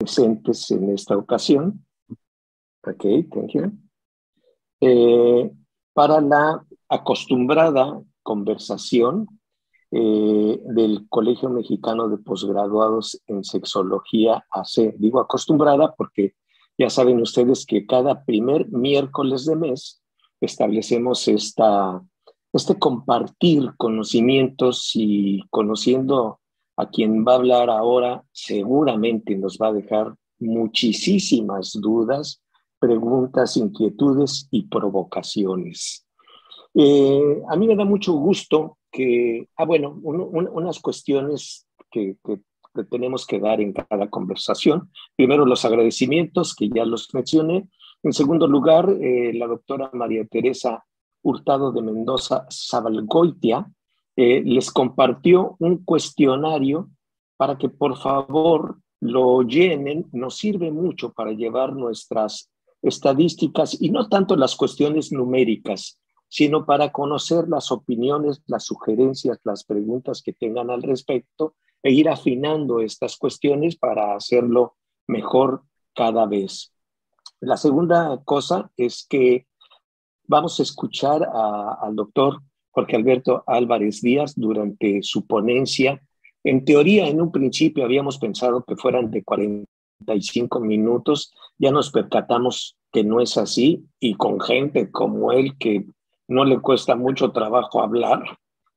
presentes en esta ocasión. Ok, thank you. Eh, para la acostumbrada conversación eh, del Colegio Mexicano de Posgraduados en Sexología AC. Digo acostumbrada porque ya saben ustedes que cada primer miércoles de mes establecemos esta, este compartir conocimientos y conociendo a quien va a hablar ahora seguramente nos va a dejar muchísimas dudas, preguntas, inquietudes y provocaciones. Eh, a mí me da mucho gusto que, ah, bueno, unas cuestiones que, tenemos que dar en cada conversación. Primero, los agradecimientos, que ya los mencioné. En segundo lugar, eh, la doctora María Teresa Hurtado de Mendoza Zavalgoitia, eh, les compartió un cuestionario para que por favor lo llenen. Nos sirve mucho para llevar nuestras estadísticas y no tanto las cuestiones numéricas, sino para conocer las opiniones, las sugerencias, las preguntas que tengan al respecto e ir afinando estas cuestiones para hacerlo mejor cada vez. La segunda cosa es que vamos a escuchar al doctor porque Alberto Álvarez Díaz durante su ponencia. En teoría, en un principio habíamos pensado que fueran de 45 minutos, ya nos percatamos que no es así y con gente como él que no le cuesta mucho trabajo hablar,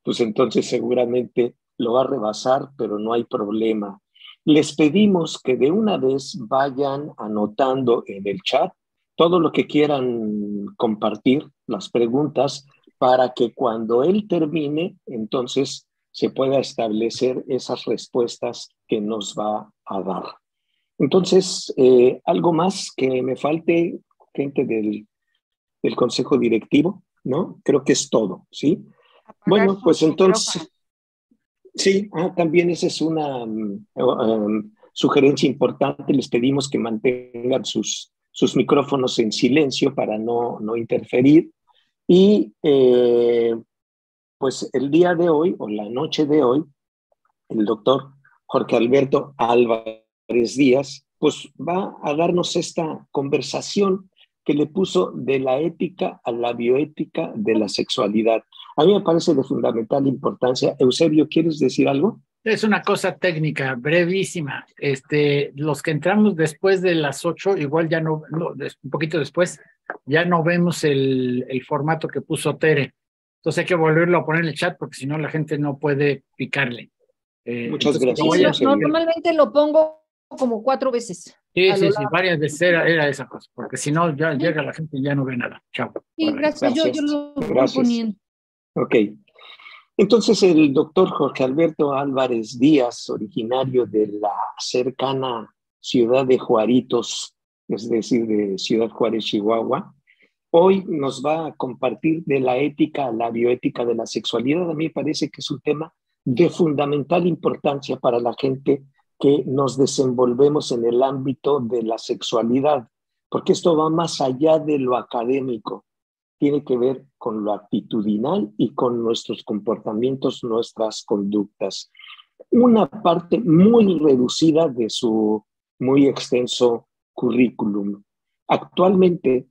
pues entonces seguramente lo va a rebasar, pero no hay problema. Les pedimos que de una vez vayan anotando en el chat todo lo que quieran compartir, las preguntas, para que cuando él termine, entonces se pueda establecer esas respuestas que nos va a dar. Entonces, eh, algo más que me falte, gente del, consejo directivo, ¿no? Creo que es todo, ¿sí? Bueno, pues entonces, sí, ah, también esa es una mm, em, sugerencia importante, les pedimos que mantengan sus, sus micrófonos en silencio para no, no interferir y eh, pues el día de hoy, o la noche de hoy, el doctor Jorge Alberto Álvarez Díaz, pues va a darnos esta conversación que le puso de la ética a la bioética de la sexualidad. A mí me parece de fundamental importancia. Eusebio, ¿quieres decir algo? Es una cosa técnica, brevísima. Este, los que entramos después de las ocho, igual ya no, un poquito después, ya no vemos el, formato que puso Tere. Entonces hay que volverlo a poner en el chat porque si no la gente no puede picarle. Eh, Muchas gracias. normalmente lo pongo como cuatro veces. Sí, sí, sí, varias veces era, esa cosa, porque si no ya llega la gente y ya no ve nada. Chao. gracias. Yo, lo voy poniendo. Ok, entonces el doctor Jorge Alberto Álvarez Díaz, originario de la cercana ciudad de Juaritos, es decir, de Ciudad Juárez, Chihuahua, hoy nos va a compartir de la ética, la bioética de la sexualidad. A mí parece que es un tema de fundamental importancia para la gente que nos desenvolvemos en el ámbito de la sexualidad, porque esto va más allá de lo académico tiene que ver con lo actitudinal y con nuestros comportamientos, nuestras conductas. Una parte muy reducida de su muy extenso currículum. Actualmente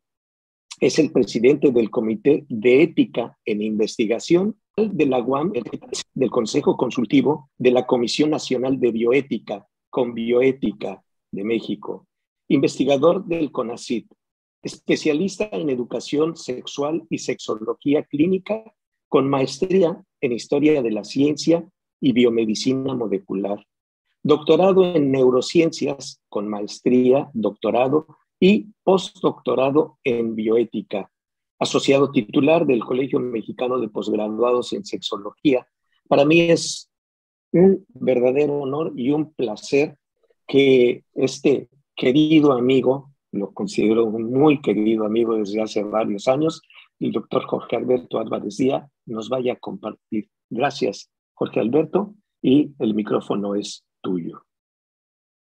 es el presidente del Comité de Ética en Investigación del Consejo Consultivo de la Comisión Nacional de Bioética, con Bioética de México, investigador del CONACIT, especialista en educación sexual y sexología clínica, con maestría en historia de la ciencia y biomedicina molecular, doctorado en neurociencias con maestría, doctorado y postdoctorado en bioética, asociado titular del Colegio Mexicano de Postgraduados en Sexología. Para mí es un verdadero honor y un placer que este querido amigo, lo considero un muy querido amigo desde hace varios años, el doctor Jorge Alberto Álvarez Díaz nos vaya a compartir. Gracias, Jorge Alberto, y el micrófono es tuyo.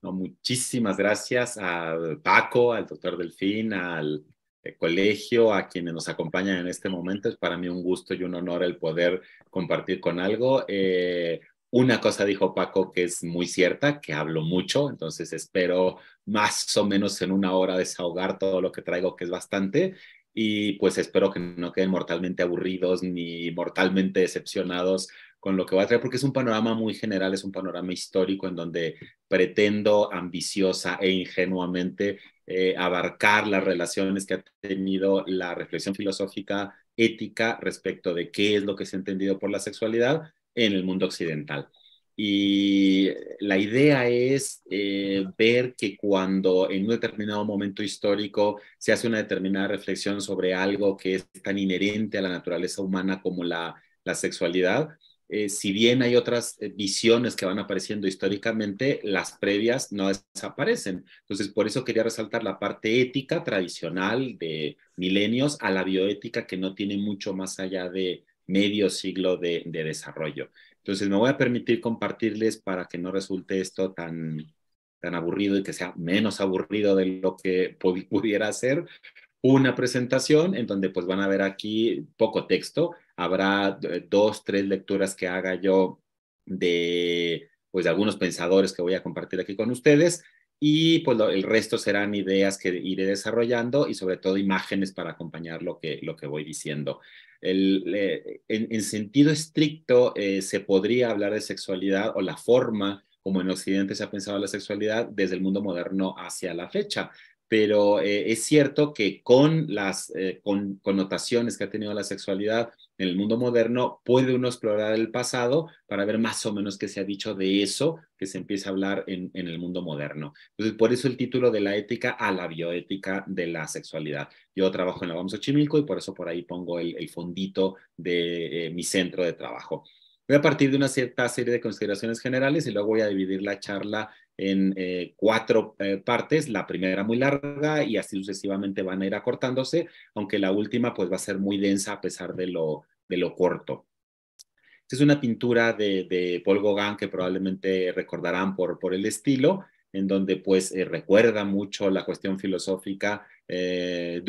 No, muchísimas gracias a Paco, al doctor Delfín, al eh, colegio, a quienes nos acompañan en este momento. Es para mí un gusto y un honor el poder compartir con algo. Eh, una cosa dijo Paco que es muy cierta, que hablo mucho, entonces espero más o menos en una hora desahogar todo lo que traigo, que es bastante, y pues espero que no queden mortalmente aburridos ni mortalmente decepcionados con lo que voy a traer, porque es un panorama muy general, es un panorama histórico en donde pretendo ambiciosa e ingenuamente eh, abarcar las relaciones que ha tenido la reflexión filosófica ética respecto de qué es lo que se ha entendido por la sexualidad en el mundo occidental. Y la idea es eh, ver que cuando en un determinado momento histórico se hace una determinada reflexión sobre algo que es tan inherente a la naturaleza humana como la, la sexualidad, eh, si bien hay otras eh, visiones que van apareciendo históricamente, las previas no desaparecen. Entonces, por eso quería resaltar la parte ética tradicional de milenios a la bioética que no tiene mucho más allá de, medio siglo de, desarrollo. Entonces me voy a permitir compartirles para que no resulte esto tan, tan aburrido y que sea menos aburrido de lo que pudiera ser, una presentación en donde pues van a ver aquí poco texto, habrá eh, dos, tres lecturas que haga yo de pues de algunos pensadores que voy a compartir aquí con ustedes y pues el resto serán ideas que iré desarrollando y sobre todo imágenes para acompañar lo que, lo que voy diciendo. en, sentido estricto, eh, se podría hablar de sexualidad o la forma como en Occidente se ha pensado la sexualidad desde el mundo moderno hacia la fecha. Pero eh, es cierto que con las eh, connotaciones que ha tenido la sexualidad, en el mundo moderno puede uno explorar el pasado para ver más o menos qué se ha dicho de eso que se empieza a hablar en, el mundo moderno. Entonces, por eso el título de la ética a la bioética de la sexualidad. Yo trabajo en la OMS Ochimilco y por eso por ahí pongo el, fondito de eh, mi centro de trabajo. Voy a partir de una cierta serie de consideraciones generales y luego voy a dividir la charla en eh, cuatro eh, partes, la primera muy larga y así sucesivamente van a ir acortándose, aunque la última pues va a ser muy densa a pesar de lo, de lo corto. Esta es una pintura de, de Paul Gauguin que probablemente recordarán por, por el estilo, en donde pues eh, recuerda mucho la cuestión filosófica que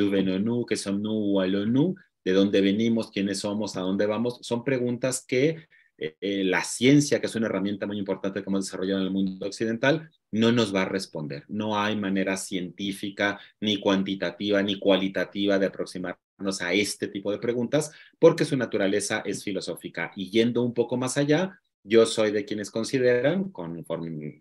son nu de dónde venimos, quiénes somos, a dónde vamos, son preguntas que eh, eh, la ciencia, que es una herramienta muy importante que hemos desarrollado en el mundo occidental, no nos va a responder. No hay manera científica, ni cuantitativa, ni cualitativa de aproximarnos a este tipo de preguntas, porque su naturaleza es filosófica. Y yendo un poco más allá, yo soy de quienes consideran,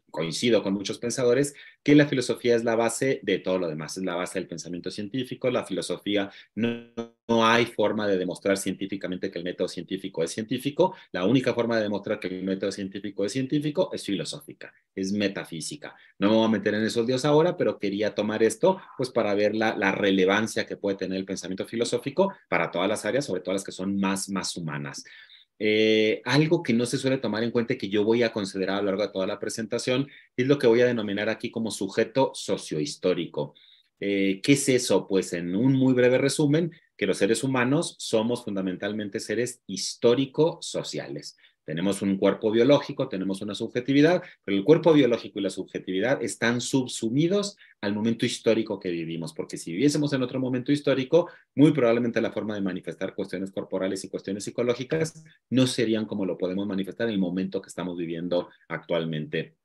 coincido con muchos pensadores, que la filosofía es la base de todo lo demás, es la base del pensamiento científico. La filosofía no, hay forma de demostrar científicamente que el método científico es científico. La única forma de demostrar que el método científico es científico es filosófica, es metafísica. No me voy a meter en esos dios ahora, pero quería tomar esto pues para ver la, relevancia que puede tener el pensamiento filosófico para todas las áreas, sobre todo las que son más, más humanas. Eh, algo que no se suele tomar en cuenta y que yo voy a considerar a lo largo de toda la presentación es lo que voy a denominar aquí como sujeto sociohistórico. Eh, ¿Qué es eso? Pues en un muy breve resumen, que los seres humanos somos fundamentalmente seres histórico-sociales. Tenemos un cuerpo biológico, tenemos una subjetividad, pero el cuerpo biológico y la subjetividad están subsumidos al momento histórico que vivimos, porque si viviésemos en otro momento histórico, muy probablemente la forma de manifestar cuestiones corporales y cuestiones psicológicas no serían como lo podemos manifestar en el momento que estamos viviendo actualmente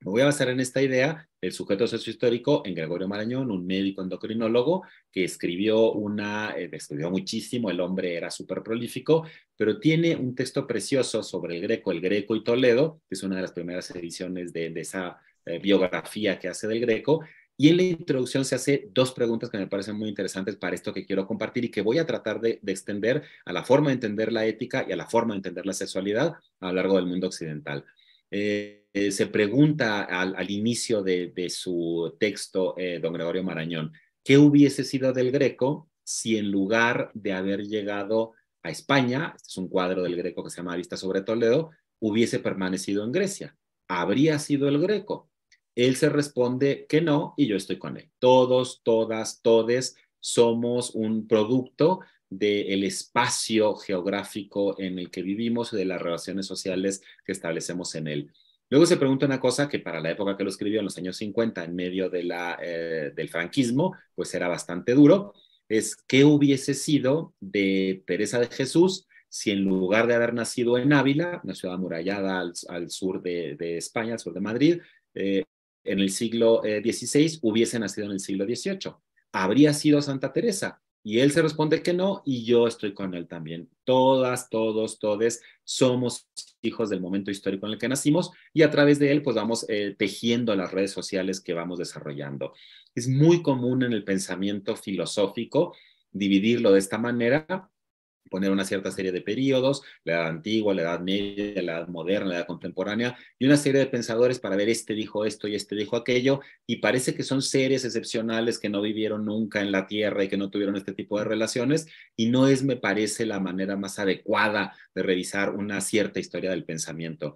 me voy a basar en esta idea del sujeto sociohistórico en Gregorio Marañón, un médico endocrinólogo que escribió una, eh, escribió muchísimo, el hombre era súper prolífico, pero tiene un texto precioso sobre el Greco, el Greco y Toledo, que es una de las primeras ediciones de, esa eh, biografía que hace del Greco, y en la introducción se hace dos preguntas que me parecen muy interesantes para esto que quiero compartir y que voy a tratar de, de, extender a la forma de entender la ética y a la forma de entender la sexualidad a lo largo del mundo occidental. Eh, eh, se pregunta al, inicio de, su texto, eh, don Gregorio Marañón, ¿qué hubiese sido del Greco si en lugar de haber llegado a España, este es un cuadro del Greco que se llama Vista sobre Toledo, hubiese permanecido en Grecia? ¿Habría sido el Greco? Él se responde que no y yo estoy con él. Todos, todas, todes somos un producto del espacio geográfico en el que vivimos y de las relaciones sociales que establecemos en él. Luego se pregunta una cosa que para la época que lo escribió, en los años 50, en medio eh, del franquismo, pues era bastante duro, es qué hubiese sido de Teresa de Jesús si en lugar de haber nacido en Ávila, una ciudad amurallada al, sur de, España, al sur de Madrid, eh, en el siglo XVI, eh, hubiese nacido en el siglo XVIII. ¿Habría sido Santa Teresa? Y él se responde que no y yo estoy con él también. Todas, todos, todes somos hijos del momento histórico en el que nacimos y a través de él pues vamos eh, tejiendo las redes sociales que vamos desarrollando. Es muy común en el pensamiento filosófico dividirlo de esta manera poner una cierta serie de periodos, la edad antigua, la edad media, la edad moderna, la edad contemporánea, y una serie de pensadores para ver este dijo esto y este dijo aquello, y parece que son seres excepcionales que no vivieron nunca en la Tierra y que no tuvieron este tipo de relaciones, y no es, me parece, la manera más adecuada de revisar una cierta historia del pensamiento.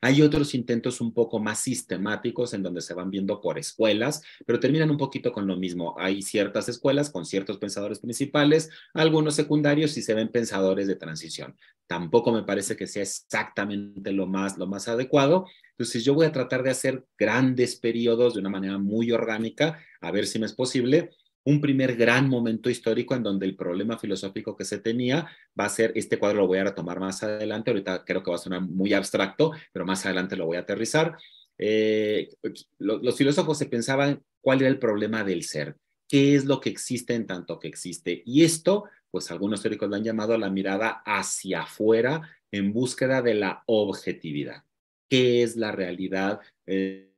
Hay otros intentos un poco más sistemáticos en donde se van viendo por escuelas, pero terminan un poquito con lo mismo. Hay ciertas escuelas con ciertos pensadores principales, algunos secundarios y se ven pensadores de transición. Tampoco me parece que sea exactamente lo más, lo más adecuado. Entonces yo voy a tratar de hacer grandes periodos de una manera muy orgánica, a ver si me es posible un primer gran momento histórico en donde el problema filosófico que se tenía va a ser, este cuadro lo voy a retomar más adelante, ahorita creo que va a sonar muy abstracto, pero más adelante lo voy a aterrizar. Eh, los filósofos se pensaban cuál era el problema del ser, qué es lo que existe en tanto que existe. Y esto, pues algunos teóricos lo han llamado la mirada hacia afuera en búsqueda de la objetividad. ¿Qué es la realidad? Eh,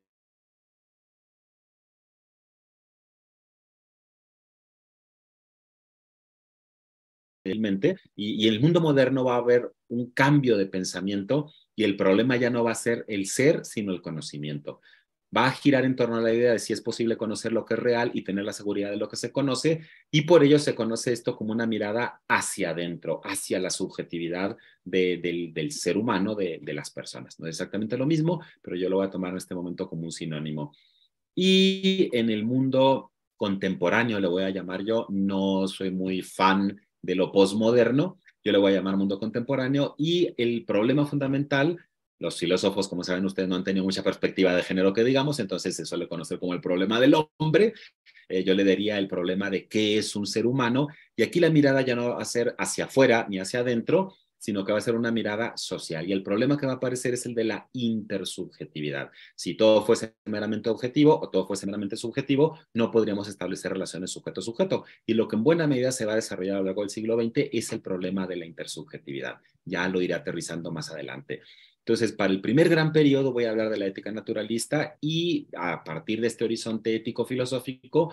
y, el mundo moderno va a haber un cambio de pensamiento y el problema ya no va a ser el ser, sino el conocimiento. Va a girar en torno a la idea de si es posible conocer lo que es real y tener la seguridad de lo que se conoce, y por ello se conoce esto como una mirada hacia adentro, hacia la subjetividad del, ser humano, de, de, las personas. No es exactamente lo mismo, pero yo lo voy a tomar en este momento como un sinónimo. Y en el mundo contemporáneo, le voy a llamar yo, no soy muy fan de lo posmoderno yo le voy a llamar mundo contemporáneo, y el problema fundamental, los filósofos, como saben ustedes, no han tenido mucha perspectiva de género que digamos, entonces se suele conocer como el problema del hombre, eh, yo le diría el problema de qué es un ser humano, y aquí la mirada ya no va a ser hacia afuera ni hacia adentro, sino que va a ser una mirada social. Y el problema que va a aparecer es el de la intersubjetividad. Si todo fuese meramente objetivo o todo fuese meramente subjetivo, no podríamos establecer relaciones sujeto-sujeto. Y lo que en buena medida se va a desarrollar a lo largo del siglo XX es el problema de la intersubjetividad. Ya lo iré aterrizando más adelante. Entonces, para el primer gran periodo voy a hablar de la ética naturalista y a partir de este horizonte ético-filosófico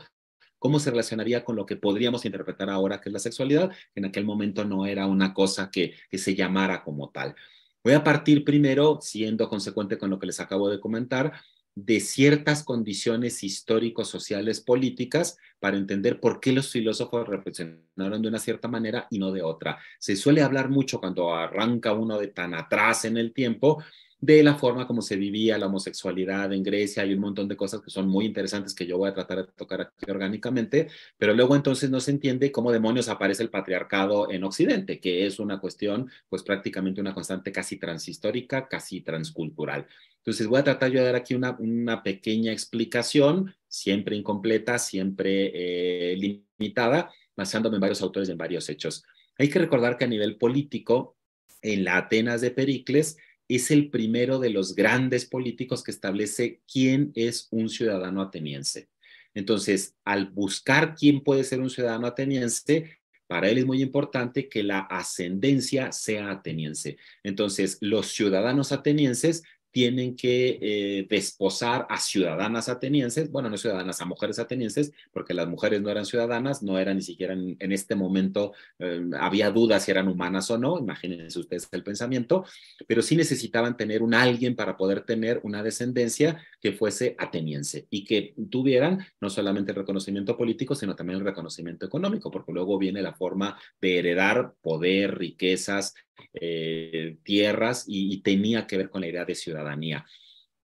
cómo se relacionaría con lo que podríamos interpretar ahora que es la sexualidad, que en aquel momento no era una cosa que, se llamara como tal. Voy a partir primero, siendo consecuente con lo que les acabo de comentar, de ciertas condiciones históricos, sociales, políticas, para entender por qué los filósofos reflexionaron de una cierta manera y no de otra. Se suele hablar mucho cuando arranca uno de tan atrás en el tiempo de la forma como se vivía la homosexualidad en Grecia. Hay un montón de cosas que son muy interesantes que yo voy a tratar de tocar aquí orgánicamente, pero luego entonces no se entiende cómo demonios aparece el patriarcado en Occidente, que es una cuestión, pues prácticamente una constante casi transhistórica, casi transcultural. Entonces voy a tratar yo de dar aquí una, una pequeña explicación, siempre incompleta, siempre eh, limitada, basándome en varios autores en varios hechos. Hay que recordar que a nivel político, en la Atenas de Pericles, es el primero de los grandes políticos que establece quién es un ciudadano ateniense. Entonces, al buscar quién puede ser un ciudadano ateniense, para él es muy importante que la ascendencia sea ateniense. Entonces, los ciudadanos atenienses tienen que eh, desposar a ciudadanas atenienses, bueno, no ciudadanas, a mujeres atenienses, porque las mujeres no eran ciudadanas, no eran ni siquiera en, este momento, eh, había dudas si eran humanas o no, imagínense ustedes el pensamiento, pero sí necesitaban tener un alguien para poder tener una descendencia que fuese ateniense y que tuvieran no solamente el reconocimiento político, sino también el reconocimiento económico, porque luego viene la forma de heredar poder, riquezas, eh, tierras y, y tenía que ver con la idea de ciudadanía.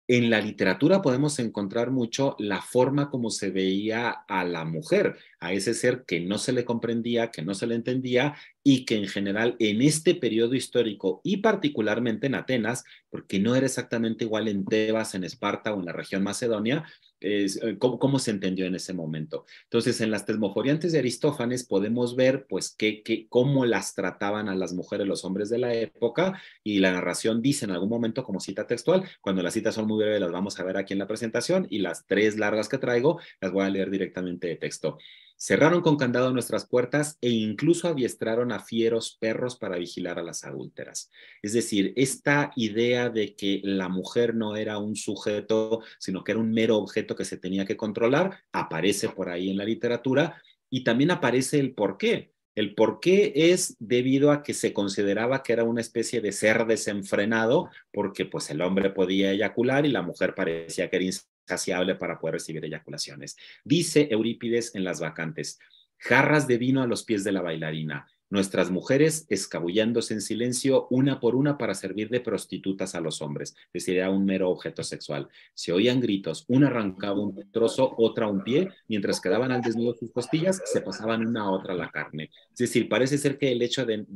En la literatura podemos encontrar mucho la forma como se veía a la mujer, a ese ser que no se le comprendía, que no se le entendía y que en general en este periodo histórico y particularmente en Atenas, porque no era exactamente igual en Tebas, en Esparta o en la región macedonia, eh, cómo, se entendió en ese momento. Entonces, en las tesmoforiantes de Aristófanes podemos ver, pues, qué, cómo las trataban a las mujeres los hombres de la época y la narración dice en algún momento como cita textual, cuando las citas son muy breves las vamos a ver aquí en la presentación y las tres largas que traigo las voy a leer directamente de texto. Cerraron con candado nuestras puertas e incluso adiestraron a fieros perros para vigilar a las adúlteras. Es decir, esta idea de que la mujer no era un sujeto, sino que era un mero objeto que se tenía que controlar, aparece por ahí en la literatura y también aparece el por qué. El por qué es debido a que se consideraba que era una especie de ser desenfrenado, porque pues el hombre podía eyacular y la mujer parecía que saciable para poder recibir eyaculaciones. Dice Eurípides en Las Vacantes, jarras de vino a los pies de la bailarina, nuestras mujeres escabullándose en silencio una por una para servir de prostitutas a los hombres, es decir, era un mero objeto sexual. Se oían gritos, una arrancaba un trozo, otra un pie, mientras quedaban al desnudo sus costillas, se pasaban una a otra la carne. Es decir, parece ser que el hecho de,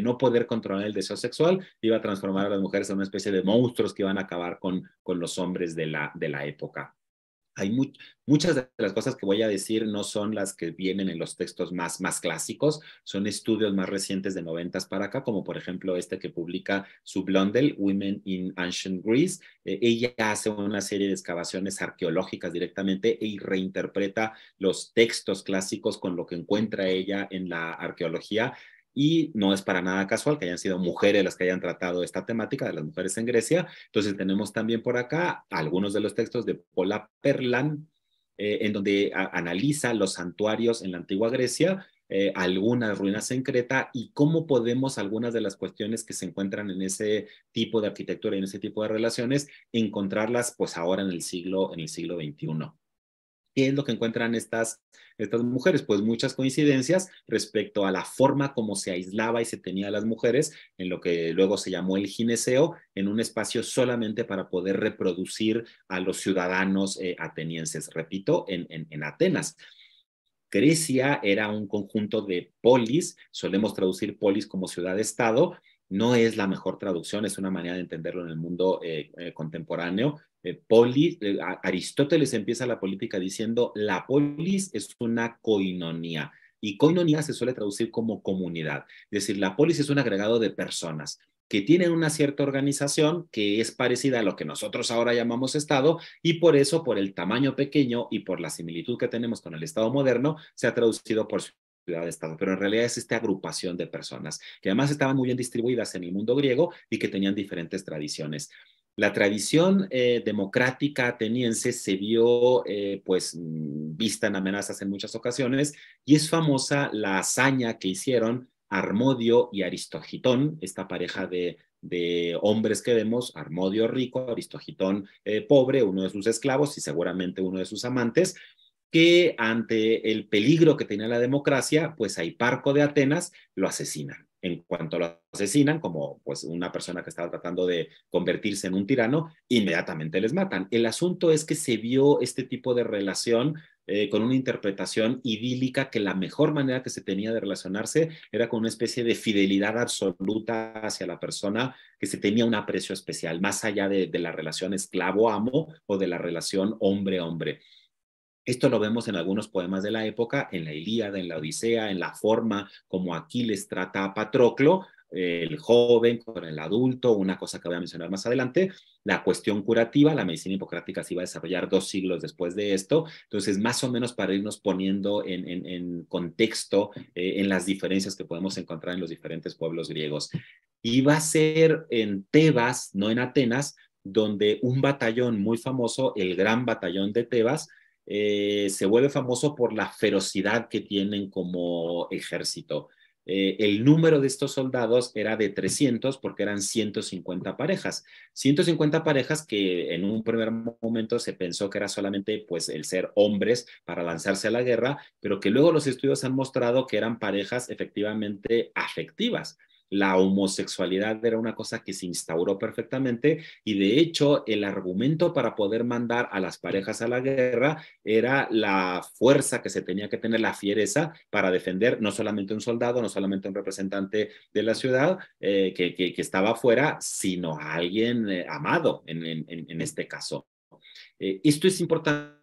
no poder controlar el deseo sexual iba a transformar a las mujeres en una especie de monstruos que iban a acabar con, los hombres de la época hay muchas de las cosas que voy a decir no son las que vienen en los textos más, más clásicos, son estudios más recientes de noventas para acá, como por ejemplo este que publica su Women in Ancient Greece. Eh, ella hace una serie de excavaciones arqueológicas directamente e y reinterpreta los textos clásicos con lo que encuentra ella en la arqueología y no es para nada casual que hayan sido mujeres las que hayan tratado esta temática de las mujeres en Grecia. Entonces tenemos también por acá algunos de los textos de Paula Perlan, eh, en donde analiza los santuarios en la antigua Grecia, eh, algunas ruinas en Creta y cómo podemos algunas de las cuestiones que se encuentran en ese tipo de arquitectura y en ese tipo de relaciones encontrarlas pues ahora en el siglo, en el siglo XXI. ¿Qué es lo que encuentran estas, estas mujeres? Pues muchas coincidencias respecto a la forma como se aislaba y se tenía a las mujeres en lo que luego se llamó el gineceo, en un espacio solamente para poder reproducir a los ciudadanos eh, atenienses, repito, en, en Atenas. Grecia era un conjunto de polis, solemos traducir polis como ciudad-estado, no es la mejor traducción, es una manera de entenderlo en el mundo eh, eh, contemporáneo. Eh, Aristóteles empieza la política diciendo la polis es una coinonía y coinonía se suele traducir como comunidad, es decir, la polis es un agregado de personas que tienen una cierta organización que es parecida a lo que nosotros ahora llamamos Estado y por eso, por el tamaño pequeño y por la similitud que tenemos con el Estado moderno, se ha traducido por estado, pero en realidad es esta agrupación de personas que además estaban muy bien distribuidas en el mundo griego y que tenían diferentes tradiciones. La tradición eh, democrática ateniense se vio eh, pues mm, vista en amenazas en muchas ocasiones y es famosa la hazaña que hicieron Armodio y Aristogitón, esta pareja de, hombres que vemos, Armodio rico, Aristogitón eh, pobre, uno de sus esclavos y seguramente uno de sus amantes, que ante el peligro que tenía la democracia, pues a Hiparco de Atenas lo asesinan. En cuanto lo asesinan, como pues una persona que estaba tratando de convertirse en un tirano, inmediatamente les matan. El asunto es que se vio este tipo de relación eh, con una interpretación idílica que la mejor manera que se tenía de relacionarse era con una especie de fidelidad absoluta hacia la persona que se tenía un aprecio especial, más allá de, de la relación esclavo-amo o de la relación hombre-hombre. Esto lo vemos en algunos poemas de la época, en la Ilíada, en la Odisea, en la forma como Aquiles trata a Patroclo, el joven con el adulto, una cosa que voy a mencionar más adelante, la cuestión curativa, la medicina hipocrática se iba a desarrollar dos siglos después de esto, entonces más o menos para irnos poniendo en, contexto eh, en las diferencias que podemos encontrar en los diferentes pueblos griegos. Iba a ser en Tebas, no en Atenas, donde un batallón muy famoso, el Gran Batallón de Tebas, eh, se vuelve famoso por la ferocidad que tienen como ejército. Eh, el número de estos soldados era de 300 porque eran 150 parejas. 150 parejas que en un primer momento se pensó que era solamente pues el ser hombres para lanzarse a la guerra, pero que luego los estudios han mostrado que eran parejas efectivamente afectivas la homosexualidad era una cosa que se instauró perfectamente y de hecho el argumento para poder mandar a las parejas a la guerra era la fuerza que se tenía que tener, la fiereza para defender no solamente un soldado, no solamente un representante de la ciudad eh, que, estaba afuera, sino a alguien eh, amado en, en, este caso. Eh, esto es importante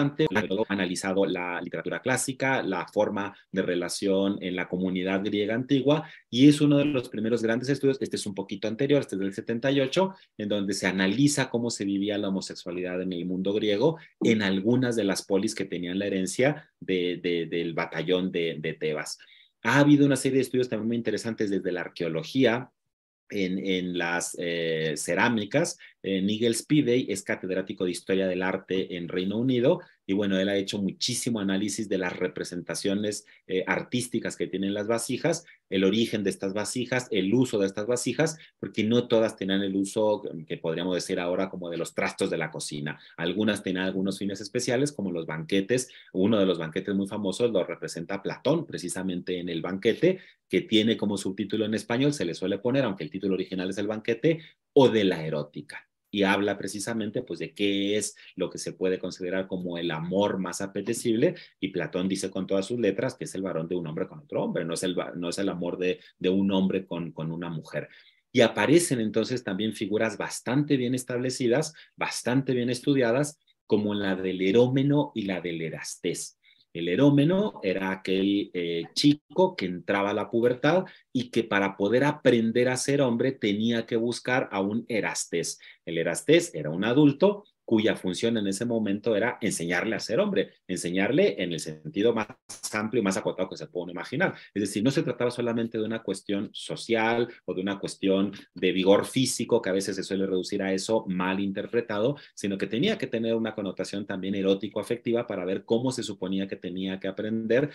Ha analizado la literatura clásica, la forma de relación en la comunidad griega antigua y es uno de los primeros grandes estudios, este es un poquito anterior, este es del 78, en donde se analiza cómo se vivía la homosexualidad en el mundo griego en algunas de las polis que tenían la herencia del batallón de, de Tebas. Ha habido una serie de estudios también muy interesantes desde la arqueología, en, las eh, cerámicas. Eh, Nigel Spidey es catedrático de Historia del Arte en Reino Unido y bueno, él ha hecho muchísimo análisis de las representaciones eh, artísticas que tienen las vasijas, el origen de estas vasijas, el uso de estas vasijas, porque no todas tenían el uso mm, que podríamos decir ahora como de los trastos de la cocina. Algunas tenían algunos fines especiales, como los banquetes. Uno de los banquetes muy famosos lo representa Platón, precisamente en el banquete, que tiene como subtítulo en español, se le suele poner, aunque el título original es el banquete, o de la erótica y habla precisamente pues de qué es lo que se puede considerar como el amor más apetecible y Platón dice con todas sus letras que es el varón de un hombre con otro hombre, no es el, no es el amor de, de un hombre con, con una mujer. Y aparecen entonces también figuras bastante bien establecidas, bastante bien estudiadas, como la del erómeno y la del erastés el erómeno era aquel eh, chico que entraba a la pubertad y que para poder aprender a ser hombre tenía que buscar a un erastés. El erastés era un adulto cuya función en ese momento era enseñarle a ser hombre, enseñarle en el sentido más amplio y más acotado que se puede imaginar. Es decir, no se trataba solamente de una cuestión social o de una cuestión de vigor físico, que a veces se suele reducir a eso mal interpretado, sino que tenía que tener una connotación también erótico-afectiva para ver cómo se suponía que tenía que aprender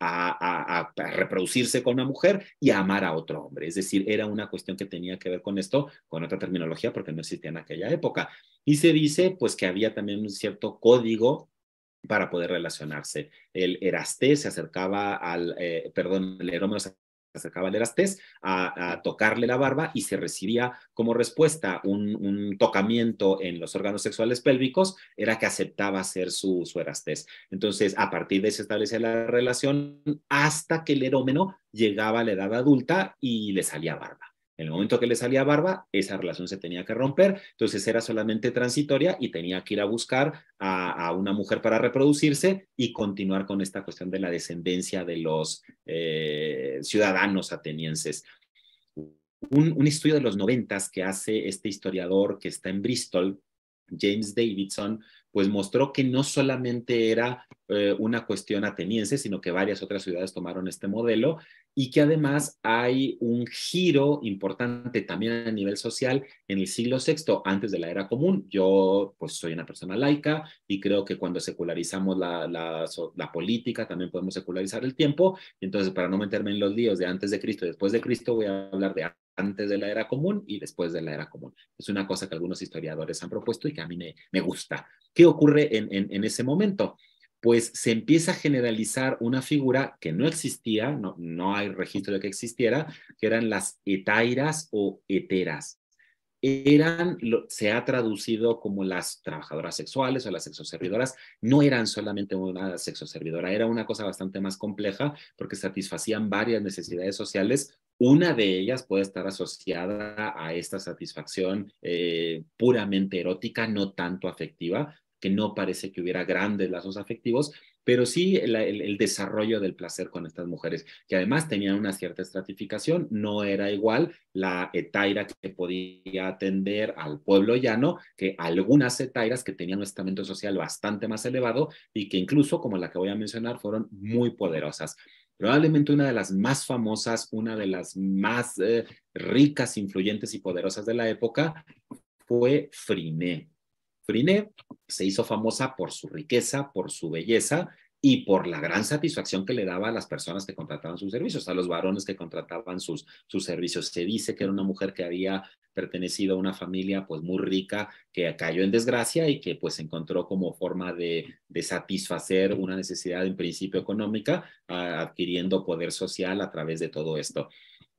a, reproducirse con una mujer y a amar a otro hombre. Es decir, era una cuestión que tenía que ver con esto, con otra terminología, porque no existía en aquella época. Y se dice, pues, que había también un cierto código para poder relacionarse. El eraste se acercaba al, eh, perdón, el Herómeno se acercaba el las a, tocarle la barba y se recibía como respuesta un, tocamiento en los órganos sexuales pélvicos, era que aceptaba ser su, su erastés. Entonces, a partir de eso establecía la relación hasta que el erómeno llegaba a la edad adulta y le salía barba. En el momento que le salía barba, esa relación se tenía que romper, entonces era solamente transitoria y tenía que ir a buscar a, una mujer para reproducirse y continuar con esta cuestión de la descendencia de los eh, ciudadanos atenienses. Un, un, estudio de los noventas que hace este historiador que está en Bristol, James Davidson, pues mostró que no solamente era eh, una cuestión ateniense, sino que varias otras ciudades tomaron este modelo y que además hay un giro importante también a nivel social en el siglo VI, antes de la era común. Yo pues soy una persona laica y creo que cuando secularizamos la, política también podemos secularizar el tiempo. Entonces, para no meterme en los líos de antes de Cristo y después de Cristo, voy a hablar de antes de la era común y después de la era común. Es una cosa que algunos historiadores han propuesto y que a mí me, gusta. ¿Qué ocurre en, ese momento? Pues se empieza a generalizar una figura que no existía, no, no hay registro de que existiera, que eran las etairas o eteras eran, se ha traducido como las trabajadoras sexuales o las sexoservidoras, no eran solamente una sexoservidora, era una cosa bastante más compleja porque satisfacían varias necesidades sociales una de ellas puede estar asociada a esta satisfacción eh, puramente erótica, no tanto afectiva, que no parece que hubiera grandes lazos afectivos, pero sí el, el, desarrollo del placer con estas mujeres, que además tenían una cierta estratificación, no era igual la etaira que podía atender al pueblo llano que algunas etairas que tenían un estamento social bastante más elevado y que incluso, como la que voy a mencionar, fueron muy poderosas probablemente una de las más famosas, una de las más eh, ricas, influyentes y poderosas de la época, fue Friné. Friné se hizo famosa por su riqueza, por su belleza y por la gran satisfacción que le daba a las personas que contrataban sus servicios, a los varones que contrataban sus, sus servicios. Se dice que era una mujer que había pertenecido a una familia pues muy rica, que cayó en desgracia y que pues encontró como forma de, satisfacer una necesidad en principio económica, adquiriendo poder social a través de todo esto.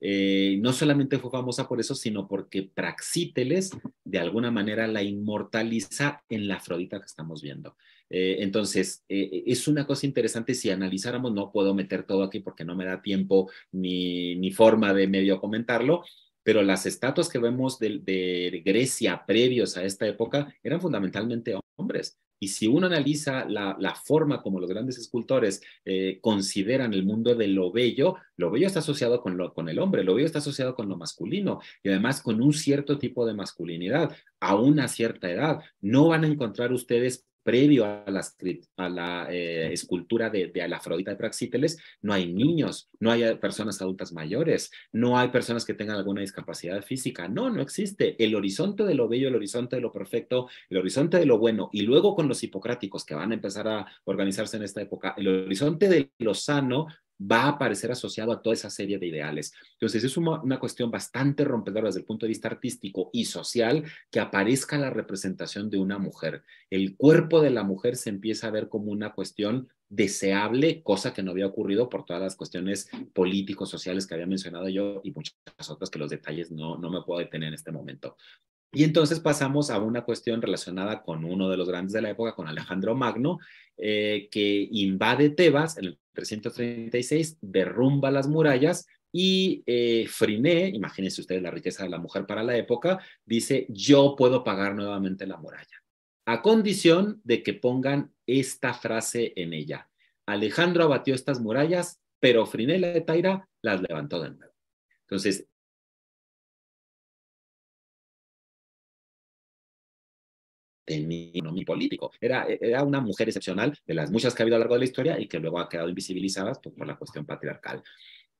Eh, no solamente fue famosa por eso, sino porque Praxíteles de alguna manera la inmortaliza en la Afrodita que estamos viendo. Eh, entonces, eh, es una cosa interesante si analizáramos, no puedo meter todo aquí porque no me da tiempo ni, ni forma de medio comentarlo, pero las estatuas que vemos de, Grecia previos a esta época eran fundamentalmente hombres. Y si uno analiza la, la forma como los grandes escultores eh, consideran el mundo de lo bello, lo bello está asociado con, lo, con el hombre, lo bello está asociado con lo masculino y además con un cierto tipo de masculinidad a una cierta edad. No van a encontrar ustedes previo a, la eh, escultura de, la Afrodita de Praxiteles, no hay niños, no hay eh, personas adultas mayores, no hay personas que tengan alguna discapacidad física. No, no existe. El horizonte de lo bello, el horizonte de lo perfecto, el horizonte de lo bueno, y luego con los hipocráticos que van a empezar a organizarse en esta época, el horizonte de lo sano va a aparecer asociado a toda esa serie de ideales. Entonces, es una, cuestión bastante rompedora desde el punto de vista artístico y social que aparezca la representación de una mujer. El cuerpo de la mujer se empieza a ver como una cuestión deseable, cosa que no había ocurrido por todas las cuestiones políticos, sociales que había mencionado yo y muchas otras que los detalles no, no me puedo detener en este momento. Y entonces pasamos a una cuestión relacionada con uno de los grandes de la época, con Alejandro Magno, eh, que invade Tebas en el 336, derrumba las murallas y eh, Friné, imagínense ustedes la riqueza de la mujer para la época, dice, yo puedo pagar nuevamente la muralla, a condición de que pongan esta frase en ella. Alejandro abatió estas murallas, pero Friné la de Taira las levantó de nuevo. Entonces, tenía mi político. Era, e, era una mujer excepcional de las muchas que ha habido a lo largo de la historia y que luego ha quedado invisibilizada por, la cuestión patriarcal.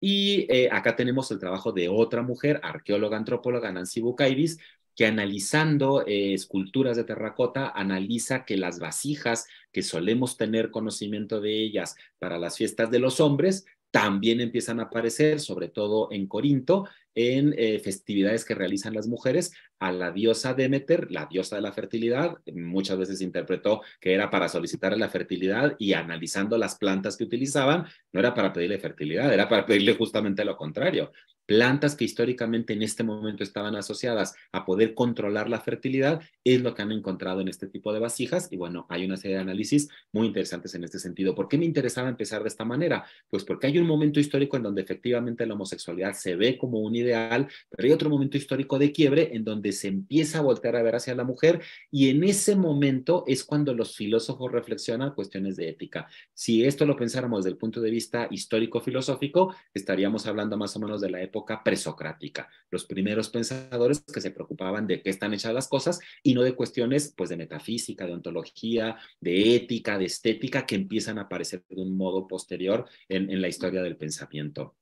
Y eh, acá tenemos el trabajo de otra mujer, arqueóloga, antropóloga, Nancy Bucaybis, que analizando eh, esculturas de terracota, analiza que las vasijas que solemos tener conocimiento de ellas para las fiestas de los hombres también empiezan a aparecer, sobre todo en Corinto, en eh, festividades que realizan las mujeres a la diosa Demeter, la diosa de la fertilidad. Muchas veces interpretó que era para solicitar la fertilidad y analizando las plantas que utilizaban, no era para pedirle fertilidad, era para pedirle justamente lo contrario, plantas que históricamente en este momento estaban asociadas a poder controlar la fertilidad, es lo que han encontrado en este tipo de vasijas. Y bueno, hay una serie de análisis muy interesantes en este sentido. ¿Por qué me interesaba empezar de esta manera? Pues porque hay un momento histórico en donde efectivamente la homosexualidad se ve como un ideal, pero hay otro momento histórico de quiebre en donde se empieza a voltear a ver hacia la mujer y en ese momento es cuando los filósofos reflexionan cuestiones de ética. Si esto lo pensáramos desde el punto de vista histórico-filosófico, estaríamos hablando más o menos de la época presocrática, los primeros pensadores que se preocupaban de qué están hechas las cosas y no de cuestiones pues de metafísica, de ontología, de ética, de estética que empiezan a aparecer de un modo posterior en, la historia del pensamiento.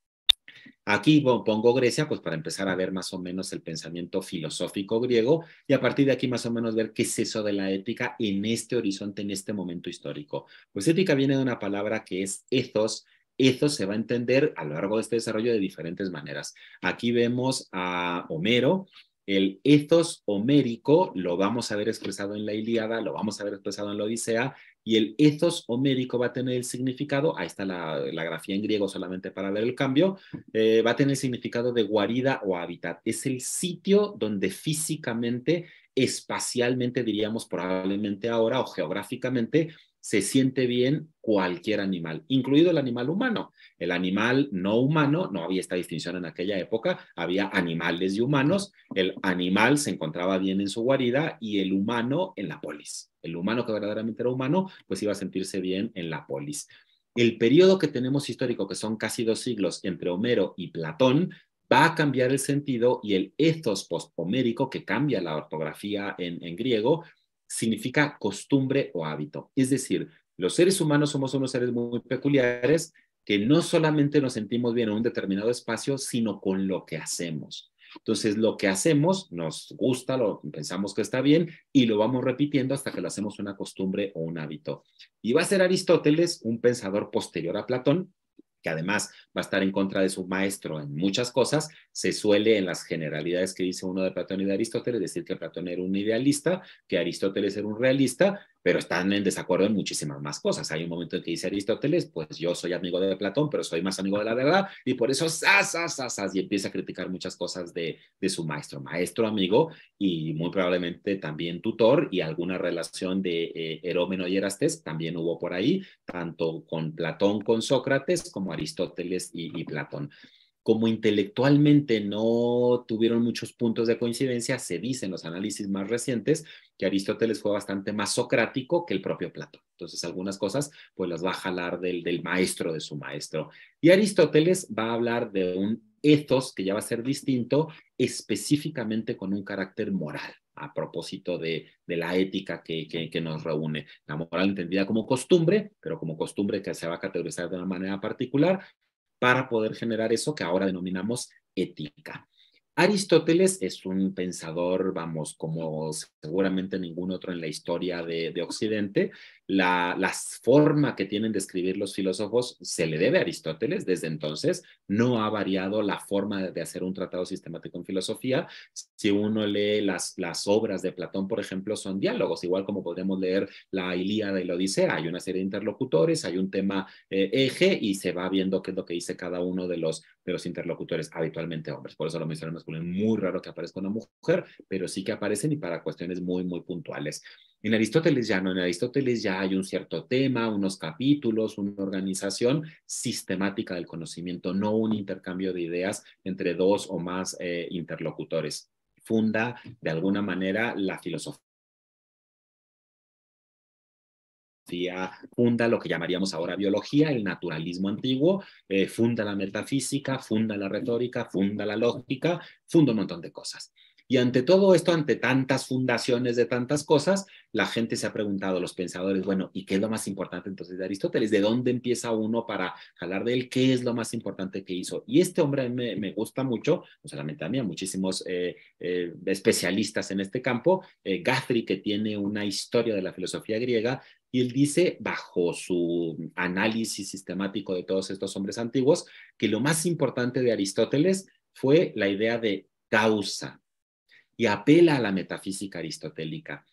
Aquí pongo Grecia, pues para empezar a ver más o menos el pensamiento filosófico griego y a partir de aquí más o menos ver qué es eso de la ética en este horizonte, en este momento histórico. Pues ética viene de una palabra que es ethos, Ethos se va a entender a lo largo de este desarrollo de diferentes maneras. Aquí vemos a Homero. El ethos homérico lo vamos a ver expresado en la Ilíada, lo vamos a ver expresado en la Odisea, y el ethos homérico va a tener el significado, ahí está la, grafía en griego solamente para ver el cambio, eh, va a tener el significado de guarida o hábitat. Es el sitio donde físicamente espacialmente, diríamos probablemente ahora, o geográficamente, se siente bien cualquier animal, incluido el animal humano. El animal no humano, no había esta distinción en aquella época, había animales y humanos, el animal se encontraba bien en su guarida y el humano en la polis. El humano que verdaderamente era humano, pues iba a sentirse bien en la polis. El periodo que tenemos histórico, que son casi dos siglos entre Homero y Platón, va a cambiar el sentido y el ethos posthomérico, que cambia la ortografía en, en griego, significa costumbre o hábito. Es decir, los seres humanos somos unos seres muy peculiares que no solamente nos sentimos bien en un determinado espacio, sino con lo que hacemos. Entonces, lo que hacemos nos gusta, lo pensamos que está bien y lo vamos repitiendo hasta que lo hacemos una costumbre o un hábito. Y va a ser Aristóteles, un pensador posterior a Platón, que además va a estar en contra de su maestro en muchas cosas, se suele en las generalidades que dice uno de Platón y de Aristóteles decir que Platón era un idealista, que Aristóteles era un realista pero están en desacuerdo en muchísimas más cosas. Hay un momento en que dice Aristóteles, pues yo soy amigo de Platón, pero soy más amigo de la verdad, y por eso, sas, y empieza a criticar muchas cosas de, de su maestro, maestro, amigo, y muy probablemente también tutor, y alguna relación de eh, Herómeno y Erastes también hubo por ahí, tanto con Platón, con Sócrates, como Aristóteles y, y Platón como intelectualmente no tuvieron muchos puntos de coincidencia, se dice en los análisis más recientes que Aristóteles fue bastante más socrático que el propio Platón. Entonces, algunas cosas pues las va a jalar del, del maestro de su maestro. Y Aristóteles va a hablar de un ethos que ya va a ser distinto, específicamente con un carácter moral a propósito de, de la ética que, que, nos reúne. La moral entendida como costumbre, pero como costumbre que se va a categorizar de una manera particular, para poder generar eso que ahora denominamos ética. Aristóteles es un pensador, vamos, como seguramente ningún otro en la historia de, Occidente, la, forma que tienen de escribir los filósofos se le debe a Aristóteles. Desde entonces no ha variado la forma de hacer un tratado sistemático en filosofía. Si uno lee las, las obras de Platón, por ejemplo, son diálogos, igual como podemos leer la Ilíada y la Odisea. Hay una serie de interlocutores, hay un tema eh, eje y se va viendo qué es lo que dice cada uno de los, de los interlocutores, habitualmente hombres. Por eso lo mencioné masculino. Muy raro que aparezca una mujer, pero sí que aparecen y para cuestiones muy, muy puntuales. En Aristóteles ya no, en Aristóteles ya hay un cierto tema, unos capítulos, una organización sistemática del conocimiento, no un intercambio de ideas entre dos o más eh, interlocutores. Funda de alguna manera la filosofía funda lo que llamaríamos ahora biología, el naturalismo antiguo, eh, funda la metafísica, funda la retórica, funda la lógica, funda un montón de cosas. Y ante todo esto, ante tantas fundaciones de tantas cosas, la gente se ha preguntado, los pensadores, bueno, ¿y qué es lo más importante entonces de Aristóteles? ¿De dónde empieza uno para jalar de él? ¿Qué es lo más importante que hizo? Y este hombre me, gusta mucho, no solamente a mí, a muchísimos eh, eh, especialistas en este campo, eh, Guthrie, que tiene una historia de la filosofía griega, y él dice, bajo su análisis sistemático de todos estos hombres antiguos, que lo más importante de Aristóteles fue la idea de causa, y apela a la metafísica aristotélica.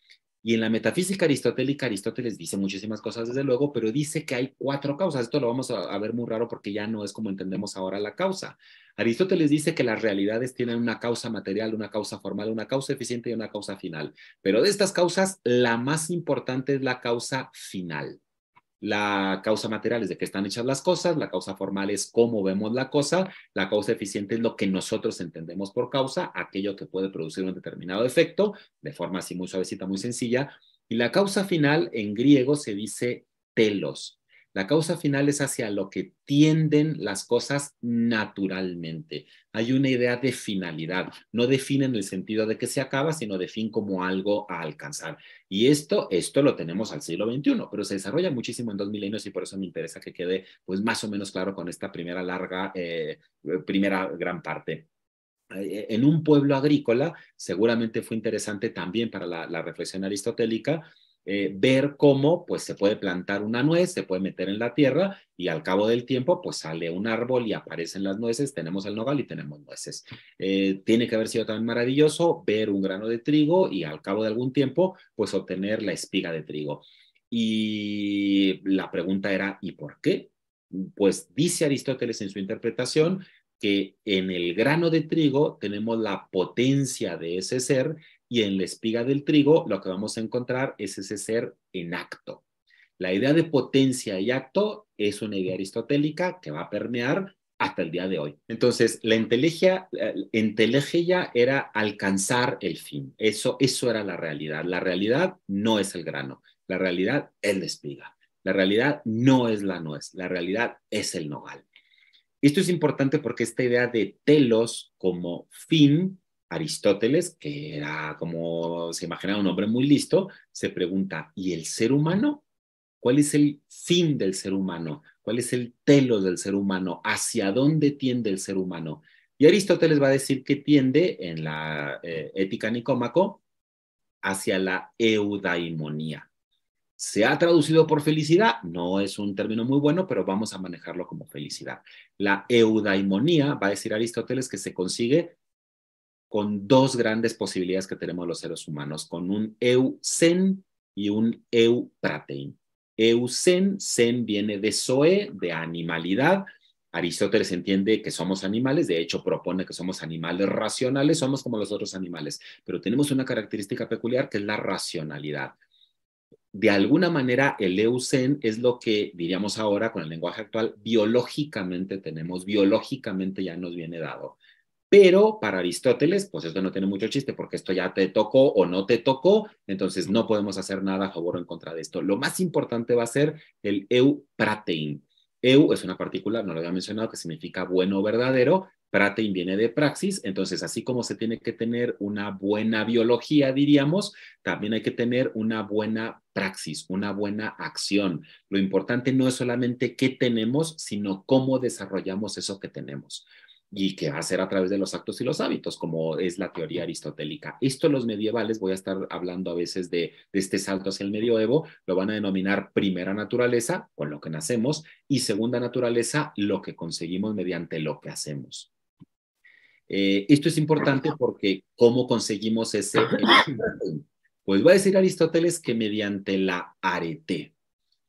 Y en la metafísica aristotélica, Aristóteles dice muchísimas cosas, desde luego, pero dice que hay cuatro causas. Esto lo vamos a, a, ver muy raro porque ya no es como entendemos ahora la causa. Aristóteles dice que las realidades tienen una causa material, una causa formal, una causa eficiente y una causa final. Pero de estas causas, la más importante es la causa final. La causa material es de qué están hechas las cosas, la causa formal es cómo vemos la cosa, la causa eficiente es lo que nosotros entendemos por causa, aquello que puede producir un determinado efecto, de forma así muy suavecita, muy sencilla, y la causa final en griego se dice telos. La causa final es hacia lo que tienden las cosas naturalmente. Hay una idea de finalidad. No define en el sentido de que se acaba, sino de fin como algo a alcanzar. Y esto, esto lo tenemos al siglo XXI, pero se desarrolla muchísimo en dos milenios y por eso me interesa que quede pues más o menos claro con esta primera larga, eh, primera gran parte eh, en un pueblo agrícola, seguramente fue interesante también para la reflexión aristotélica, eh, ver cómo pues se puede plantar una nuez, se puede meter en la tierra y al cabo del tiempo pues sale un árbol y aparecen las nueces, tenemos el nogal y tenemos nueces. Eh, tiene que haber sido tan maravilloso ver un grano de trigo y al cabo de algún tiempo pues obtener la espiga de trigo. Y la pregunta era, ¿y por qué? Pues dice Aristóteles en su interpretación que en el grano de trigo tenemos la potencia de ese ser y en la espiga del trigo lo que vamos a encontrar es ese ser en acto. La idea de potencia y acto es una idea aristotélica que va a permear hasta el día de hoy. Entonces, la entelegia, ya eh, era alcanzar el fin. Eso, eso era la realidad. La realidad no es el grano. La realidad es la espiga. La realidad no es la nuez. La realidad es el nogal. Esto es importante porque esta idea de telos como fin Aristóteles, que era como se imaginaba un hombre muy listo, se pregunta, ¿y el ser humano? ¿Cuál es el fin del ser humano? ¿Cuál es el telo del ser humano? ¿Hacia dónde tiende el ser humano? Y Aristóteles va a decir que tiende en la eh, ética nicómaco hacia la eudaimonía. ¿Se ha traducido por felicidad? No es un término muy bueno, pero vamos a manejarlo como felicidad. La eudaimonía, va a decir Aristóteles, que se consigue con dos grandes posibilidades que tenemos los seres humanos, con un eusen y un eupratein. Eusen, sen viene de zoe, de animalidad. Aristóteles entiende que somos animales, de hecho propone que somos animales racionales, somos como los otros animales, pero tenemos una característica peculiar que es la racionalidad de alguna manera el eusen es lo que diríamos ahora con el lenguaje actual, biológicamente tenemos, biológicamente ya nos viene dado. Pero para Aristóteles, pues esto no tiene mucho chiste porque esto ya te tocó o no te tocó, entonces no podemos hacer nada a favor o en contra de esto. Lo más importante va a ser el eu eupratein. Eu es una partícula, no lo había mencionado, que significa bueno o verdadero. Pratein viene de praxis, entonces así como se tiene que tener una buena biología, diríamos, también hay que tener una buena praxis, una buena acción. Lo importante no es solamente qué tenemos, sino cómo desarrollamos eso que tenemos y que va a ser a través de los actos y los hábitos, como es la teoría aristotélica. Esto los medievales, voy a estar hablando a veces de, este salto hacia el medioevo, lo van a denominar primera naturaleza, con lo que nacemos, y segunda naturaleza, lo que conseguimos mediante lo que hacemos. Eh, esto es importante porque ¿cómo conseguimos ese? Pues va a decir Aristóteles que mediante la arete.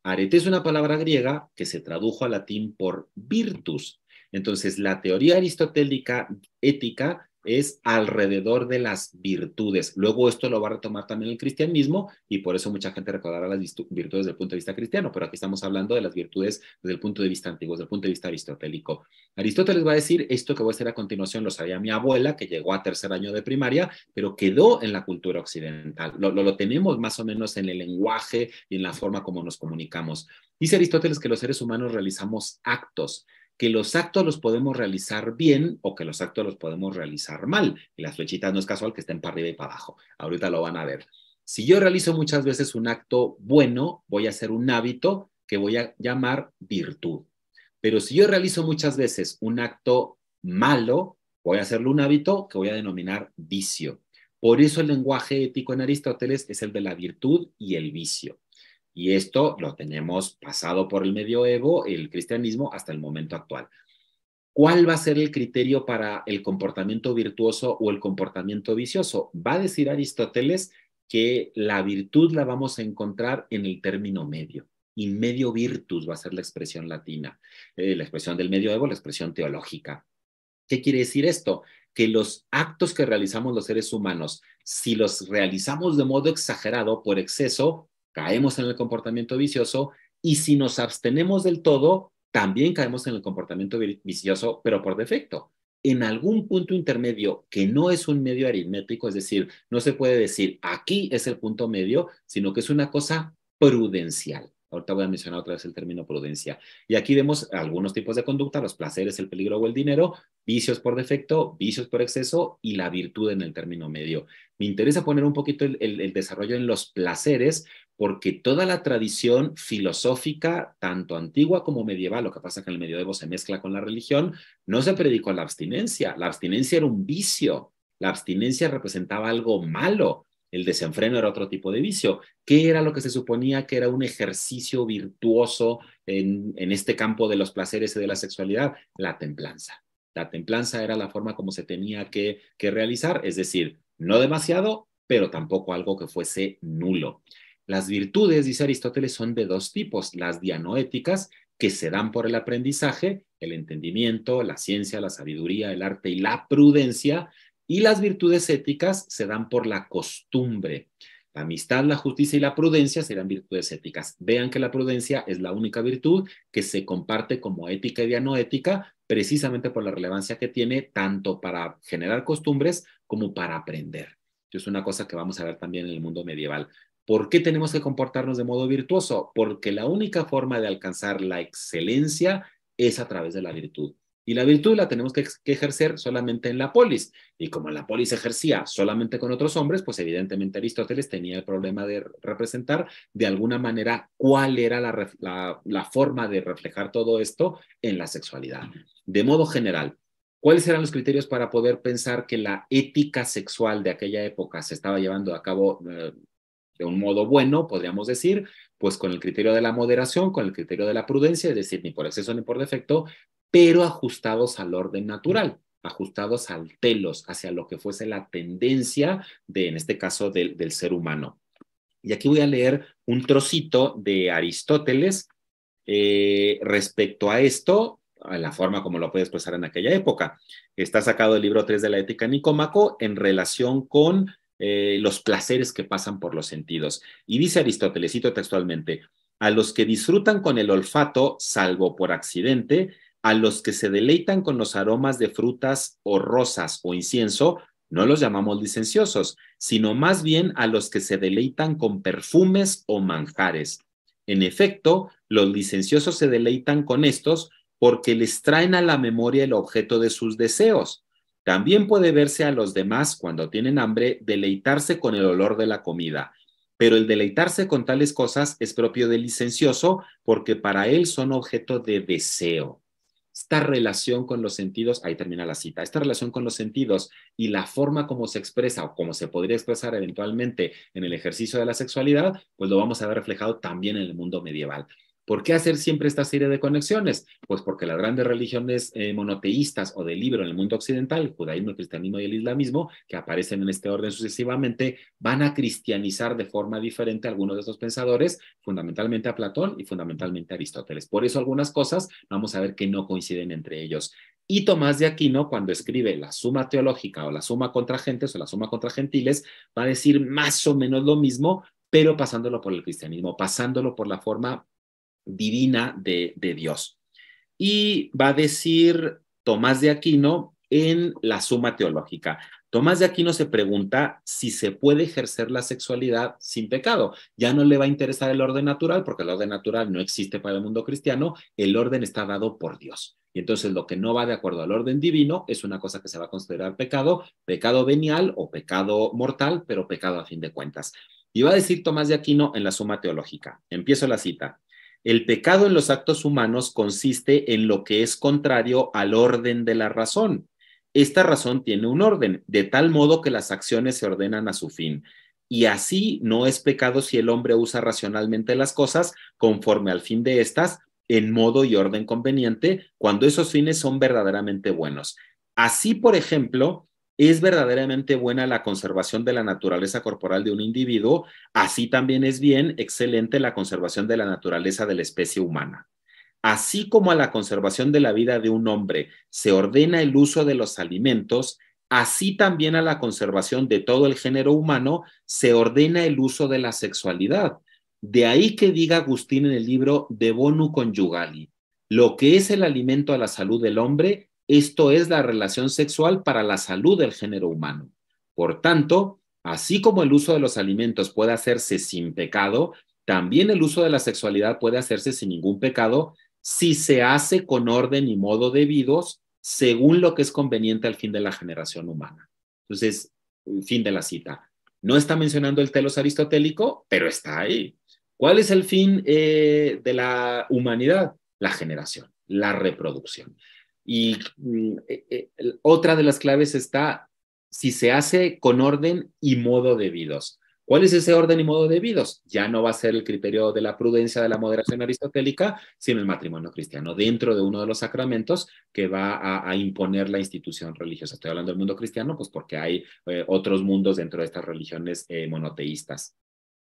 Arete es una palabra griega que se tradujo al latín por virtus, entonces, la teoría aristotélica ética es alrededor de las virtudes. Luego esto lo va a retomar también el cristianismo y por eso mucha gente recordará las virtudes desde el punto de vista cristiano, pero aquí estamos hablando de las virtudes desde el punto de vista antiguo, desde el punto de vista aristotélico. Aristóteles va a decir, esto que voy a hacer a continuación lo sabía mi abuela, que llegó a tercer año de primaria, pero quedó en la cultura occidental. Lo, lo, lo tenemos más o menos en el lenguaje y en la forma como nos comunicamos. Dice Aristóteles que los seres humanos realizamos actos que los actos los podemos realizar bien o que los actos los podemos realizar mal. Y las flechitas no es casual que estén para arriba y para abajo. Ahorita lo van a ver. Si yo realizo muchas veces un acto bueno, voy a hacer un hábito que voy a llamar virtud. Pero si yo realizo muchas veces un acto malo, voy a hacerlo un hábito que voy a denominar vicio. Por eso el lenguaje ético en Aristóteles es el de la virtud y el vicio. Y esto lo tenemos pasado por el medioevo, el cristianismo, hasta el momento actual. ¿Cuál va a ser el criterio para el comportamiento virtuoso o el comportamiento vicioso? Va a decir Aristóteles que la virtud la vamos a encontrar en el término medio. Y medio virtus va a ser la expresión latina, eh, la expresión del medioevo, la expresión teológica. ¿Qué quiere decir esto? Que los actos que realizamos los seres humanos, si los realizamos de modo exagerado por exceso, caemos en el comportamiento vicioso y si nos abstenemos del todo, también caemos en el comportamiento vicioso, pero por defecto. En algún punto intermedio que no es un medio aritmético, es decir, no se puede decir aquí es el punto medio, sino que es una cosa prudencial. Ahorita voy a mencionar otra vez el término prudencia. Y aquí vemos algunos tipos de conducta, los placeres, el peligro o el dinero, vicios por defecto, vicios por exceso y la virtud en el término medio. Me interesa poner un poquito el, el desarrollo en los placeres porque toda la tradición filosófica, tanto antigua como medieval, lo que pasa es que en el medioevo se mezcla con la religión, no se predicó la abstinencia. La abstinencia era un vicio, la abstinencia representaba algo malo, el desenfreno era otro tipo de vicio. ¿Qué era lo que se suponía que era un ejercicio virtuoso en, este campo de los placeres y de la sexualidad? La templanza. La templanza era la forma como se tenía que realizar, es decir, no demasiado, pero tampoco algo que fuese nulo. Las virtudes, dice Aristóteles, son de dos tipos, las dianoéticas, que se dan por el aprendizaje, el entendimiento, la ciencia, la sabiduría, el arte y la prudencia, y las virtudes éticas se dan por la costumbre. La amistad, la justicia y la prudencia serán virtudes éticas. Vean que la prudencia es la única virtud que se comparte como ética y dianoética, precisamente por la relevancia que tiene tanto para generar costumbres como para aprender. Es una cosa que vamos a ver también en el mundo medieval. ¿Por qué tenemos que comportarnos de modo virtuoso? Porque la única forma de alcanzar la excelencia es a través de la virtud. Y la virtud la tenemos que, ejercer solamente en la polis. Y como la polis ejercía solamente con otros hombres, pues evidentemente Aristóteles tenía el problema de representar de alguna manera cuál era la, forma de reflejar todo esto en la sexualidad. De modo general, ¿Cuáles eran los criterios para poder pensar que la ética sexual de aquella época se estaba llevando a cabo eh, de un modo bueno, podríamos decir, pues con el criterio de la moderación, con el criterio de la prudencia, es decir, ni por exceso ni por defecto, pero ajustados al orden natural, ajustados al telos, hacia lo que fuese la tendencia de, en este caso, del, del ser humano. Y aquí voy a leer un trocito de Aristóteles eh, respecto a esto, a la forma como lo puede expresar en aquella época. Está sacado el libro 3 de la Ética Nicómaco en relación con eh, los placeres que pasan por los sentidos. Y dice Aristóteles, cito textualmente, a los que disfrutan con el olfato, salvo por accidente, a los que se deleitan con los aromas de frutas o rosas o incienso, no los llamamos licenciosos, sino más bien a los que se deleitan con perfumes o manjares. En efecto, los licenciosos se deleitan con estos porque les traen a la memoria el objeto de sus deseos también puede verse a los demás cuando tienen hambre deleitarse con el olor de la comida, pero el deleitarse con tales cosas es propio del licencioso porque para él son objeto de deseo. Esta relación con los sentidos, ahí termina la cita, esta relación con los sentidos y la forma como se expresa o como se podría expresar eventualmente en el ejercicio de la sexualidad, pues lo vamos a ver reflejado también en el mundo medieval. ¿Por qué hacer siempre esta serie de conexiones? Pues porque las grandes religiones eh, monoteístas o de libro en el mundo occidental, el judaísmo, el cristianismo y el islamismo, que aparecen en este orden sucesivamente, van a cristianizar de forma diferente a algunos de estos pensadores, fundamentalmente a Platón y fundamentalmente a Aristóteles. Por eso algunas cosas vamos a ver que no coinciden entre ellos. Y Tomás de Aquino, cuando escribe la suma teológica o la suma contra gentes o la suma contra gentiles, va a decir más o menos lo mismo, pero pasándolo por el cristianismo, pasándolo por la forma divina de, Dios. Y va a decir Tomás de Aquino en la Suma Teológica. Tomás de Aquino se pregunta si se puede ejercer la sexualidad sin pecado. Ya no le va a interesar el orden natural, porque el orden natural no existe para el mundo cristiano, el orden está dado por Dios. Y entonces lo que no va de acuerdo al orden divino es una cosa que se va a considerar pecado, pecado venial o pecado mortal, pero pecado a fin de cuentas. Y va a decir Tomás de Aquino en la Suma Teológica. Empiezo la cita. El pecado en los actos humanos consiste en lo que es contrario al orden de la razón. Esta razón tiene un orden, de tal modo que las acciones se ordenan a su fin. Y así no es pecado si el hombre usa racionalmente las cosas conforme al fin de éstas, en modo y orden conveniente, cuando esos fines son verdaderamente buenos. Así, por ejemplo, es verdaderamente buena la conservación de la naturaleza corporal de un individuo, así también es bien excelente la conservación de la naturaleza de la especie humana. Así como a la conservación de la vida de un hombre se ordena el uso de los alimentos, así también a la conservación de todo el género humano se ordena el uso de la sexualidad. De ahí que diga Agustín en el libro De Bonu Conjugali, lo que es el alimento a la salud del hombre esto es la relación sexual para la salud del género humano. Por tanto, así como el uso de los alimentos puede hacerse sin pecado, también el uso de la sexualidad puede hacerse sin ningún pecado si se hace con orden y modo debidos según lo que es conveniente al fin de la generación humana. Entonces, fin de la cita. No está mencionando el telos aristotélico, pero está ahí. ¿Cuál es el fin eh, de la humanidad? La generación, la reproducción. Y mm, e, e, otra de las claves está si se hace con orden y modo debidos. ¿Cuál es ese orden y modo debidos? Ya no va a ser el criterio de la prudencia, de la moderación aristotélica, sino el matrimonio cristiano, dentro de uno de los sacramentos que va a, imponer la institución religiosa. Estoy hablando del mundo cristiano, pues porque hay eh, otros mundos dentro de estas religiones eh, monoteístas.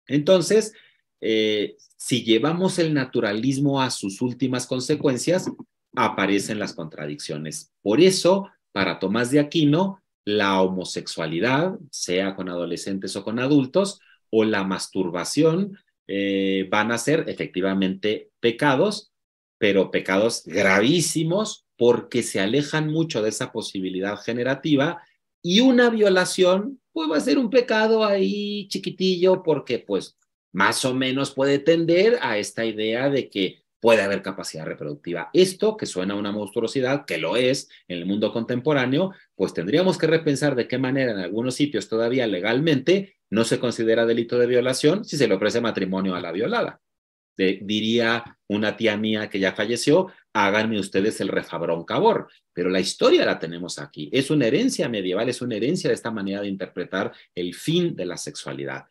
Entonces, eh, si llevamos el naturalismo a sus últimas consecuencias, aparecen las contradicciones. Por eso, para Tomás de Aquino, la homosexualidad, sea con adolescentes o con adultos, o la masturbación, eh, van a ser efectivamente pecados, pero pecados gravísimos porque se alejan mucho de esa posibilidad generativa y una violación, pues va a ser un pecado ahí chiquitillo porque pues más o menos puede tender a esta idea de que puede haber capacidad reproductiva. Esto, que suena una monstruosidad, que lo es en el mundo contemporáneo, pues tendríamos que repensar de qué manera en algunos sitios todavía legalmente no se considera delito de violación si se le ofrece matrimonio a la violada. Eh, diría una tía mía que ya falleció, háganme ustedes el refabrón cabor. Pero la historia la tenemos aquí. Es una herencia medieval, es una herencia de esta manera de interpretar el fin de la sexualidad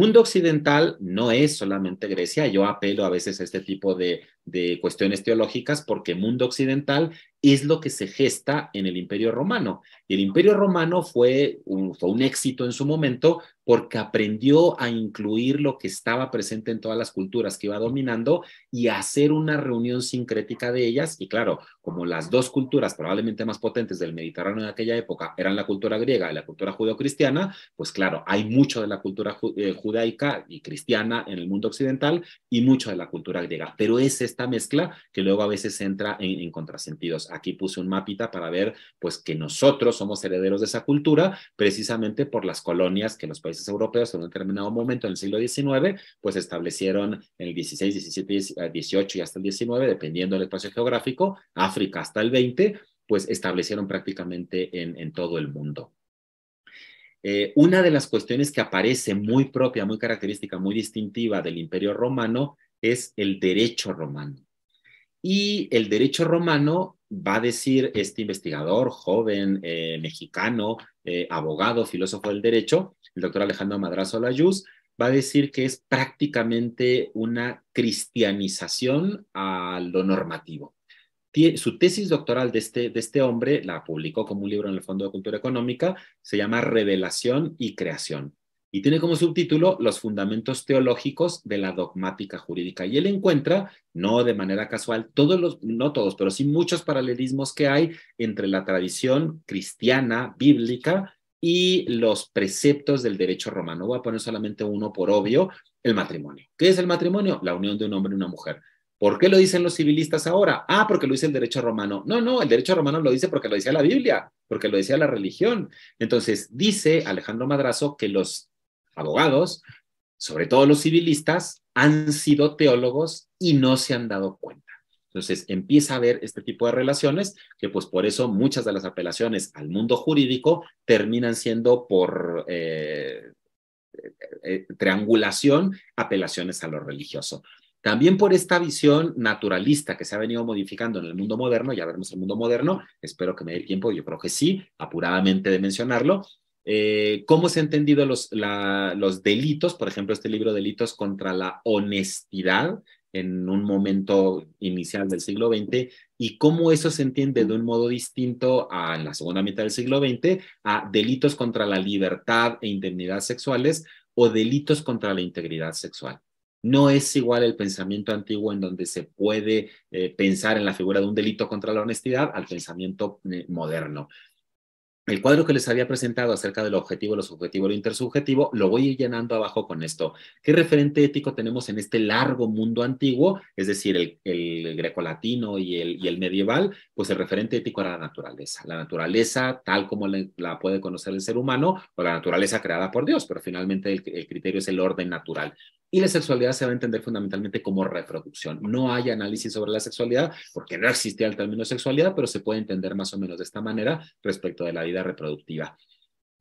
mundo occidental no es solamente Grecia, yo apelo a veces a este tipo de de cuestiones teológicas porque mundo occidental es lo que se gesta en el Imperio Romano. Y el Imperio Romano fue un, fue un éxito en su momento porque aprendió a incluir lo que estaba presente en todas las culturas que iba dominando y a hacer una reunión sincrética de ellas. Y claro, como las dos culturas probablemente más potentes del Mediterráneo en aquella época eran la cultura griega y la cultura judeocristiana, pues claro, hay mucho de la cultura eh, judaica y cristiana en el mundo occidental y mucho de la cultura griega. Pero ese esta mezcla que luego a veces entra en, contrasentidos. Aquí puse un mapita para ver pues que nosotros somos herederos de esa cultura precisamente por las colonias que los países europeos en un determinado momento en el siglo XIX pues establecieron en el 16, 17, 18 y hasta el 19 dependiendo del espacio geográfico, África hasta el 20 pues establecieron prácticamente en, todo el mundo. Eh, una de las cuestiones que aparece muy propia, muy característica, muy distintiva del Imperio Romano es el derecho romano. Y el derecho romano va a decir este investigador joven eh, mexicano, eh, abogado, filósofo del derecho, el doctor Alejandro Madrazo Layuz, va a decir que es prácticamente una cristianización a lo normativo. Su tesis doctoral este, de este hombre la publicó como un libro en el Fondo de Cultura Económica, se llama Revelación y Creación y tiene como subtítulo Los fundamentos teológicos de la dogmática jurídica. Y él encuentra, no de manera casual, todos los, no todos, pero sí muchos paralelismos que hay entre la tradición cristiana, bíblica, y los preceptos del derecho romano. Voy a poner solamente uno por obvio, el matrimonio. ¿Qué es el matrimonio? La unión de un hombre y una mujer. ¿Por qué lo dicen los civilistas ahora? Ah, porque lo dice el derecho romano. No, no, el derecho romano lo dice porque lo decía la Biblia, porque lo decía la religión. Entonces, dice Alejandro Madrazo que los abogados, sobre todo los civilistas, han sido teólogos y no se han dado cuenta. Entonces empieza a haber este tipo de relaciones que pues por eso muchas de las apelaciones al mundo jurídico terminan siendo por eh, eh, eh, triangulación apelaciones a lo religioso. También por esta visión naturalista que se ha venido modificando en el mundo moderno, ya veremos el mundo moderno, espero que me dé tiempo, yo creo que sí, apuradamente de mencionarlo, eh, cómo se han entendido los, delitos, por ejemplo, este libro Delitos contra la honestidad en un momento inicial del siglo XX y cómo eso se entiende de un modo distinto a la segunda mitad del siglo XX a delitos contra la libertad e indemnidad sexuales o delitos contra la integridad sexual. No es igual el pensamiento antiguo en donde se puede eh, pensar en la figura de un delito contra la honestidad al pensamiento eh, moderno el cuadro que les había presentado acerca del objetivo, lo subjetivo, lo intersubjetivo, lo voy a ir llenando abajo con esto. ¿Qué referente ético tenemos en este largo mundo antiguo? Es decir, el, greco grecolatino y el, medieval, pues el referente ético era la naturaleza. La naturaleza tal como la, puede conocer el ser humano o la naturaleza creada por Dios, pero finalmente el criterio es el orden natural. Y la sexualidad se va a entender fundamentalmente como reproducción. No hay análisis sobre la sexualidad porque no existía el término sexualidad, pero se puede entender más o menos de esta manera respecto de la vida reproductiva.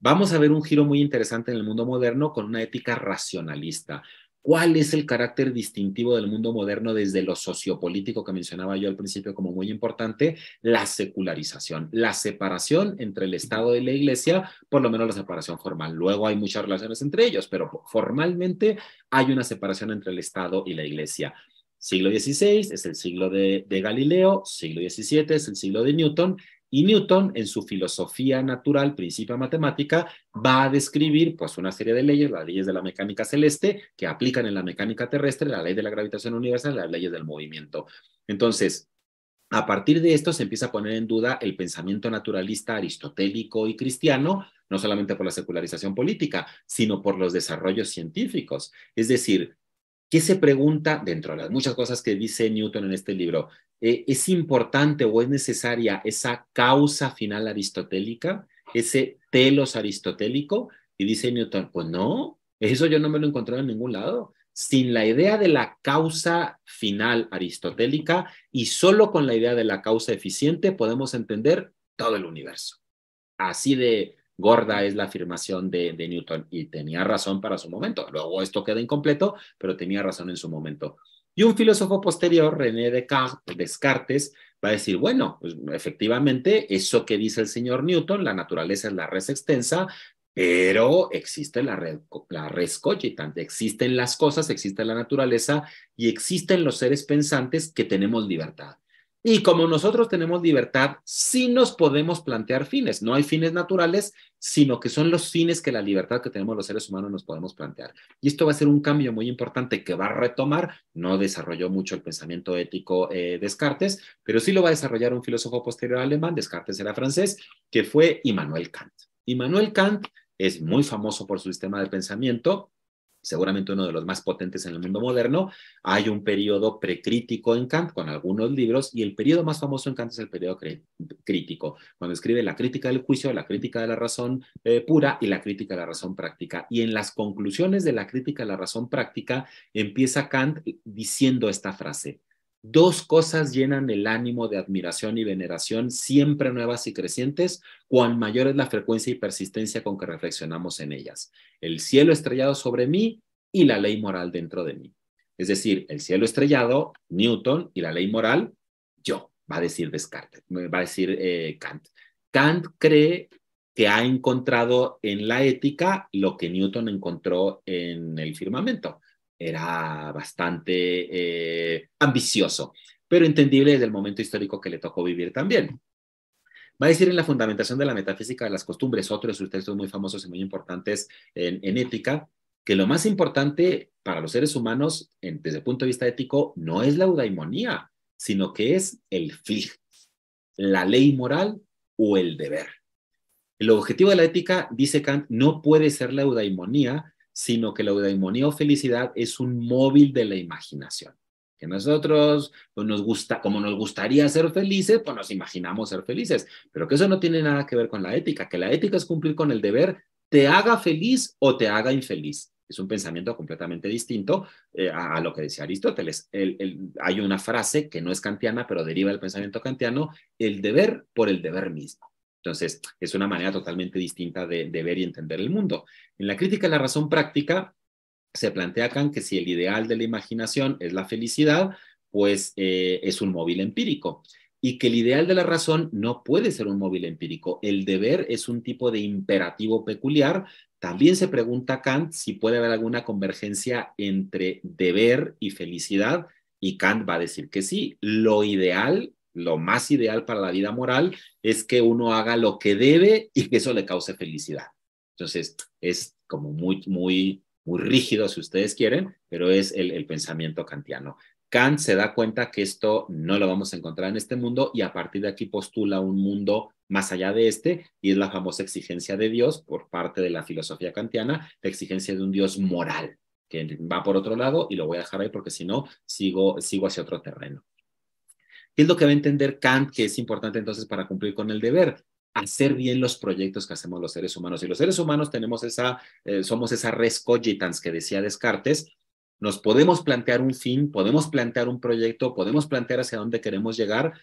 Vamos a ver un giro muy interesante en el mundo moderno con una ética racionalista cuál es el carácter distintivo del mundo moderno desde lo sociopolítico que mencionaba yo al principio como muy importante, la secularización, la separación entre el Estado y la Iglesia, por lo menos la separación formal. Luego hay muchas relaciones entre ellos, pero formalmente hay una separación entre el Estado y la Iglesia. Siglo XVI es el siglo de, Galileo, siglo XVII es el siglo de Newton y Newton, en su filosofía natural, Principio matemática, va a describir pues, una serie de leyes, las leyes de la mecánica celeste, que aplican en la mecánica terrestre, la ley de la gravitación universal, las leyes del movimiento. Entonces, a partir de esto se empieza a poner en duda el pensamiento naturalista aristotélico y cristiano, no solamente por la secularización política, sino por los desarrollos científicos. Es decir, ¿qué se pregunta dentro de las muchas cosas que dice Newton en este libro? Eh, es importante o es necesaria esa causa final aristotélica, ese telos aristotélico, y dice Newton, pues no, eso yo no me lo he encontrado en ningún lado. Sin la idea de la causa final aristotélica y solo con la idea de la causa eficiente podemos entender todo el universo. Así de gorda es la afirmación de Newton y tenía razón para su momento. Luego esto queda incompleto, pero tenía razón en su momento. Y un filósofo posterior, René Descartes, va a decir, bueno, pues, efectivamente, eso que dice el señor Newton, la naturaleza es la res extensa, pero existe la red, la res cogitante, existen las cosas, existe la naturaleza y existen los seres pensantes que tenemos libertad. Y como nosotros tenemos libertad, sí nos podemos plantear fines. No hay fines naturales, sino que son los fines que la libertad que tenemos los seres humanos nos podemos plantear. Y esto va a ser un cambio muy importante que va a retomar. No desarrolló mucho el pensamiento ético eh, Descartes, pero sí lo va a desarrollar un filósofo posterior alemán, Descartes era francés, que fue Immanuel Kant. Immanuel Kant es muy famoso por su sistema de pensamiento, seguramente uno de los más potentes en el mundo moderno. Hay un periodo precrítico en Kant con algunos libros y el periodo más famoso en Kant es el periodo crítico, cuando escribe la crítica del juicio, la crítica de la razón eh, pura y la crítica de la razón práctica. Y en las conclusiones de la crítica de la razón práctica empieza Kant diciendo esta frase. Dos cosas llenan el ánimo de admiración y veneración, siempre nuevas y crecientes, cuan mayor es la frecuencia y persistencia con que reflexionamos en ellas. El cielo estrellado sobre mí y la ley moral dentro de mí. Es decir, el cielo estrellado, Newton, y la ley moral, yo, va a decir Descartes, va a decir eh, Kant. Kant cree que ha encontrado en la ética lo que Newton encontró en el firmamento era bastante eh, ambicioso, pero entendible desde el momento histórico que le tocó vivir también. Va a decir en la fundamentación de la metafísica de las costumbres, otro de sus textos muy famosos y muy importantes en, ética, que lo más importante para los seres humanos desde el punto de vista ético no es la eudaimonía, sino que es el fij, la ley moral o el deber. El objetivo de la ética, dice Kant, no puede ser la eudaimonía, sino que la eudaimonía o felicidad es un móvil de la imaginación. Que nosotros, pues, nos gusta, como nos gustaría ser felices, pues nos imaginamos ser felices, pero que eso no tiene nada que ver con la ética, que la ética es cumplir con el deber, te haga feliz o te haga infeliz. Es un pensamiento completamente distinto eh, a, lo que decía Aristóteles. hay una frase que no es kantiana, pero deriva del pensamiento kantiano, el deber por el deber mismo. Entonces, es una manera totalmente distinta de, ver y entender el mundo. En la crítica de la razón práctica, se plantea Kant que si el ideal de la imaginación es la felicidad, pues eh, es un móvil empírico y que el ideal de la razón no puede ser un móvil empírico. El deber es un tipo de imperativo peculiar. También se pregunta Kant si puede haber alguna convergencia entre deber y felicidad y Kant va a decir que sí. Lo ideal lo más ideal para la vida moral es que uno haga lo que debe y que eso le cause felicidad. Entonces, es como muy, muy, muy rígido si ustedes quieren, pero es el, pensamiento kantiano. Kant se da cuenta que esto no lo vamos a encontrar en este mundo y a partir de aquí postula un mundo más allá de este y es la famosa exigencia de Dios por parte de la filosofía kantiana, la exigencia de un Dios moral que va por otro lado y lo voy a dejar ahí porque si no sigo sigo hacia otro terreno es lo que va a entender Kant que es importante entonces para cumplir con el deber? hacer bien los proyectos que hacemos los seres humanos. Y los seres humanos tenemos esa, eh, somos esa res cogitans que decía Descartes, nos podemos plantear un fin, podemos plantear un proyecto, podemos plantear hacia dónde queremos llegar,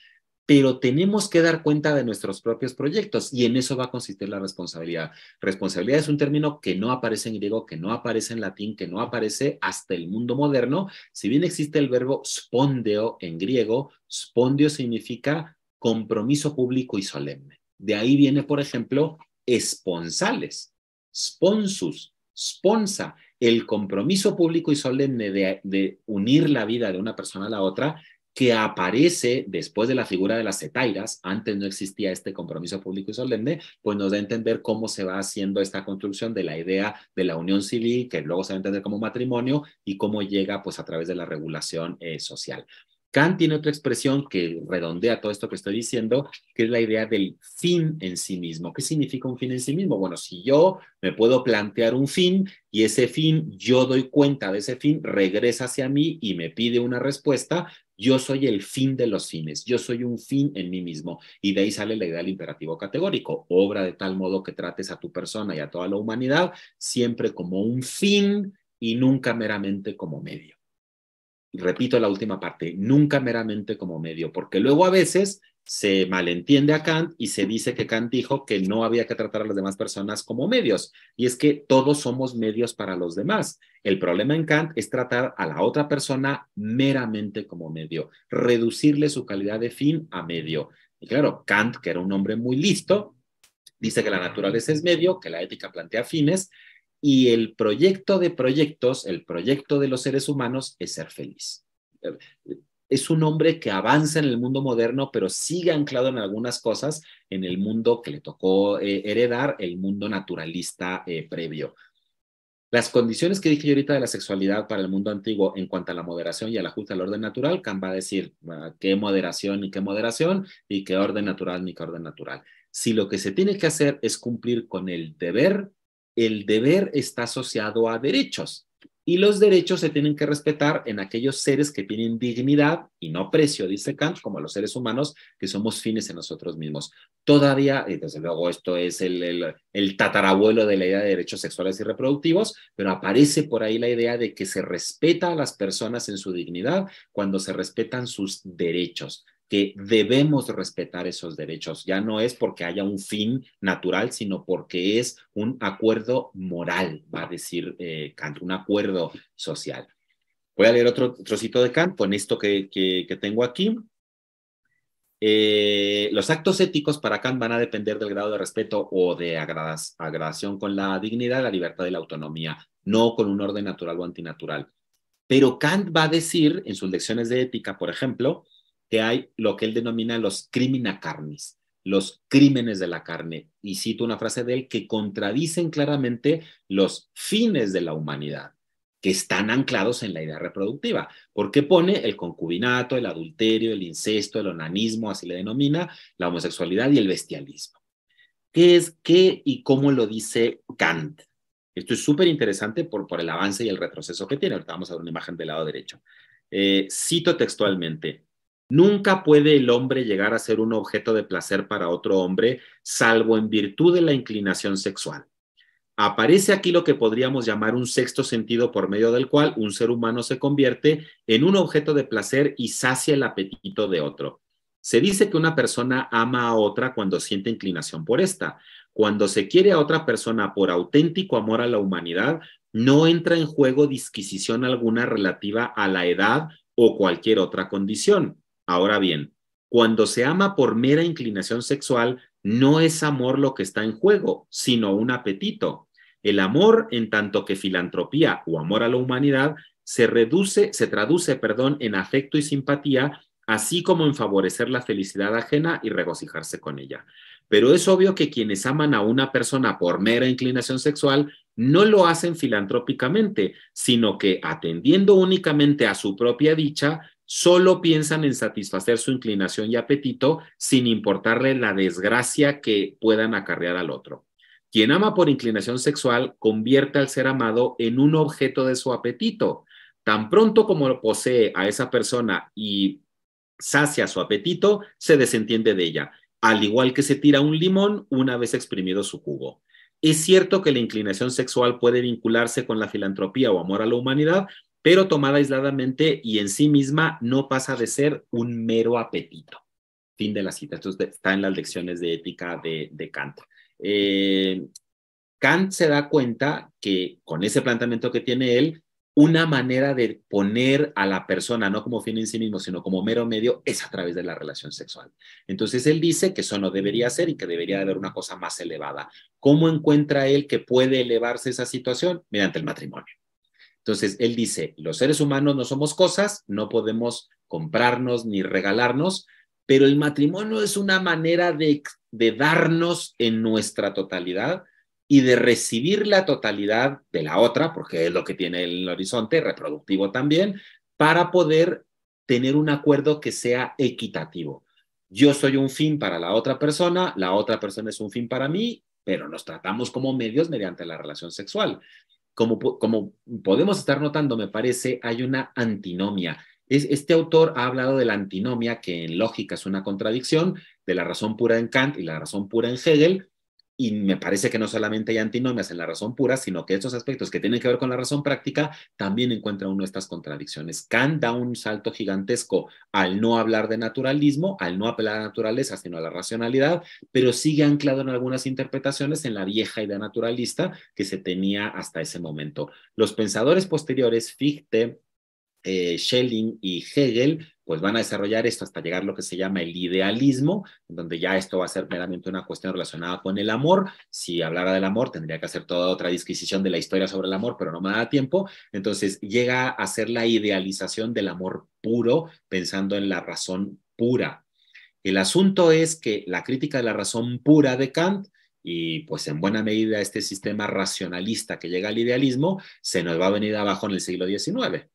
pero tenemos que dar cuenta de nuestros propios proyectos y en eso va a consistir la responsabilidad. Responsabilidad es un término que no aparece en griego, que no aparece en latín, que no aparece hasta el mundo moderno. Si bien existe el verbo spondeo en griego, spondeo significa compromiso público y solemne. De ahí viene, por ejemplo, esponsales, sponsus, sponsa, el compromiso público y solemne de unir la vida de una persona a la otra que aparece después de la figura de las etairas, antes no existía este compromiso público y solemne, pues nos da a entender cómo se va haciendo esta construcción de la idea de la unión civil, que luego se va a entender como matrimonio, y cómo llega pues a través de la regulación eh, social. Kant tiene otra expresión que redondea todo esto que estoy diciendo, que es la idea del fin en sí mismo. ¿Qué significa un fin en sí mismo? Bueno, si yo me puedo plantear un fin y ese fin, yo doy cuenta de ese fin, regresa hacia mí y me pide una respuesta, yo soy el fin de los fines, yo soy un fin en mí mismo. Y de ahí sale la idea del imperativo categórico. Obra de tal modo que trates a tu persona y a toda la humanidad siempre como un fin y nunca meramente como medio. Repito la última parte, nunca meramente como medio, porque luego a veces se malentiende a Kant y se dice que Kant dijo que no había que tratar a las demás personas como medios. Y es que todos somos medios para los demás. El problema en Kant es tratar a la otra persona meramente como medio, reducirle su calidad de fin a medio. Y claro, Kant, que era un hombre muy listo, dice que la naturaleza es medio, que la ética plantea fines, y el proyecto de proyectos, el proyecto de los seres humanos es ser feliz es un hombre que avanza en el mundo moderno, pero sigue anclado en algunas cosas en el mundo que le tocó eh, heredar, el mundo naturalista eh, previo. Las condiciones que dije yo ahorita de la sexualidad para el mundo antiguo en cuanto a la moderación y al ajuste al orden natural, Kant va a decir ah, qué moderación y qué moderación y qué orden natural ni qué orden natural. Si lo que se tiene que hacer es cumplir con el deber, el deber está asociado a derechos. Y los derechos se tienen que respetar en aquellos seres que tienen dignidad y no precio, dice Kant, como los seres humanos que somos fines en nosotros mismos. Todavía, y desde luego esto es el, el, el, tatarabuelo de la idea de derechos sexuales y reproductivos, pero aparece por ahí la idea de que se respeta a las personas en su dignidad cuando se respetan sus derechos que debemos respetar esos derechos. Ya no es porque haya un fin natural, sino porque es un acuerdo moral, va a decir eh, Kant, un acuerdo social. Voy a leer otro trocito de Kant con esto que, que, tengo aquí. Eh, los actos éticos para Kant van a depender del grado de respeto o de agradación con la dignidad, la libertad y la autonomía, no con un orden natural o antinatural. Pero Kant va a decir en sus lecciones de ética, por ejemplo, que hay lo que él denomina los crimina carnis, los crímenes de la carne. Y cito una frase de él que contradicen claramente los fines de la humanidad que están anclados en la idea reproductiva, porque pone el concubinato, el adulterio, el incesto, el onanismo, así le denomina, la homosexualidad y el bestialismo. ¿Qué es qué y cómo lo dice Kant? Esto es súper interesante por, por el avance y el retroceso que tiene. Ahorita vamos a ver una imagen del lado derecho. Eh, cito textualmente, Nunca puede el hombre llegar a ser un objeto de placer para otro hombre, salvo en virtud de la inclinación sexual. Aparece aquí lo que podríamos llamar un sexto sentido por medio del cual un ser humano se convierte en un objeto de placer y sacia el apetito de otro. Se dice que una persona ama a otra cuando siente inclinación por esta. Cuando se quiere a otra persona por auténtico amor a la humanidad, no entra en juego disquisición alguna relativa a la edad o cualquier otra condición. Ahora bien, cuando se ama por mera inclinación sexual, no es amor lo que está en juego, sino un apetito. El amor, en tanto que filantropía o amor a la humanidad, se reduce, se traduce, perdón, en afecto y simpatía, así como en favorecer la felicidad ajena y regocijarse con ella. Pero es obvio que quienes aman a una persona por mera inclinación sexual no lo hacen filantrópicamente, sino que atendiendo únicamente a su propia dicha, solo piensan en satisfacer su inclinación y apetito sin importarle la desgracia que puedan acarrear al otro. Quien ama por inclinación sexual convierte al ser amado en un objeto de su apetito. Tan pronto como posee a esa persona y sacia su apetito, se desentiende de ella, al igual que se tira un limón una vez exprimido su cubo. Es cierto que la inclinación sexual puede vincularse con la filantropía o amor a la humanidad, pero tomada aisladamente y en sí misma no pasa de ser un mero apetito. Fin de la cita. Esto está en las lecciones de ética de, Kant. Eh, Kant se da cuenta que con ese planteamiento que tiene él, una manera de poner a la persona no como fin en sí mismo, sino como mero medio, es a través de la relación sexual. Entonces él dice que eso no debería ser y que debería haber una cosa más elevada. ¿Cómo encuentra él que puede elevarse esa situación? Mediante el matrimonio. Entonces, él dice, los seres humanos no somos cosas, no podemos comprarnos ni regalarnos, pero el matrimonio es una manera de, darnos en nuestra totalidad y de recibir la totalidad de la otra, porque es lo que tiene el horizonte reproductivo también, para poder tener un acuerdo que sea equitativo. Yo soy un fin para la otra persona, la otra persona es un fin para mí, pero nos tratamos como medios mediante la relación sexual como, podemos estar notando, me parece, hay una antinomia. Es, este autor ha hablado de la antinomia, que en lógica es una contradicción, de la razón pura en Kant y la razón pura en Hegel, y me parece que no solamente hay antinomias en la razón pura, sino que estos aspectos que tienen que ver con la razón práctica también encuentran uno estas contradicciones. Kant da un salto gigantesco al no hablar de naturalismo, al no apelar a la naturaleza, sino a la racionalidad, pero sigue anclado en algunas interpretaciones en la vieja idea naturalista que se tenía hasta ese momento. Los pensadores posteriores, Fichte, eh, Schelling y Hegel, pues van a desarrollar esto hasta llegar a lo que se llama el idealismo, donde ya esto va a ser meramente una cuestión relacionada con el amor. Si hablara del amor, tendría que hacer toda otra disquisición de la historia sobre el amor, pero no me da tiempo. Entonces llega a ser la idealización del amor puro, pensando en la razón pura. El asunto es que la crítica de la razón pura de Kant y pues en buena medida este sistema racionalista que llega al idealismo se nos va a venir abajo en el siglo XIX.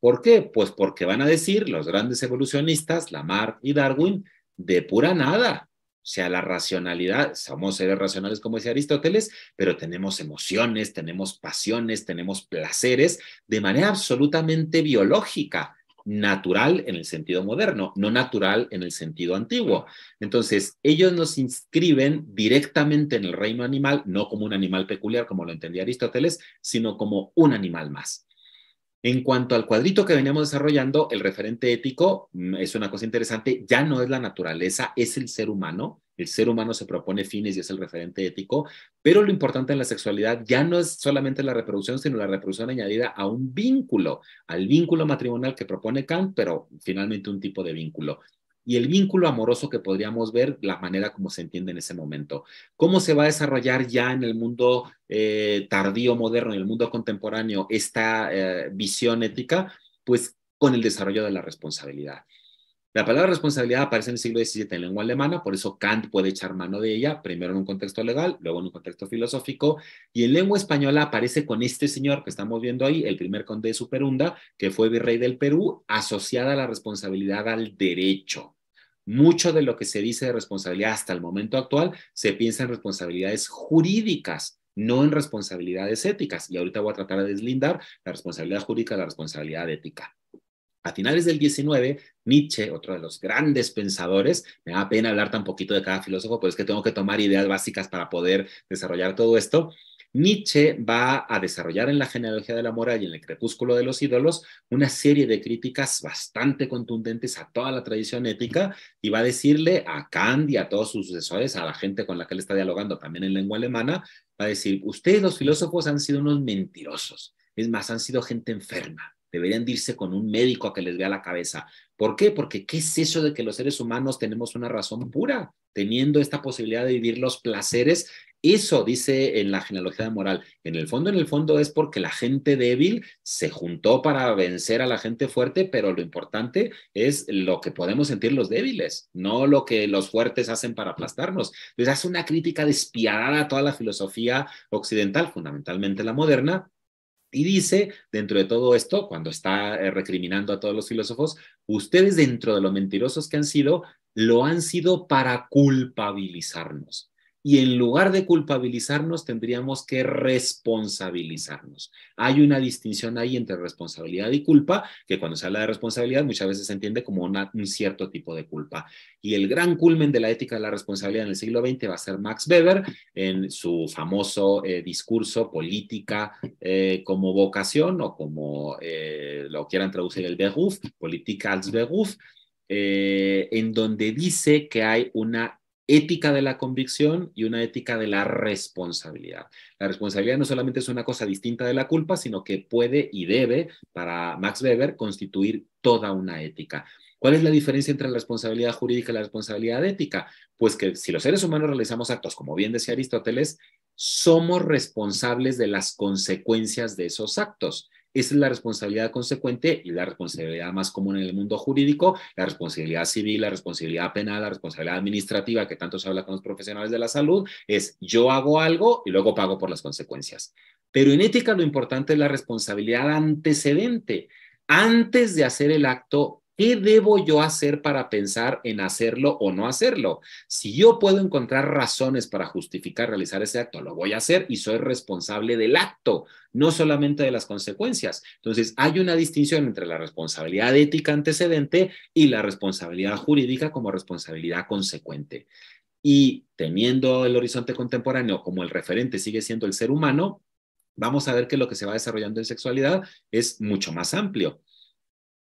¿Por qué? Pues porque van a decir los grandes evolucionistas, Lamarck y Darwin, de pura nada. O sea, la racionalidad, somos seres racionales como decía Aristóteles, pero tenemos emociones, tenemos pasiones, tenemos placeres de manera absolutamente biológica, natural en el sentido moderno, no natural en el sentido antiguo. Entonces, ellos nos inscriben directamente en el reino animal, no como un animal peculiar como lo entendía Aristóteles, sino como un animal más. En cuanto al cuadrito que veníamos desarrollando, el referente ético mm, es una cosa interesante, ya no es la naturaleza, es el ser humano. El ser humano se propone fines y es el referente ético, pero lo importante en la sexualidad ya no es solamente la reproducción, sino la reproducción añadida a un vínculo, al vínculo matrimonial que propone Kant, pero finalmente un tipo de vínculo y el vínculo amoroso que podríamos ver, la manera como se entiende en ese momento. ¿Cómo se va a desarrollar ya en el mundo eh, tardío moderno, en el mundo contemporáneo, esta eh, visión ética? Pues con el desarrollo de la responsabilidad. La palabra responsabilidad aparece en el siglo XVII en lengua alemana, por eso Kant puede echar mano de ella, primero en un contexto legal, luego en un contexto filosófico, y en lengua española aparece con este señor que estamos viendo ahí, el primer conde de Superunda, que fue virrey del Perú, asociada a la responsabilidad al derecho. Mucho de lo que se dice de responsabilidad hasta el momento actual se piensa en responsabilidades jurídicas, no en responsabilidades éticas. Y ahorita voy a tratar de deslindar la responsabilidad jurídica de la responsabilidad ética. A finales del 19, Nietzsche, otro de los grandes pensadores, me da pena hablar tan poquito de cada filósofo, pero es que tengo que tomar ideas básicas para poder desarrollar todo esto. Nietzsche va a desarrollar en la genealogía de la moral y en el crepúsculo de los ídolos una serie de críticas bastante contundentes a toda la tradición ética y va a decirle a Kant y a todos sus sucesores, a la gente con la que él está dialogando también en lengua alemana, va a decir, ustedes los filósofos han sido unos mentirosos, es más, han sido gente enferma deberían irse con un médico a que les vea la cabeza. ¿Por qué? Porque ¿qué es eso de que los seres humanos tenemos una razón pura, teniendo esta posibilidad de vivir los placeres? Eso dice en la genealogía de moral. En el fondo, en el fondo es porque la gente débil se juntó para vencer a la gente fuerte, pero lo importante es lo que podemos sentir los débiles, no lo que los fuertes hacen para aplastarnos. Entonces hace una crítica despiadada a toda la filosofía occidental, fundamentalmente la moderna, y dice, dentro de todo esto, cuando está eh, recriminando a todos los filósofos, ustedes dentro de lo mentirosos que han sido, lo han sido para culpabilizarnos y en lugar de culpabilizarnos tendríamos que responsabilizarnos. Hay una distinción ahí entre responsabilidad y culpa, que cuando se habla de responsabilidad muchas veces se entiende como un cierto tipo de culpa. Y el gran culmen de la ética de la responsabilidad en el siglo XX va a ser Max Weber en su famoso eh, discurso política eh, como vocación o como eh, lo quieran traducir el Beruf, Politik als en donde dice que hay una ética de la convicción y una ética de la responsabilidad. La responsabilidad no solamente es una cosa distinta de la culpa, sino que puede y debe, para Max Weber, constituir toda una ética. ¿Cuál es la diferencia entre la responsabilidad jurídica y la responsabilidad ética? Pues que si los seres humanos realizamos actos, como bien decía Aristóteles, somos responsables de las consecuencias de esos actos. Esa es la responsabilidad consecuente y la responsabilidad más común en el mundo jurídico, la responsabilidad civil, la responsabilidad penal, la responsabilidad administrativa que tanto se habla con los profesionales de la salud, es yo hago algo y luego pago por las consecuencias. Pero en ética lo importante es la responsabilidad antecedente. Antes de hacer el acto, ¿Qué debo yo hacer para pensar en hacerlo o no hacerlo? Si yo puedo encontrar razones para justificar realizar ese acto, lo voy a hacer y soy responsable del acto, no solamente de las consecuencias. Entonces, hay una distinción entre la responsabilidad ética antecedente y la responsabilidad jurídica como responsabilidad consecuente. Y teniendo el horizonte contemporáneo como el referente sigue siendo el ser humano, vamos a ver que lo que se va desarrollando en sexualidad es mucho más amplio.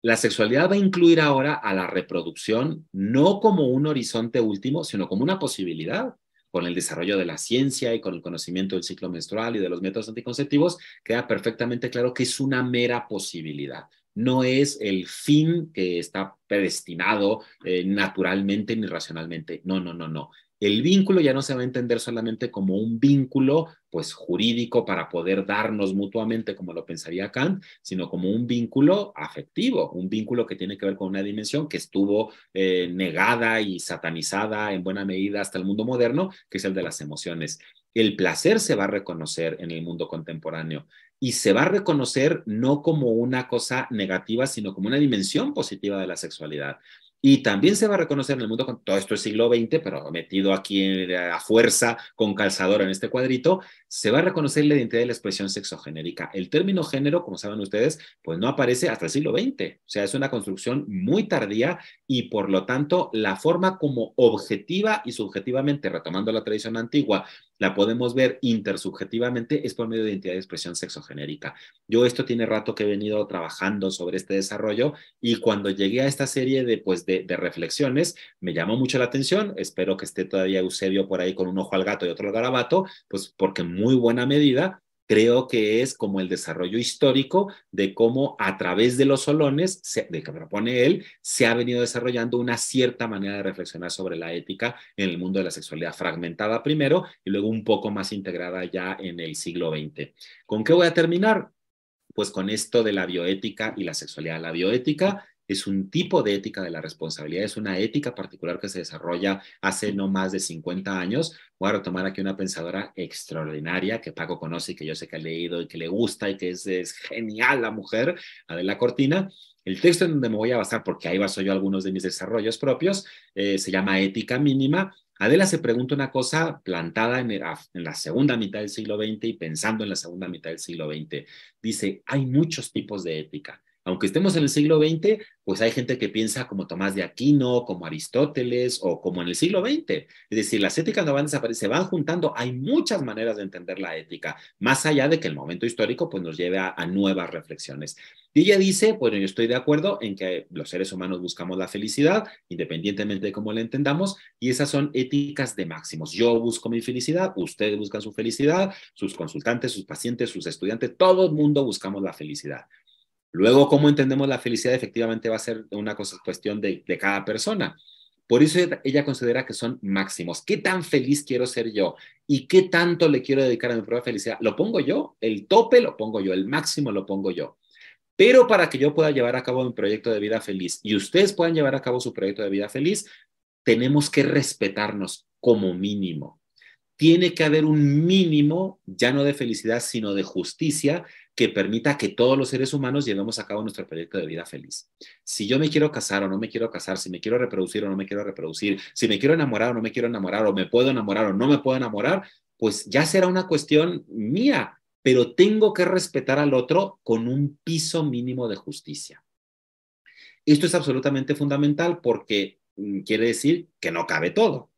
La sexualidad va a incluir ahora a la reproducción no como un horizonte último, sino como una posibilidad con el desarrollo de la ciencia y con el conocimiento del ciclo menstrual y de los métodos anticonceptivos, queda perfectamente claro que es una mera posibilidad. No es el fin que está predestinado eh, naturalmente ni racionalmente. No, no, no, no el vínculo ya no se va a entender solamente como un vínculo pues jurídico para poder darnos mutuamente como lo pensaría Kant, sino como un vínculo afectivo, un vínculo que tiene que ver con una dimensión que estuvo eh, negada y satanizada en buena medida hasta el mundo moderno, que es el de las emociones. El placer se va a reconocer en el mundo contemporáneo y se va a reconocer no como una cosa negativa, sino como una dimensión positiva de la sexualidad. Y también se va a reconocer en el mundo, todo esto es siglo XX, pero metido aquí a fuerza con calzador en este cuadrito, se va a reconocer la identidad de la expresión sexogenérica. El término género, como saben ustedes, pues no aparece hasta el siglo XX. O sea, es una construcción muy tardía y por lo tanto la forma como objetiva y subjetivamente, retomando la tradición antigua, la podemos ver intersubjetivamente, es por medio de identidad de expresión sexogenérica. Yo esto tiene rato que he venido trabajando sobre este desarrollo y cuando llegué a esta serie de, pues, de, reflexiones, me llamó mucho la atención, espero que esté todavía Eusebio por ahí con un ojo al gato y otro al garabato, pues porque muy buena medida creo que es como el desarrollo histórico de cómo a través de los solones, de que propone él, se ha venido desarrollando una cierta manera de reflexionar sobre la ética en el mundo de la sexualidad fragmentada primero y luego un poco más integrada ya en el siglo XX. ¿Con qué voy a terminar? Pues con esto de la bioética y la sexualidad. La bioética es un tipo de ética de la responsabilidad, es una ética particular que se desarrolla hace no más de 50 años. Voy a retomar aquí una pensadora extraordinaria que Paco conoce y que yo sé que ha leído y que le gusta y que es, es genial la mujer, Adela Cortina. El texto en donde me voy a basar, porque ahí baso yo algunos de mis desarrollos propios, eh, se llama Ética Mínima. Adela se pregunta una cosa plantada en, en la segunda mitad del siglo XX y pensando en la segunda mitad del siglo XX. Dice, hay muchos tipos de ética aunque estemos en el siglo XX, pues hay gente que piensa como Tomás de Aquino, como Aristóteles o como en el siglo XX. Es decir, las éticas no van a desaparecer, se van juntando. Hay muchas maneras de entender la ética, más allá de que el momento histórico pues, nos lleve a, nuevas reflexiones. Y ella dice, bueno, yo estoy de acuerdo en que los seres humanos buscamos la felicidad, independientemente de cómo la entendamos, y esas son éticas de máximos. Yo busco mi felicidad, ustedes buscan su felicidad, sus consultantes, sus pacientes, sus estudiantes, todo el mundo buscamos la felicidad. Luego, cómo entendemos la felicidad efectivamente va a ser una cuestión de, cada persona. Por eso ella considera que son máximos. ¿Qué tan feliz quiero ser yo? ¿Y qué tanto le quiero dedicar a mi propia felicidad? Lo pongo yo, el tope lo pongo yo, el máximo lo pongo yo. Pero para que yo pueda llevar a cabo mi proyecto de vida feliz y ustedes puedan llevar a cabo su proyecto de vida feliz, tenemos que respetarnos como mínimo. Tiene que haber un mínimo, ya no de felicidad, sino de justicia, que permita que todos los seres humanos llevemos a cabo nuestro proyecto de vida feliz. Si yo me quiero casar o no me quiero casar, si me quiero reproducir o no me quiero reproducir, si me quiero enamorar o no me quiero enamorar, o me puedo enamorar o no me puedo enamorar, pues ya será una cuestión mía, pero tengo que respetar al otro con un piso mínimo de justicia. Esto es absolutamente fundamental porque mm, quiere decir que no cabe todo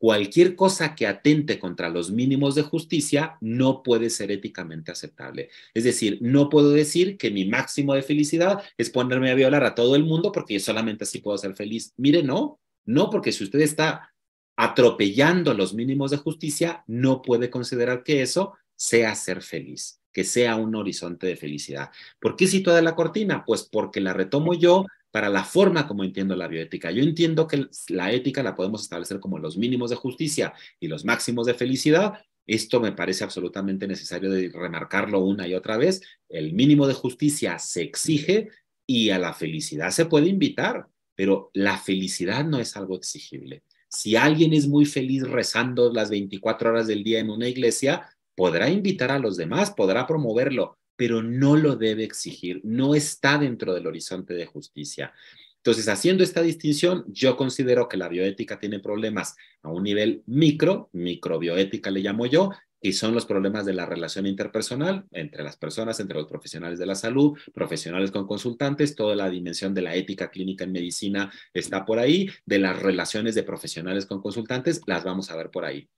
cualquier cosa que atente contra los mínimos de justicia no puede ser éticamente aceptable. Es decir, no puedo decir que mi máximo de felicidad es ponerme a violar a todo el mundo porque solamente así puedo ser feliz. Mire, no, no, porque si usted está atropellando los mínimos de justicia, no puede considerar que eso sea ser feliz, que sea un horizonte de felicidad. ¿Por qué toda la cortina? Pues porque la retomo yo, para la forma como entiendo la bioética. Yo entiendo que la ética la podemos establecer como los mínimos de justicia y los máximos de felicidad. Esto me parece absolutamente necesario de remarcarlo una y otra vez. El mínimo de justicia se exige y a la felicidad se puede invitar, pero la felicidad no es algo exigible. Si alguien es muy feliz rezando las 24 horas del día en una iglesia, podrá invitar a los demás, podrá promoverlo, pero no lo debe exigir, no está dentro del horizonte de justicia. Entonces, haciendo esta distinción, yo considero que la bioética tiene problemas a un nivel micro, microbioética le llamo yo, y son los problemas de la relación interpersonal entre las personas, entre los profesionales de la salud, profesionales con consultantes, toda la dimensión de la ética clínica en medicina está por ahí, de las relaciones de profesionales con consultantes, las vamos a ver por ahí.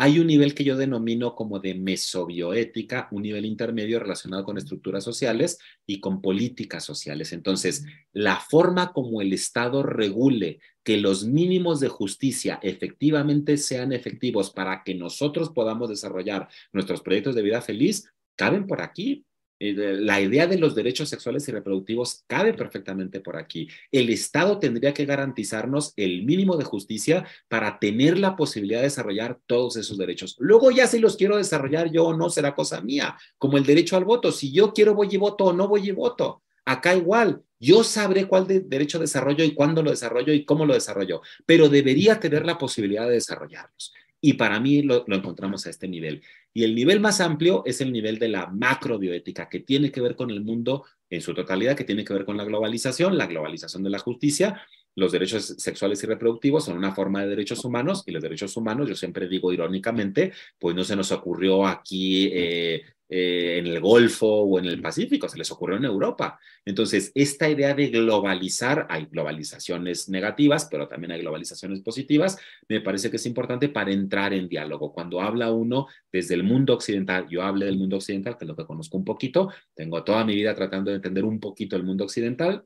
Hay un nivel que yo denomino como de mesobioética, un nivel intermedio relacionado con estructuras sociales y con políticas sociales. Entonces, la forma como el Estado regule que los mínimos de justicia efectivamente sean efectivos para que nosotros podamos desarrollar nuestros proyectos de vida feliz, caben por aquí, eh, la idea de los derechos sexuales y reproductivos cabe perfectamente por aquí. El Estado tendría que garantizarnos el mínimo de justicia para tener la posibilidad de desarrollar todos esos derechos. Luego ya si los quiero desarrollar yo no será cosa mía, como el derecho al voto. Si yo quiero voy y voto o no voy y voto. Acá igual, yo sabré cuál derecho desarrollo y cuándo lo desarrollo y cómo lo desarrollo, pero debería tener la posibilidad de desarrollarlos. Y para mí lo, encontramos a este nivel. Y el nivel más amplio es el nivel de la macrobioética, que tiene que ver con el mundo en su totalidad, que tiene que ver con la globalización, la globalización de la justicia los derechos sexuales y reproductivos son una forma de derechos humanos y los derechos humanos, yo siempre digo irónicamente, pues no se nos ocurrió aquí eh, eh, en el Golfo o en el Pacífico, se les ocurrió en Europa. Entonces, esta idea de globalizar, hay globalizaciones negativas, pero también hay globalizaciones positivas, me parece que es importante para entrar en diálogo. Cuando habla uno desde el mundo occidental, yo hablé del mundo occidental, que es lo que conozco un poquito, tengo toda mi vida tratando de entender un poquito el mundo occidental,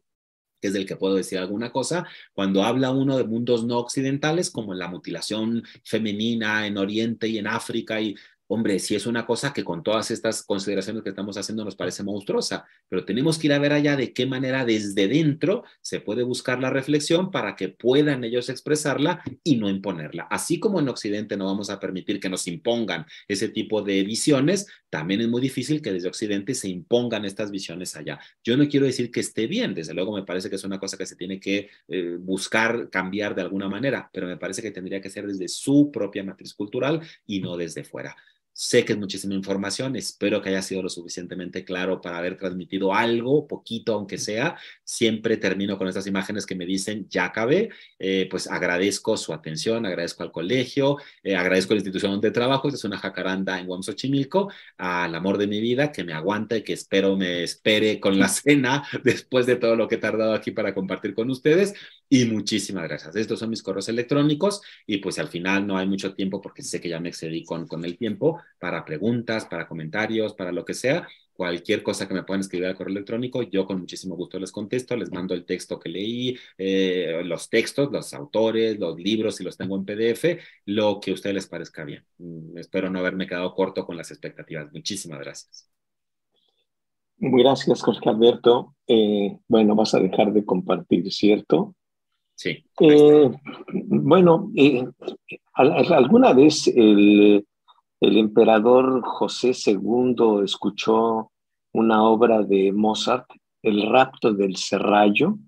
que es del que puedo decir alguna cosa, cuando habla uno de mundos no occidentales, como la mutilación femenina en Oriente y en África, y hombre, si es una cosa que con todas estas consideraciones que estamos haciendo nos parece monstruosa, pero tenemos que ir a ver allá de qué manera desde dentro se puede buscar la reflexión para que puedan ellos expresarla y no imponerla. Así como en Occidente no vamos a permitir que nos impongan ese tipo de visiones, también es muy difícil que desde Occidente se impongan estas visiones allá. Yo no quiero decir que esté bien, desde luego me parece que es una cosa que se tiene que eh, buscar cambiar de alguna manera, pero me parece que tendría que ser desde su propia matriz cultural y no desde fuera. Sé que es muchísima información, espero que haya sido lo suficientemente claro para haber transmitido algo, poquito aunque sea. Siempre termino con estas imágenes que me dicen, ya acabé, eh, pues agradezco su atención, agradezco al colegio, eh, agradezco a la institución donde trabajo, es una jacaranda en Guamsochimilco, al amor de mi vida que me aguanta y que espero me espere con la cena después de todo lo que he tardado aquí para compartir con ustedes. Y muchísimas gracias. Estos son mis correos electrónicos y pues al final no hay mucho tiempo porque sé que ya me excedí con, con el tiempo para preguntas, para comentarios, para lo que sea. Cualquier cosa que me puedan escribir al correo electrónico, yo con muchísimo gusto les contesto, les mando el texto que leí, eh, los textos, los autores, los libros, si los tengo en PDF, lo que a ustedes les parezca bien. Mm, espero no haberme quedado corto con las expectativas. Muchísimas gracias. Gracias, Jorge Alberto. Eh, bueno, vas a dejar de compartir, ¿cierto? Sí. Eh, bueno, alguna vez el el emperador José II escuchó una obra de Mozart, El rapto del serrallo,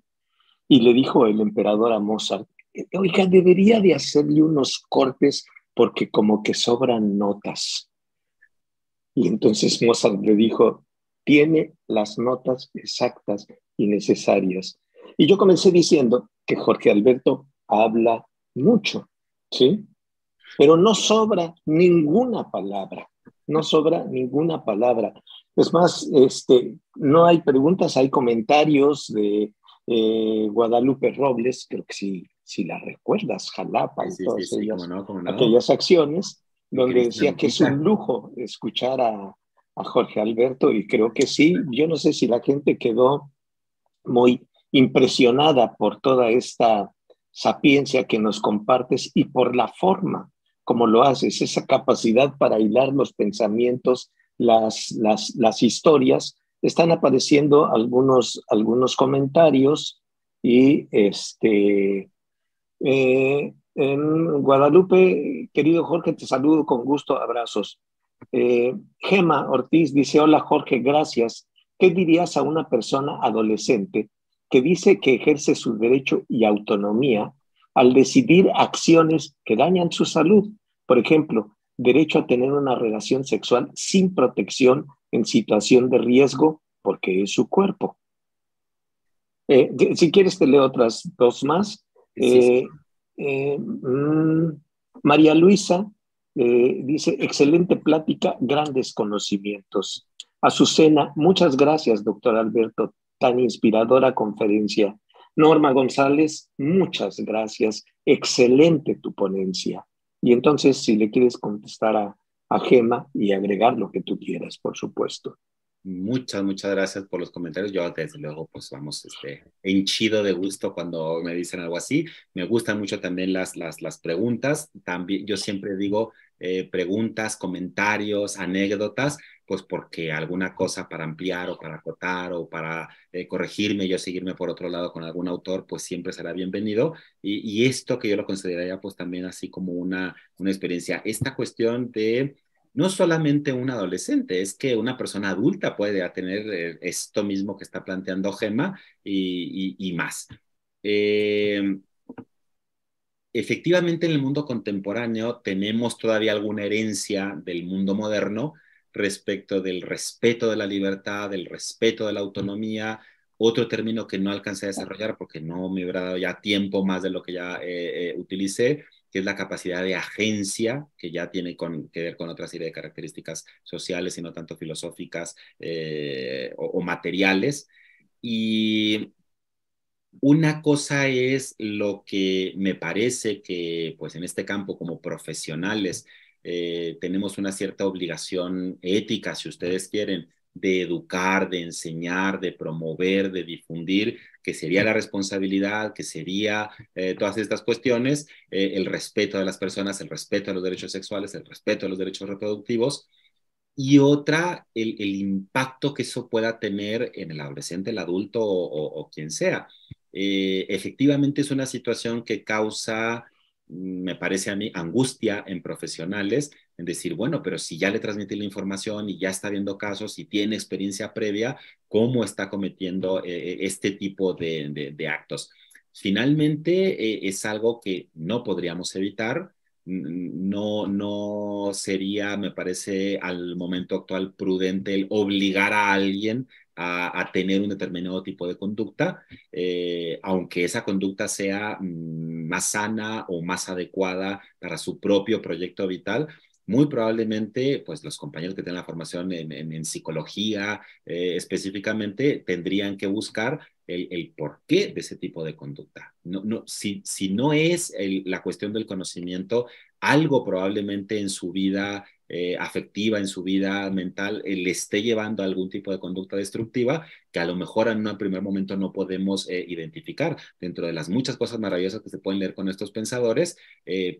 y le dijo el emperador a Mozart, eh, oiga, debería de hacerle unos cortes porque como que sobran notas. Y entonces Mozart le dijo, tiene las notas exactas y necesarias. Y yo comencé diciendo que Jorge Alberto habla mucho, ¿sí? pero no sobra ninguna palabra, no sobra ninguna palabra. Es más, este, no hay preguntas, hay comentarios de eh, Guadalupe Robles, creo que sí, si la recuerdas, Jalapa, y todas aquellas acciones, donde decía que es un lujo escuchar a, a, Jorge Alberto, y creo que sí, yo no sé si la gente quedó muy impresionada por toda esta sapiencia que nos compartes y por la forma como lo haces, esa capacidad para hilar los pensamientos, las, las, historias. Están apareciendo algunos, algunos comentarios y este, eh, en Guadalupe, querido Jorge, te saludo con gusto, abrazos. Eh, Gema Ortiz dice, hola Jorge, gracias. ¿Qué dirías a una persona adolescente que dice que ejerce su derecho y autonomía al decidir acciones que dañan su salud. Por ejemplo, derecho a tener una relación sexual sin protección en situación de riesgo porque es su cuerpo. Eh, si quieres, te leo otras dos más. Eh, eh, mm, María Luisa dice, excelente plática, grandes conocimientos. Azucena, muchas gracias, doctor Alberto, tan inspiradora conferencia. Norma González, muchas gracias. Excelente tu ponencia. Y entonces, si le quieres contestar a, a Gema y agregar lo que tú quieras, por supuesto. Muchas, muchas gracias por los comentarios. Yo desde luego, pues vamos, este, henchido de gusto cuando me dicen algo así. Me gustan mucho también las, las, las preguntas. También yo siempre digo eh, preguntas, comentarios, anécdotas pues porque alguna cosa para ampliar o para acotar o para corregirme eh, corregirme, yo seguirme por otro lado con algún autor, pues siempre será bienvenido. Y, esto que yo lo consideraría pues también así como una, una experiencia, esta cuestión de no solamente un adolescente, es que una persona adulta puede tener eh, esto mismo que está planteando Gema y, más. Em, efectivamente en el mundo contemporáneo tenemos todavía alguna herencia del mundo moderno respecto del respeto de la libertad, del respeto de la autonomía, otro término que no alcancé a desarrollar porque no me hubiera dado ya tiempo más de lo que ya eh, eh, utilicé, que es la capacidad de agencia, que ya tiene que ver con otra serie de características sociales y no tanto filosóficas eh, o, o materiales. Y una cosa es lo que me parece que, pues en este campo como profesionales, eh, tenemos una cierta obligación ética, si ustedes quieren, de educar, de enseñar, de promover, de difundir, que sería la responsabilidad, que sería eh, todas estas cuestiones, eh, el respeto de las personas, el respeto a los derechos sexuales, el respeto a los derechos reproductivos, y otra, el, impacto que eso pueda tener en el adolescente, el adulto o, quien sea. efectivamente es una situación que causa me parece a mí, angustia en profesionales, en decir, bueno, pero si ya le transmití la información y ya está viendo casos y tiene experiencia previa, ¿cómo está cometiendo eh, eh, este tipo de, actos? Finalmente, eh, es algo que no podríamos evitar, no, no sería, me parece, al momento actual prudente el obligar a alguien a, tener un determinado tipo de conducta, eh, aunque esa conducta sea mm, más sana o más adecuada para su propio proyecto vital. Muy probablemente, pues los compañeros que tienen la formación en, psicología eh, específicamente tendrían que buscar el, porqué de ese tipo de conducta. No, no, si, si no es la cuestión del conocimiento, algo probablemente en su vida eh, afectiva, en su vida mental, eh, le esté llevando a algún tipo de conducta destructiva que a lo mejor en un primer momento no podemos eh, identificar. Dentro de las muchas cosas maravillosas que se pueden leer con estos pensadores,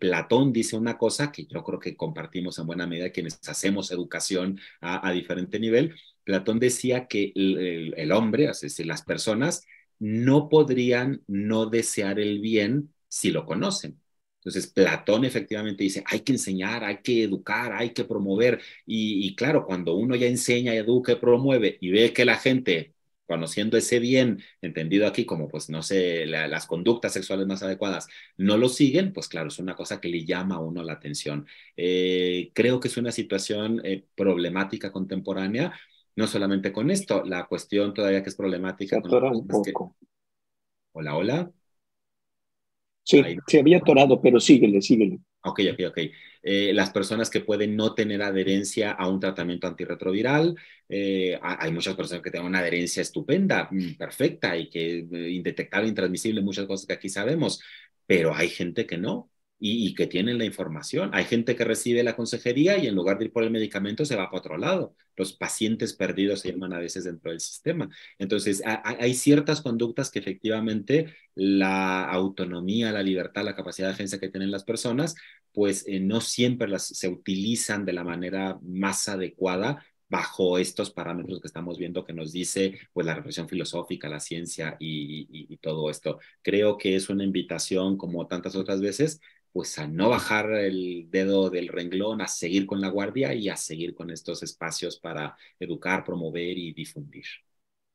Platón dice una cosa que yo creo que compartimos en buena medida quienes hacemos educación a, diferente nivel. Platón decía que el, el hombre, es decir, las personas, no podrían no desear el bien si lo conocen entonces, Platón efectivamente dice, hay que enseñar, hay que educar, hay que promover. Y, claro, cuando uno ya enseña, educa, promueve y ve que la gente, conociendo ese bien, entendido aquí como, pues, no sé, las conductas sexuales más adecuadas, no lo siguen, pues claro, es una cosa que le llama a uno la atención. Eh, creo que es una situación eh, problemática contemporánea, no solamente con esto, la cuestión todavía que es problemática. Hola, hola. Sí, se había atorado, pero síguele, síguele. Ok, ok, ok. Eh, las personas que pueden no tener adherencia a un tratamiento antirretroviral, eh, hay muchas personas que tienen una adherencia estupenda, mm, perfecta y que eh, indetectable, intransmisible, muchas cosas que aquí sabemos, pero hay gente que no, y, que tienen la información. Hay gente que recibe la consejería y en lugar de ir por el medicamento se va para otro lado. Los pacientes perdidos se llaman a veces dentro del sistema. Entonces, hay ciertas conductas que efectivamente la autonomía, la libertad, la capacidad de defensa que tienen las personas, pues eh, no siempre las, se utilizan de la manera más adecuada bajo estos parámetros que estamos viendo que nos dice pues la reflexión filosófica, la ciencia y, y, todo esto. Creo que es una invitación, como tantas otras veces, pues a no bajar el dedo del renglón, a seguir con la guardia y a seguir con estos espacios para educar, promover y difundir.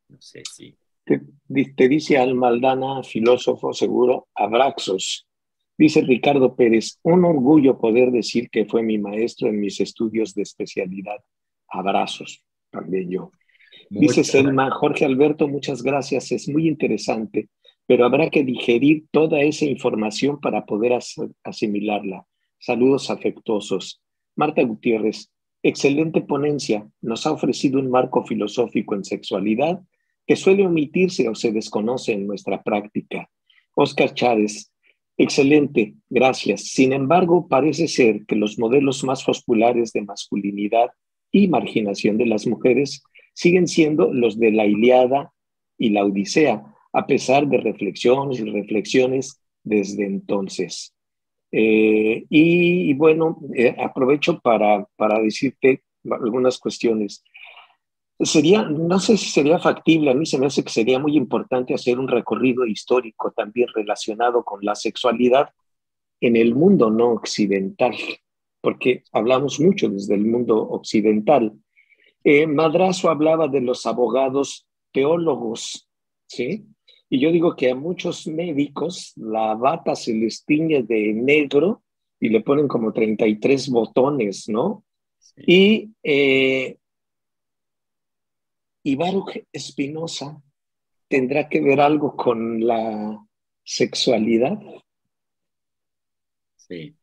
No sé si... Te, dice dice Almaldana, filósofo seguro, Abraxos. Dice Ricardo Pérez, un orgullo poder decir que fue mi maestro en mis estudios de especialidad. Abrazos, también yo. dice Selma, Jorge Alberto, muchas gracias, es muy interesante pero habrá que digerir toda esa información para poder asimilarla. Saludos afectuosos. Marta Gutiérrez, excelente ponencia. Nos ha ofrecido un marco filosófico en sexualidad que suele omitirse o se desconoce en nuestra práctica. Oscar Chávez, excelente, gracias. Sin embargo, parece ser que los modelos más populares de masculinidad y marginación de las mujeres siguen siendo los de la Iliada y la Odisea, a pesar de reflexiones y reflexiones desde entonces. Eh, y, bueno, eh, aprovecho para, para decirte algunas cuestiones. Sería, no sé si sería factible, a mí se me hace que sería muy importante hacer un recorrido histórico también relacionado con la sexualidad en el mundo no occidental, porque hablamos mucho desde el mundo occidental. Eh, madrazo hablaba de los abogados teólogos, ¿sí? Y yo digo que a muchos médicos la bata se les tiñe de negro y le ponen como 33 botones, ¿no? Y, eh, Espinosa tendrá que ver algo con la sexualidad. Sí,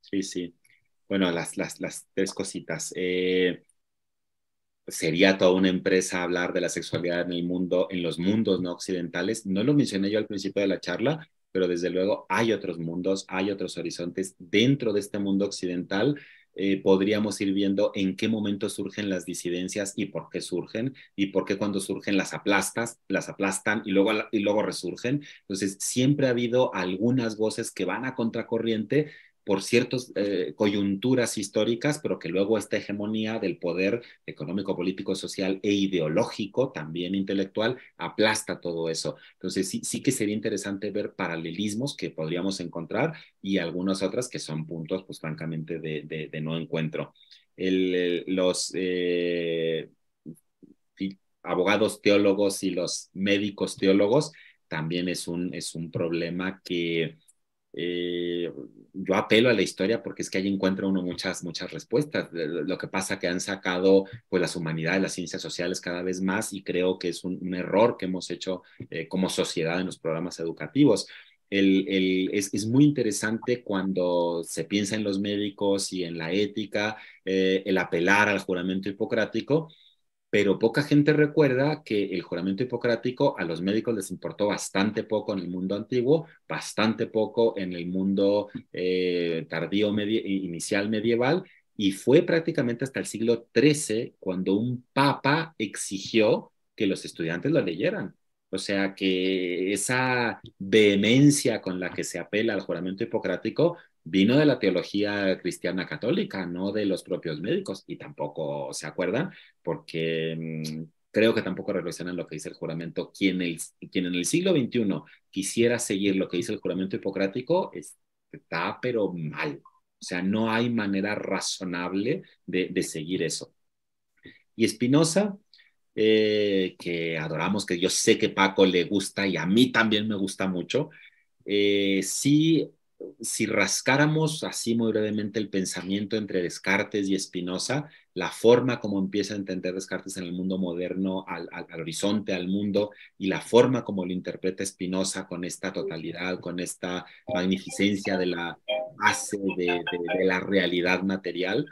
sí, sí. Bueno, las, tres cositas. Eh, sería toda una empresa hablar de la sexualidad en el mundo, en los mundos no occidentales. No lo mencioné yo al principio de la charla, pero desde luego hay otros mundos, hay otros horizontes dentro de este mundo occidental. Eh, podríamos ir viendo en qué momento surgen las disidencias y por qué surgen, y por qué cuando surgen las aplastas, las aplastan y luego, y luego resurgen. Entonces, siempre ha habido algunas voces que van a contracorriente, por ciertas eh, coyunturas históricas, pero que luego esta hegemonía del poder económico, político, social e ideológico, también intelectual, aplasta todo eso. Entonces, sí, sí que sería interesante ver paralelismos que podríamos encontrar y algunas otras que son puntos, pues francamente, de, no encuentro. El, eh, los eh, abogados teólogos y los médicos teólogos también es un, es un problema que eh, yo apelo a la historia porque es que ahí encuentra uno muchas, muchas respuestas. Lo que pasa que han sacado pues, las humanidades, las ciencias sociales cada vez más y creo que es un, error que hemos hecho eh, como sociedad en los programas educativos. es, muy interesante cuando se piensa en los médicos y en la ética, eh, el apelar al juramento hipocrático, pero poca gente recuerda que el juramento hipocrático a los médicos les importó bastante poco en el mundo antiguo, bastante poco en el mundo eh, tardío inicial medieval, y fue prácticamente hasta el siglo XIII cuando un papa exigió que los estudiantes lo leyeran. O sea que esa vehemencia con la que se apela al juramento hipocrático vino de la teología cristiana católica, no de los propios médicos, y tampoco se acuerdan, porque mm, creo que tampoco reflexionan lo que dice el juramento. Quien, en el siglo XXI quisiera seguir lo que dice el juramento hipocrático está pero mal. O sea, no hay manera razonable de, de seguir eso. Y Spinoza eh, que adoramos, que yo sé que Paco le gusta y a mí también me gusta mucho, eh, si, si rascáramos así muy brevemente el pensamiento entre Descartes y Espinosa, la forma como empieza a entender Descartes en el mundo moderno, al, horizonte, al mundo, y la forma como lo interpreta Espinosa con esta totalidad, con esta magnificencia de la base de la realidad material,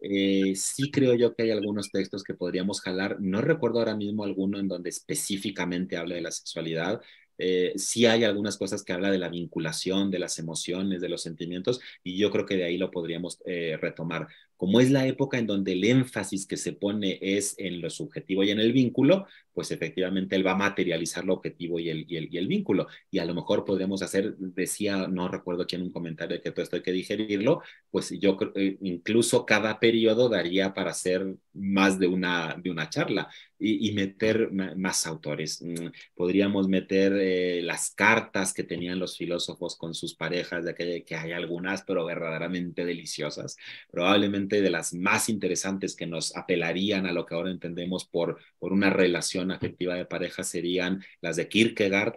eh, sí creo yo que hay algunos textos que podríamos jalar. No recuerdo ahora mismo alguno en donde específicamente hable de la sexualidad. Eh, sí hay algunas cosas que habla de la vinculación, de las emociones, de los sentimientos, y yo creo que de ahí lo podríamos eh, retomar. Como es la época en donde el énfasis que se pone es en lo subjetivo y en el vínculo, pues efectivamente él va a materializar el objetivo y el, y el, y el vínculo. Y a lo mejor podríamos hacer, decía, no recuerdo quién un comentario que todo esto hay que digerirlo, pues yo eh, incluso cada periodo daría para hacer más de una, de una charla y, meter más autores. Mm, podríamos meter eh, las cartas que tenían los filósofos con sus parejas, de aquella, que hay algunas, pero verdaderamente deliciosas, probablemente de las más interesantes que nos apelarían a lo que ahora entendemos por, por una relación afectiva de pareja serían las de Kierkegaard,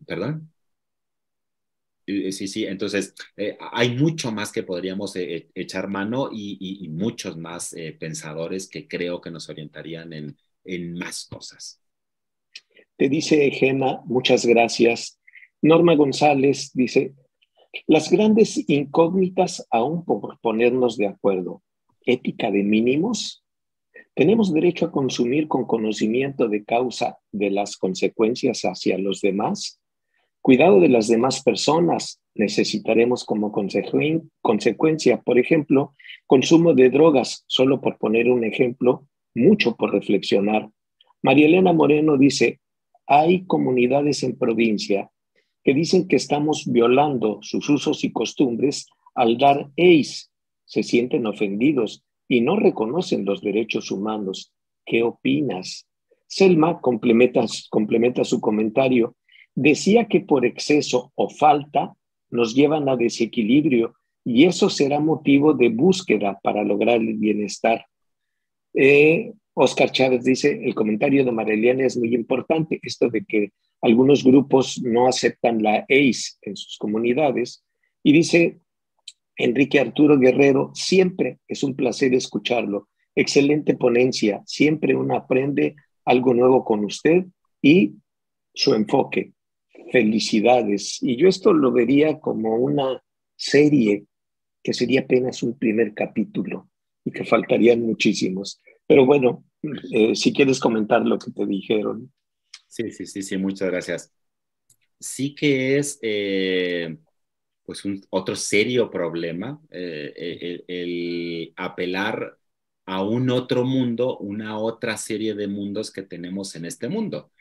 ¿verdad? Eh, eh, eh, sí, sí, entonces hay mucho más que podríamos e-, echar mano y, muchos más pensadores que creo que nos orientarían en, más cosas. Te dice Gema, muchas gracias. Norma González dice, las grandes incógnitas aún por ponernos de acuerdo, ética de mínimos, tenemos derecho a consumir con conocimiento de causa de las consecuencias hacia los demás. Cuidado de las demás personas necesitaremos como consecuencia, por ejemplo, consumo de drogas, solo por poner un ejemplo, mucho por reflexionar. María Elena Moreno dice, hay comunidades en provincia que dicen que estamos violando sus usos y costumbres al dar EIS. Se sienten ofendidos y no reconocen los derechos humanos. ¿Qué opinas? Selma complementa, complementa su comentario. Decía que por exceso o falta nos llevan a desequilibrio y eso será motivo de búsqueda para lograr el bienestar. Oscar eh, Chávez dice, el comentario de Mareliana es muy importante, esto de que algunos grupos no aceptan la ACE en sus comunidades, y dice, Enrique Arturo Guerrero, siempre es un placer escucharlo. Excelente ponencia, siempre uno aprende algo nuevo con usted y su enfoque. Felicidades. Y yo esto lo vería como una serie que sería apenas un primer capítulo y que faltarían muchísimos. Pero bueno, eh, si quieres comentar lo que te dijeron. Sí, sí, sí, sí, muchas gracias. Sí que es... Eh, pues otro serio problema, eh, eh, el, apelar a un otro mundo, una otra serie de mundos que tenemos en este mundo.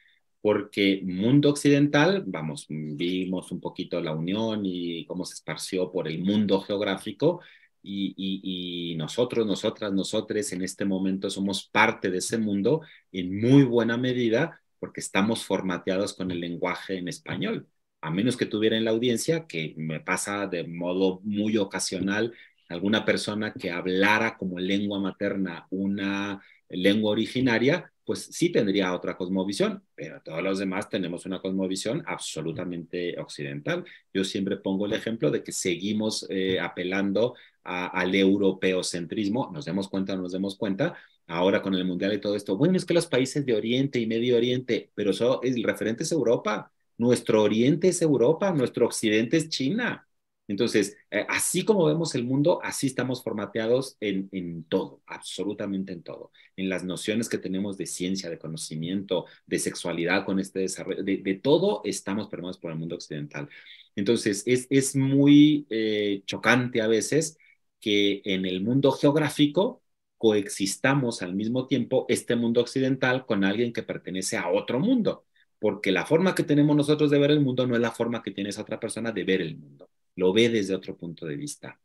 Porque mundo occidental, vamos, vimos un poquito la unión y cómo se esparció por el mundo geográfico, y, nosotros, nosotras, nosotres en este momento somos parte de ese mundo en muy buena medida porque estamos formateados con el lenguaje en español a menos que tuviera en la audiencia, que me pasa de modo muy ocasional, alguna persona que hablara como lengua materna una lengua originaria, pues sí tendría otra cosmovisión, pero todos los demás tenemos una cosmovisión absolutamente occidental. Yo siempre pongo el ejemplo de que seguimos eh, apelando al europeocentrismo, nos demos cuenta, nos demos cuenta, ahora con el Mundial y todo esto, bueno, es que los países de Oriente y Medio Oriente, pero eso, el referente es Europa, nuestro oriente es Europa, nuestro occidente es China. Entonces, eh, así como vemos el mundo, así estamos formateados en, todo, absolutamente en todo, en las nociones que tenemos de ciencia, de conocimiento, de sexualidad con este desarrollo, de, todo estamos formados por el mundo occidental. Entonces, es, muy eh, chocante a veces que en el mundo geográfico coexistamos al mismo tiempo este mundo occidental con alguien que pertenece a otro mundo porque la forma que tenemos nosotros de ver el mundo no es la forma que tiene esa otra persona de ver el mundo, lo ve desde otro punto de vista.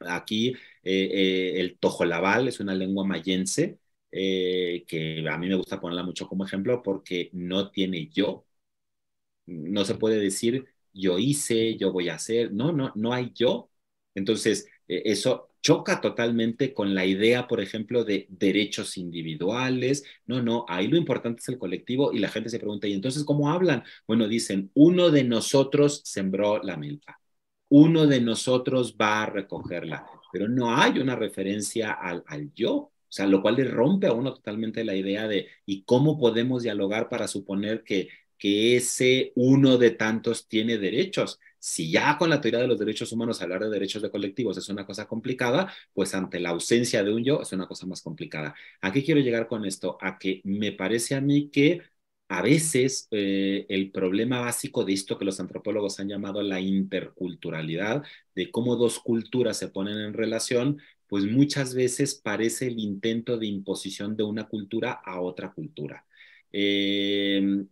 Aquí eh, eh, el tojolabal es una lengua mayense eh, que a mí me gusta ponerla mucho como ejemplo porque no tiene yo. No se puede decir yo hice, yo voy a hacer. No, no, no hay yo. Entonces, eh, eso choca totalmente con la idea, por ejemplo, de derechos individuales. No, no, ahí lo importante es el colectivo y la gente se pregunta, ¿y entonces cómo hablan? Bueno, dicen, uno de nosotros sembró la menta. uno de nosotros va a recogerla, pero no hay una referencia al, al yo. O sea, lo cual le rompe a uno totalmente la idea de, ¿y cómo podemos dialogar para suponer que, que ese uno de tantos tiene derechos? Si ya con la teoría de los derechos humanos hablar de derechos de colectivos es una cosa complicada, pues ante la ausencia de un yo es una cosa más complicada. ¿A qué quiero llegar con esto? A que me parece a mí que a veces eh, el problema básico de esto que los antropólogos han llamado la interculturalidad, de cómo dos culturas se ponen en relación, pues muchas veces parece el intento de imposición de una cultura a otra cultura. Eh,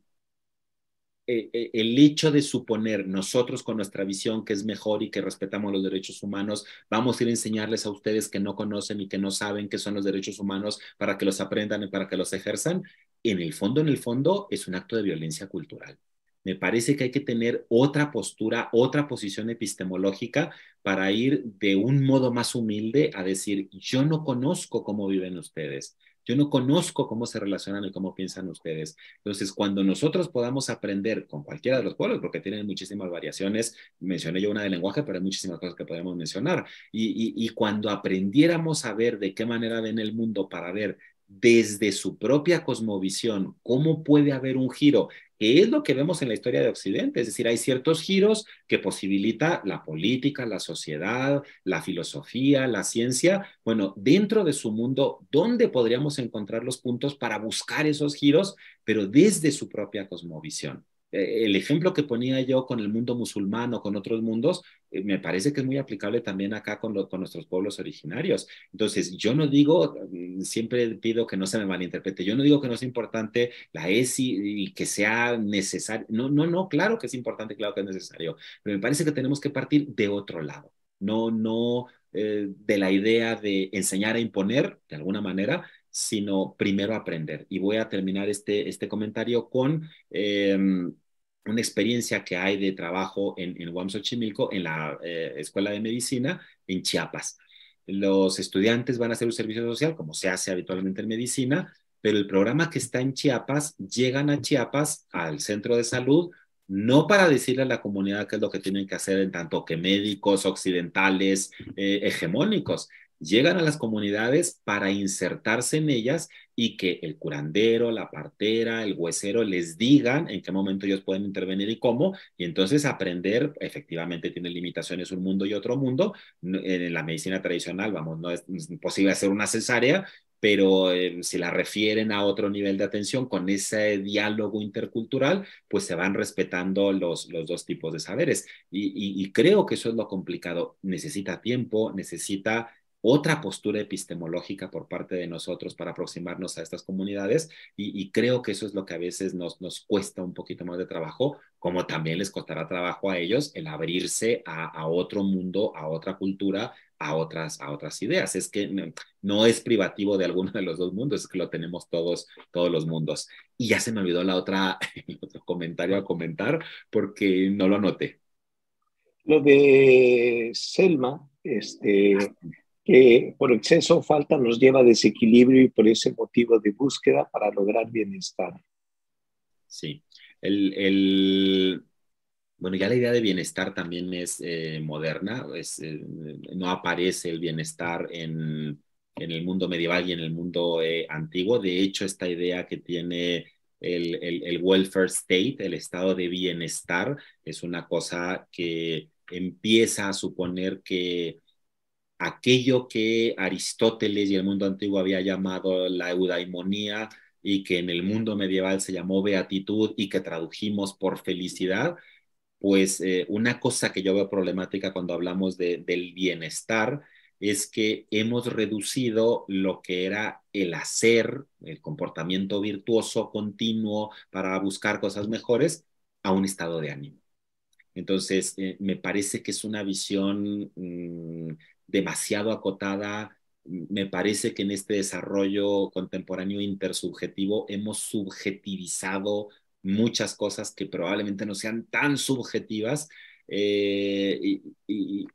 eh, eh, el hecho de suponer nosotros con nuestra visión que es mejor y que respetamos los derechos humanos, vamos a ir a enseñarles a ustedes que no conocen y que no saben qué son los derechos humanos para que los aprendan y para que los ejerzan, en el fondo, en el fondo, es un acto de violencia cultural. Me parece que hay que tener otra postura, otra posición epistemológica para ir de un modo más humilde a decir, yo no conozco cómo viven ustedes yo no conozco cómo se relacionan y cómo piensan ustedes. Entonces, cuando nosotros podamos aprender con cualquiera de los pueblos, porque tienen muchísimas variaciones, mencioné yo una de lenguaje, pero hay muchísimas cosas que podemos mencionar, y, y cuando aprendiéramos a ver de qué manera ven el mundo para ver desde su propia cosmovisión, cómo puede haber un giro que es lo que vemos en la historia de Occidente. Es decir, hay ciertos giros que posibilita la política, la sociedad, la filosofía, la ciencia. Bueno, dentro de su mundo, ¿dónde podríamos encontrar los puntos para buscar esos giros, pero desde su propia cosmovisión? Eh, el ejemplo que ponía yo con el mundo musulmán o con otros mundos, eh, me parece que es muy aplicable también acá con, nuestros pueblos originarios. Entonces, yo no digo, mm, siempre pido que no se me malinterprete, yo no digo que no es importante la ESI y que sea necesario. No, no, no, claro que es importante, claro que es necesario, pero me parece que tenemos que partir de otro lado. No, no, eh, de la idea de enseñar a imponer, de alguna manera, sino primero aprender. Y voy a terminar este, este comentario con em, una experiencia que hay de trabajo en, en Chimico en la eh, Escuela de Medicina en Chiapas. Los estudiantes van a hacer un servicio social, como se hace habitualmente en medicina, pero el programa que está en Chiapas, llegan a Chiapas, al centro de salud, no para decirle a la comunidad qué es lo que tienen que hacer en tanto que médicos occidentales eh, hegemónicos, llegan a las comunidades para insertarse en ellas y que el curandero, la partera, el huesero les digan en qué momento ellos pueden intervenir y cómo, y entonces aprender, efectivamente tiene limitaciones un mundo y otro mundo, en la medicina tradicional, vamos, no es posible hacer una cesárea, pero eh, si la refieren a otro nivel de atención con ese diálogo intercultural, pues se van respetando los, los dos tipos de saberes. Y, y, y creo que eso es lo complicado. Necesita tiempo, necesita otra postura epistemológica por parte de nosotros para aproximarnos a estas comunidades y, creo que eso es lo que a veces nos, nos cuesta un poquito más de trabajo, como también les costará trabajo a ellos el abrirse a, otro mundo, a otra cultura, a otras, a otras ideas. Es que no, es privativo de alguno de los dos mundos, es que lo tenemos todos, todos los mundos. Y ya se me olvidó la otra, el otro comentario a comentar porque no lo anoté. Lo de Selma, este, ah, que por exceso o falta nos lleva a desequilibrio y por ese motivo de búsqueda para lograr bienestar. Sí, el, bueno, ya la idea de bienestar también es eh, moderna, eh, no aparece el bienestar en, el mundo medieval y en el mundo eh, antiguo. De hecho, esta idea que tiene el, el, welfare state, el estado de bienestar, es una cosa que empieza a suponer que aquello que Aristóteles y el mundo antiguo había llamado la eudaimonía y que en el mundo medieval se llamó beatitud y que tradujimos por felicidad, pues eh, una cosa que yo veo problemática cuando hablamos de, del bienestar es que hemos reducido lo que era el hacer, el comportamiento virtuoso continuo para buscar cosas mejores, a un estado de ánimo. Entonces, eh, me parece que es una visión mm, demasiado acotada. Me parece que en este desarrollo contemporáneo intersubjetivo hemos subjetivizado muchas cosas que probablemente no sean tan subjetivas. Eh, y,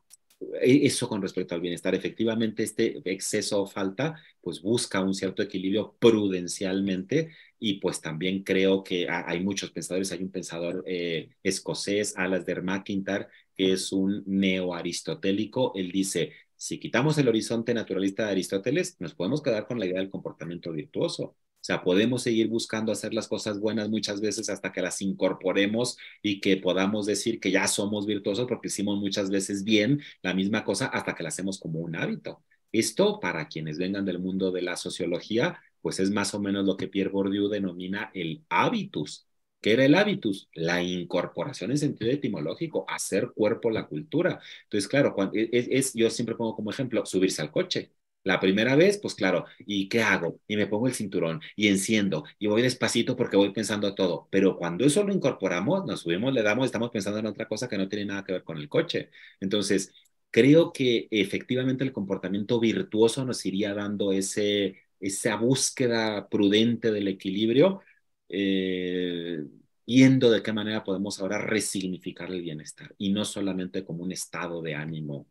eso con respecto al bienestar. Efectivamente, este exceso o falta, pues busca un cierto equilibrio prudencialmente y pues también creo que hay muchos pensadores, hay un pensador eh, escocés, Alasdair MacIntyre, que es un neoaristotélico, él dice, si quitamos el horizonte naturalista de Aristóteles, nos podemos quedar con la idea del comportamiento virtuoso. O sea, podemos seguir buscando hacer las cosas buenas muchas veces hasta que las incorporemos y que podamos decir que ya somos virtuosos porque hicimos muchas veces bien la misma cosa hasta que la hacemos como un hábito. Esto, para quienes vengan del mundo de la sociología, pues es más o menos lo que Pierre Bourdieu denomina el hábitus. ¿Qué era el hábitus? La incorporación en sentido etimológico, hacer cuerpo la cultura. Entonces, claro, e, e, es, yo siempre pongo como ejemplo subirse al coche. La primera vez, pues claro, ¿y qué hago? Y me pongo el cinturón y enciendo y voy despacito porque voy pensando todo. Pero cuando eso lo incorporamos, nos subimos, le damos, estamos pensando en otra cosa que no tiene nada que ver con el coche. Entonces, creo que efectivamente el comportamiento virtuoso nos iría dando ese, esa búsqueda prudente del equilibrio, yendo eh, viendo de qué manera podemos ahora resignificar el bienestar y no solamente como un estado de ánimo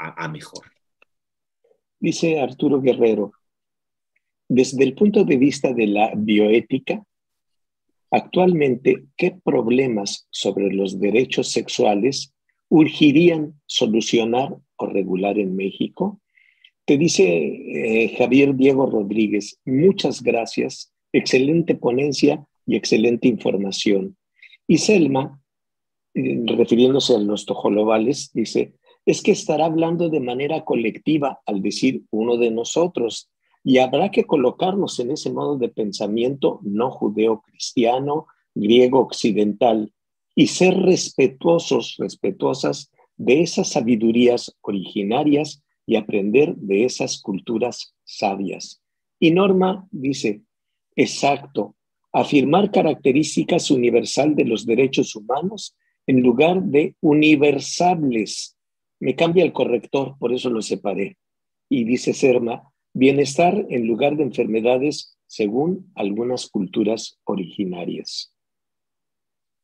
a mejor. Dice Arturo Guerrero, desde el punto de vista de la bioética, actualmente, ¿qué problemas sobre los derechos sexuales urgirían solucionar o regular en México? Te dice eh, Javier Diego Rodríguez, muchas gracias, excelente ponencia y excelente información. Y Selma, eh, refiriéndose a los tojolobales, dice, es que estará hablando de manera colectiva al decir uno de nosotros y habrá que colocarnos en ese modo de pensamiento no judeo-cristiano, griego occidental y ser respetuosos, respetuosas de esas sabidurías originarias y aprender de esas culturas sabias. Y Norma dice, exacto, afirmar características universal de los derechos humanos en lugar de universables. Me cambia el corrector, por eso lo separé. Y dice Serma, bienestar en lugar de enfermedades según algunas culturas originarias.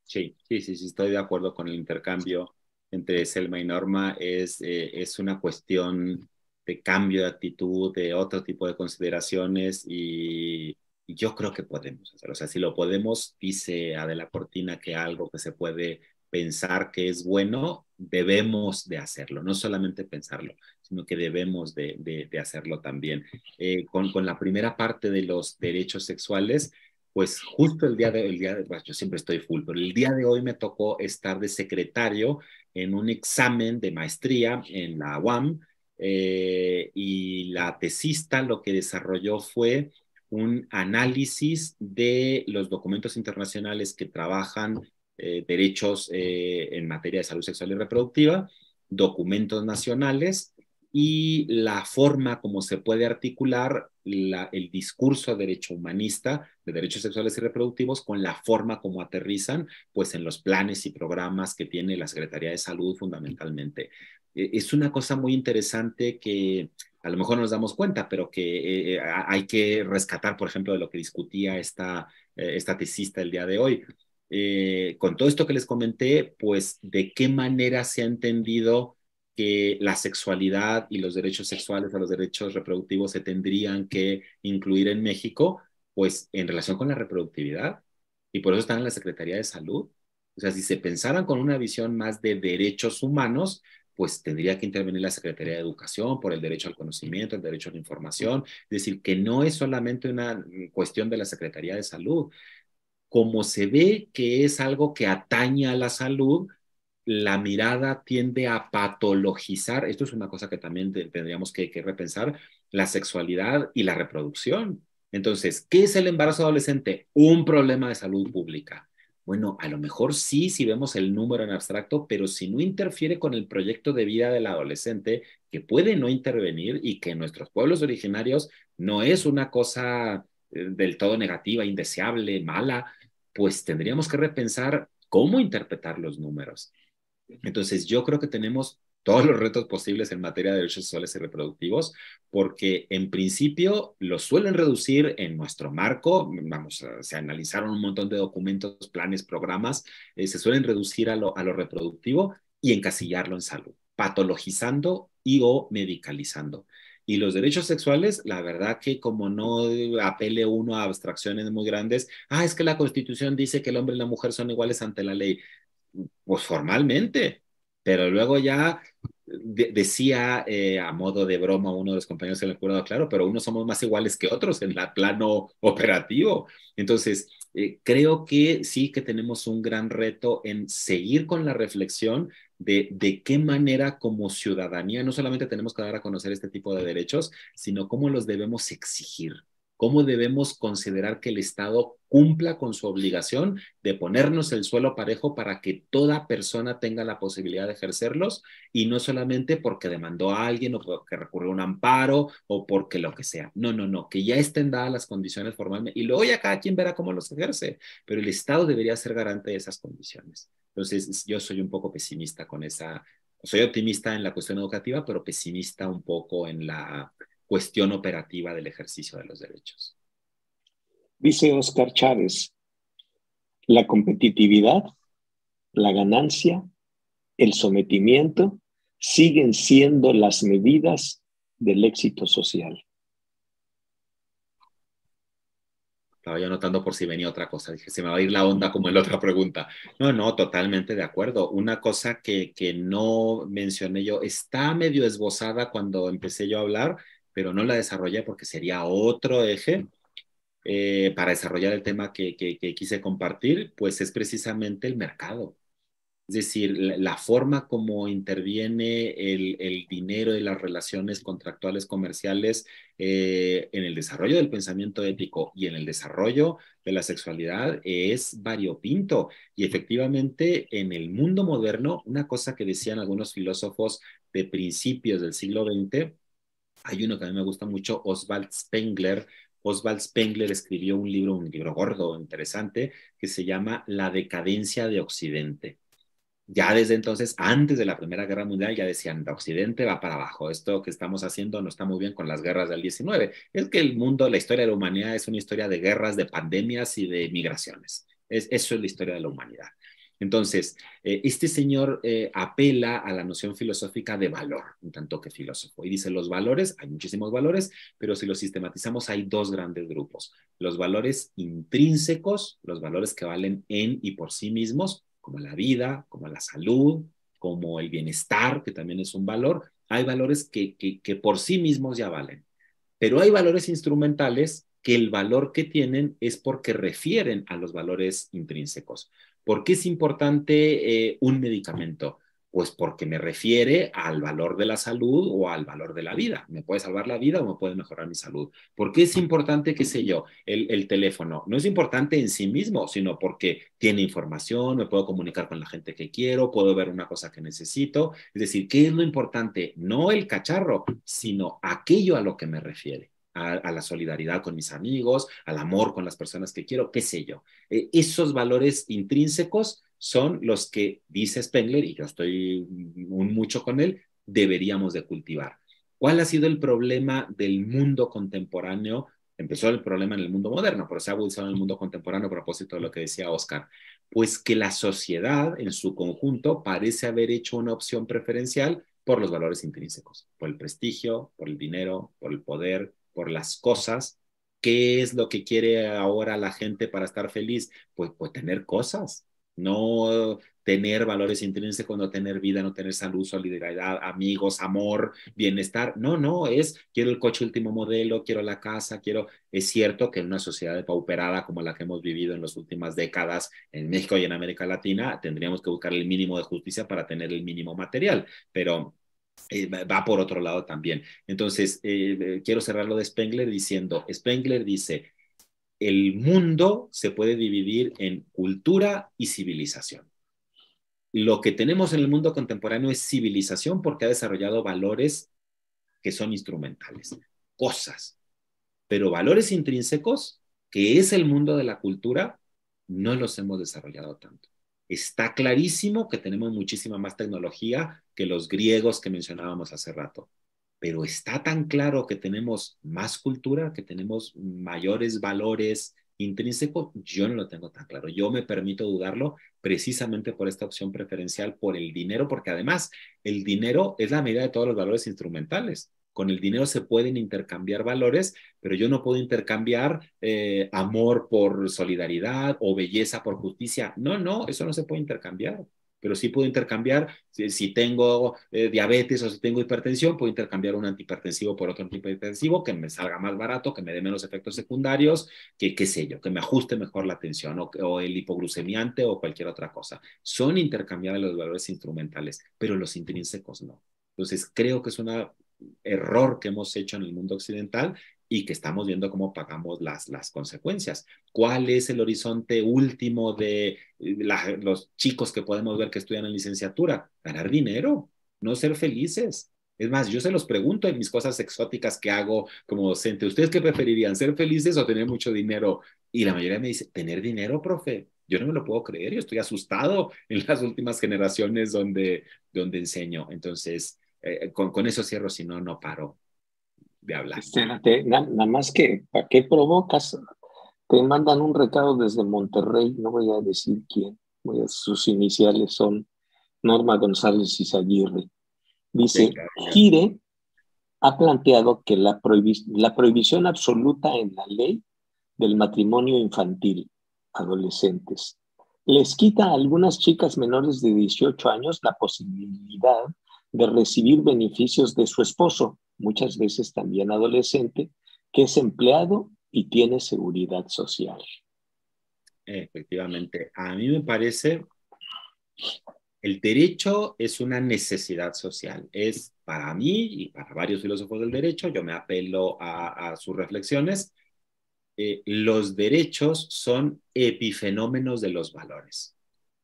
Sí, sí, sí, sí, estoy de acuerdo con el intercambio entre Selma y Norma es, eh, es una cuestión de cambio de actitud, de otro tipo de consideraciones y, yo creo que podemos hacerlo. O sea, si lo podemos, dice Adela Cortina que algo que se puede pensar que es bueno, debemos de hacerlo, no solamente pensarlo, sino que debemos de, de, hacerlo también. Eh, con, con, la primera parte de los derechos sexuales, pues justo el día de hoy, día pues, yo siempre estoy full, pero el día de hoy me tocó estar de secretario en un examen de maestría en la UAM eh, y la tesista lo que desarrolló fue un análisis de los documentos internacionales que trabajan eh, derechos eh, en materia de salud sexual y reproductiva, documentos nacionales y la forma como se puede articular el discurso a derecho humanista de derechos sexuales y reproductivos con la forma como aterrizan pues en los planes y programas que tiene la Secretaría de Salud fundamentalmente. E, es una cosa muy interesante que a lo mejor no nos damos cuenta, pero que eh, hay que rescatar, por ejemplo, de lo que discutía esta, eh, esta tesista el día de hoy. Eh, con todo esto que les comenté, pues de qué manera se ha entendido que la sexualidad y los derechos sexuales o los derechos reproductivos se tendrían que incluir en México, pues en relación con la reproductividad. Y por eso están en la Secretaría de Salud. O sea, si se pensaran con una visión más de derechos humanos, pues tendría que intervenir la Secretaría de Educación por el derecho al conocimiento, el derecho a la información. Es decir, que no es solamente una cuestión de la Secretaría de Salud. Como se ve que es algo que atañe a la salud, la mirada tiende a patologizar, esto es una cosa que también tendríamos que, repensar, la sexualidad y la reproducción. Entonces, ¿qué es el embarazo adolescente? Un problema de salud pública. Bueno, a lo mejor sí, si vemos el número en abstracto, pero si no interfiere con el proyecto de vida del adolescente, que puede no intervenir y que en nuestros pueblos originarios no es una cosa eh, del todo negativa, indeseable, mala, pues tendríamos que repensar cómo interpretar los números. Entonces, yo creo que tenemos todos los retos posibles en materia de derechos sexuales y reproductivos, porque en principio los suelen reducir en nuestro marco, vamos, se analizaron un montón de documentos, planes, programas, eh, se suelen reducir a lo, a lo reproductivo y encasillarlo en salud, patologizando y o medicalizando. Y los derechos sexuales, la verdad que como no apele uno a abstracciones muy grandes, ah, es que la constitución dice que el hombre y la mujer son iguales ante la ley pues formalmente, pero luego ya decía eh, a modo de broma uno de los compañeros el jurado, claro, pero unos somos más iguales que otros en la plano operativo. Entonces, eh, creo que sí que tenemos un gran reto en seguir con la reflexión de, de qué manera como ciudadanía no solamente tenemos que dar a conocer este tipo de derechos, sino cómo los debemos exigir cómo debemos considerar que el Estado cumpla con su obligación de ponernos el suelo parejo para que toda persona tenga la posibilidad de ejercerlos y no solamente porque demandó a alguien o porque recurrió a un amparo o porque lo que sea. No, no, no, que ya estén dadas las condiciones formalmente y luego ya cada quien verá cómo los ejerce, pero el Estado debería ser garante de esas condiciones. Entonces, yo soy un poco pesimista con esa, soy optimista en la cuestión educativa, pero pesimista un poco en la cuestión operativa del ejercicio de los derechos. Dice Oscar Chávez, la competitividad, la ganancia, el sometimiento siguen siendo las medidas del éxito social. Estaba yo anotando por si venía otra cosa. Dije, se me va a ir la onda como en la otra pregunta. No, no, totalmente de acuerdo. Una cosa que, que no mencioné yo, está medio esbozada cuando empecé yo a hablar, pero no la desarrolla porque sería otro eje eh, para desarrollar el tema que, que, quise compartir, pues es precisamente el mercado. Es decir, la, forma como interviene el, dinero y las relaciones contractuales comerciales eh, en el desarrollo del pensamiento ético y en el desarrollo de la sexualidad es variopinto. Y efectivamente, en el mundo moderno, una cosa que decían algunos filósofos de principios del siglo XX hay uno que a mí me gusta mucho, Oswald Spengler. Oswald Spengler escribió un libro, un libro gordo, interesante, que se llama La decadencia de Occidente. Ya desde entonces, antes de la Primera Guerra Mundial, ya decían, Occidente va para abajo, esto que estamos haciendo no está muy bien con las guerras del 19. Es que el mundo, la historia de la humanidad es una historia de guerras, de pandemias y de migraciones. Es, eso es la historia de la humanidad. Entonces, eh, este señor eh, apela a la noción filosófica de valor, un tanto que filósofo, y dice los valores, hay muchísimos valores, pero si los sistematizamos hay dos grandes grupos, los valores intrínsecos, los valores que valen en y por sí mismos, como la vida, como la salud, como el bienestar, que también es un valor, hay valores que por sí mismos ya valen, pero hay valores instrumentales que el valor que tienen es porque refieren a los valores intrínsecos. ¿Por qué es importante eh, un medicamento? Pues porque me refiere al valor de la salud o al valor de la vida. Me puede salvar la vida o me puede mejorar mi salud. ¿Por qué es importante, qué sé yo, el, el teléfono? No es importante en sí mismo, sino porque tiene información, me puedo comunicar con la gente que quiero, puedo ver una cosa que necesito. Es decir, ¿qué es lo importante? No el cacharro, sino aquello a lo que me refiere a, la solidaridad con mis amigos, al amor con las personas que quiero, qué sé yo. E, esos valores intrínsecos son los que dice Spengler, y yo estoy mucho con él, deberíamos de cultivar. ¿Cuál ha sido el problema del mundo contemporáneo? Empezó el problema en el mundo moderno, pero se ha agudizado en el mundo contemporáneo a propósito de lo que decía Oscar. Pues que la sociedad en su conjunto parece haber hecho una opción preferencial por los valores intrínsecos, por el prestigio, por el dinero, por el poder, por las cosas. ¿Qué es lo que quiere ahora la gente para estar feliz? Pues, pues tener cosas, no tener valores intrínsecos, no tener vida, no tener salud, solidaridad, amigos, amor, bienestar. No, no, es quiero el coche último modelo, quiero la casa, quiero... Es cierto que en una sociedad pauperada como la que hemos vivido en las últimas décadas en México y en América Latina, tendríamos que buscar el mínimo de justicia para tener el mínimo material, pero eh, va por otro lado también. Entonces, eh, eh, quiero cerrar lo de Spengler diciendo, Spengler dice, el mundo se puede dividir en cultura y civilización. Lo que tenemos en el mundo contemporáneo es civilización porque ha desarrollado valores que son instrumentales, cosas, pero valores intrínsecos, que es el mundo de la cultura, no los hemos desarrollado tanto. Está clarísimo que tenemos muchísima más tecnología, que los griegos que mencionábamos hace rato. Pero está tan claro que tenemos más cultura, que tenemos mayores valores intrínsecos, yo no lo tengo tan claro. Yo me permito dudarlo precisamente por esta opción preferencial, por el dinero, porque además el dinero es la medida de todos los valores instrumentales. Con el dinero se pueden intercambiar valores, pero yo no puedo intercambiar eh, amor por solidaridad o belleza por justicia. No, no, eso no se puede intercambiar pero sí puedo intercambiar, si, tengo eh, diabetes o si tengo hipertensión, puedo intercambiar un antihipertensivo por otro antihipertensivo que me salga más barato, que me dé menos efectos secundarios, que qué sé yo, que me ajuste mejor la tensión o, el hipoglucemiante o cualquier otra cosa. Son intercambiables los valores instrumentales, pero los intrínsecos no. Entonces, creo que es un error que hemos hecho en el mundo occidental y que estamos viendo cómo pagamos las, las consecuencias. ¿Cuál es el horizonte último de eh, los chicos que podemos ver que estudian en licenciatura? Ganar dinero, no ser felices. Es más, yo se los pregunto en mis cosas exóticas que hago como docente, ¿ustedes qué preferirían, ser felices o tener mucho dinero? Y la mayoría me dice, tener dinero, profe. Yo no me lo puedo creer, yo estoy asustado en las últimas generaciones donde, donde enseño. Entonces, eh, con, con, eso cierro, si no, no paro de hablar. nada, más que, ¿para qué provocas? Te mandan un recado desde Monterrey, no voy a decir quién, sus iniciales son Norma González y Izaguirre. Dice, Gire ha planteado que la, la prohibición absoluta en la ley del matrimonio infantil, adolescentes, les quita a algunas chicas menores de 18 años la posibilidad de recibir beneficios de su esposo, muchas veces también adolescente, que es empleado y tiene seguridad social. Efectivamente, a mí me parece, el derecho es una necesidad social. Es para mí y para varios filósofos del derecho, yo me apelo a, sus reflexiones, eh, los derechos son epifenómenos de los valores.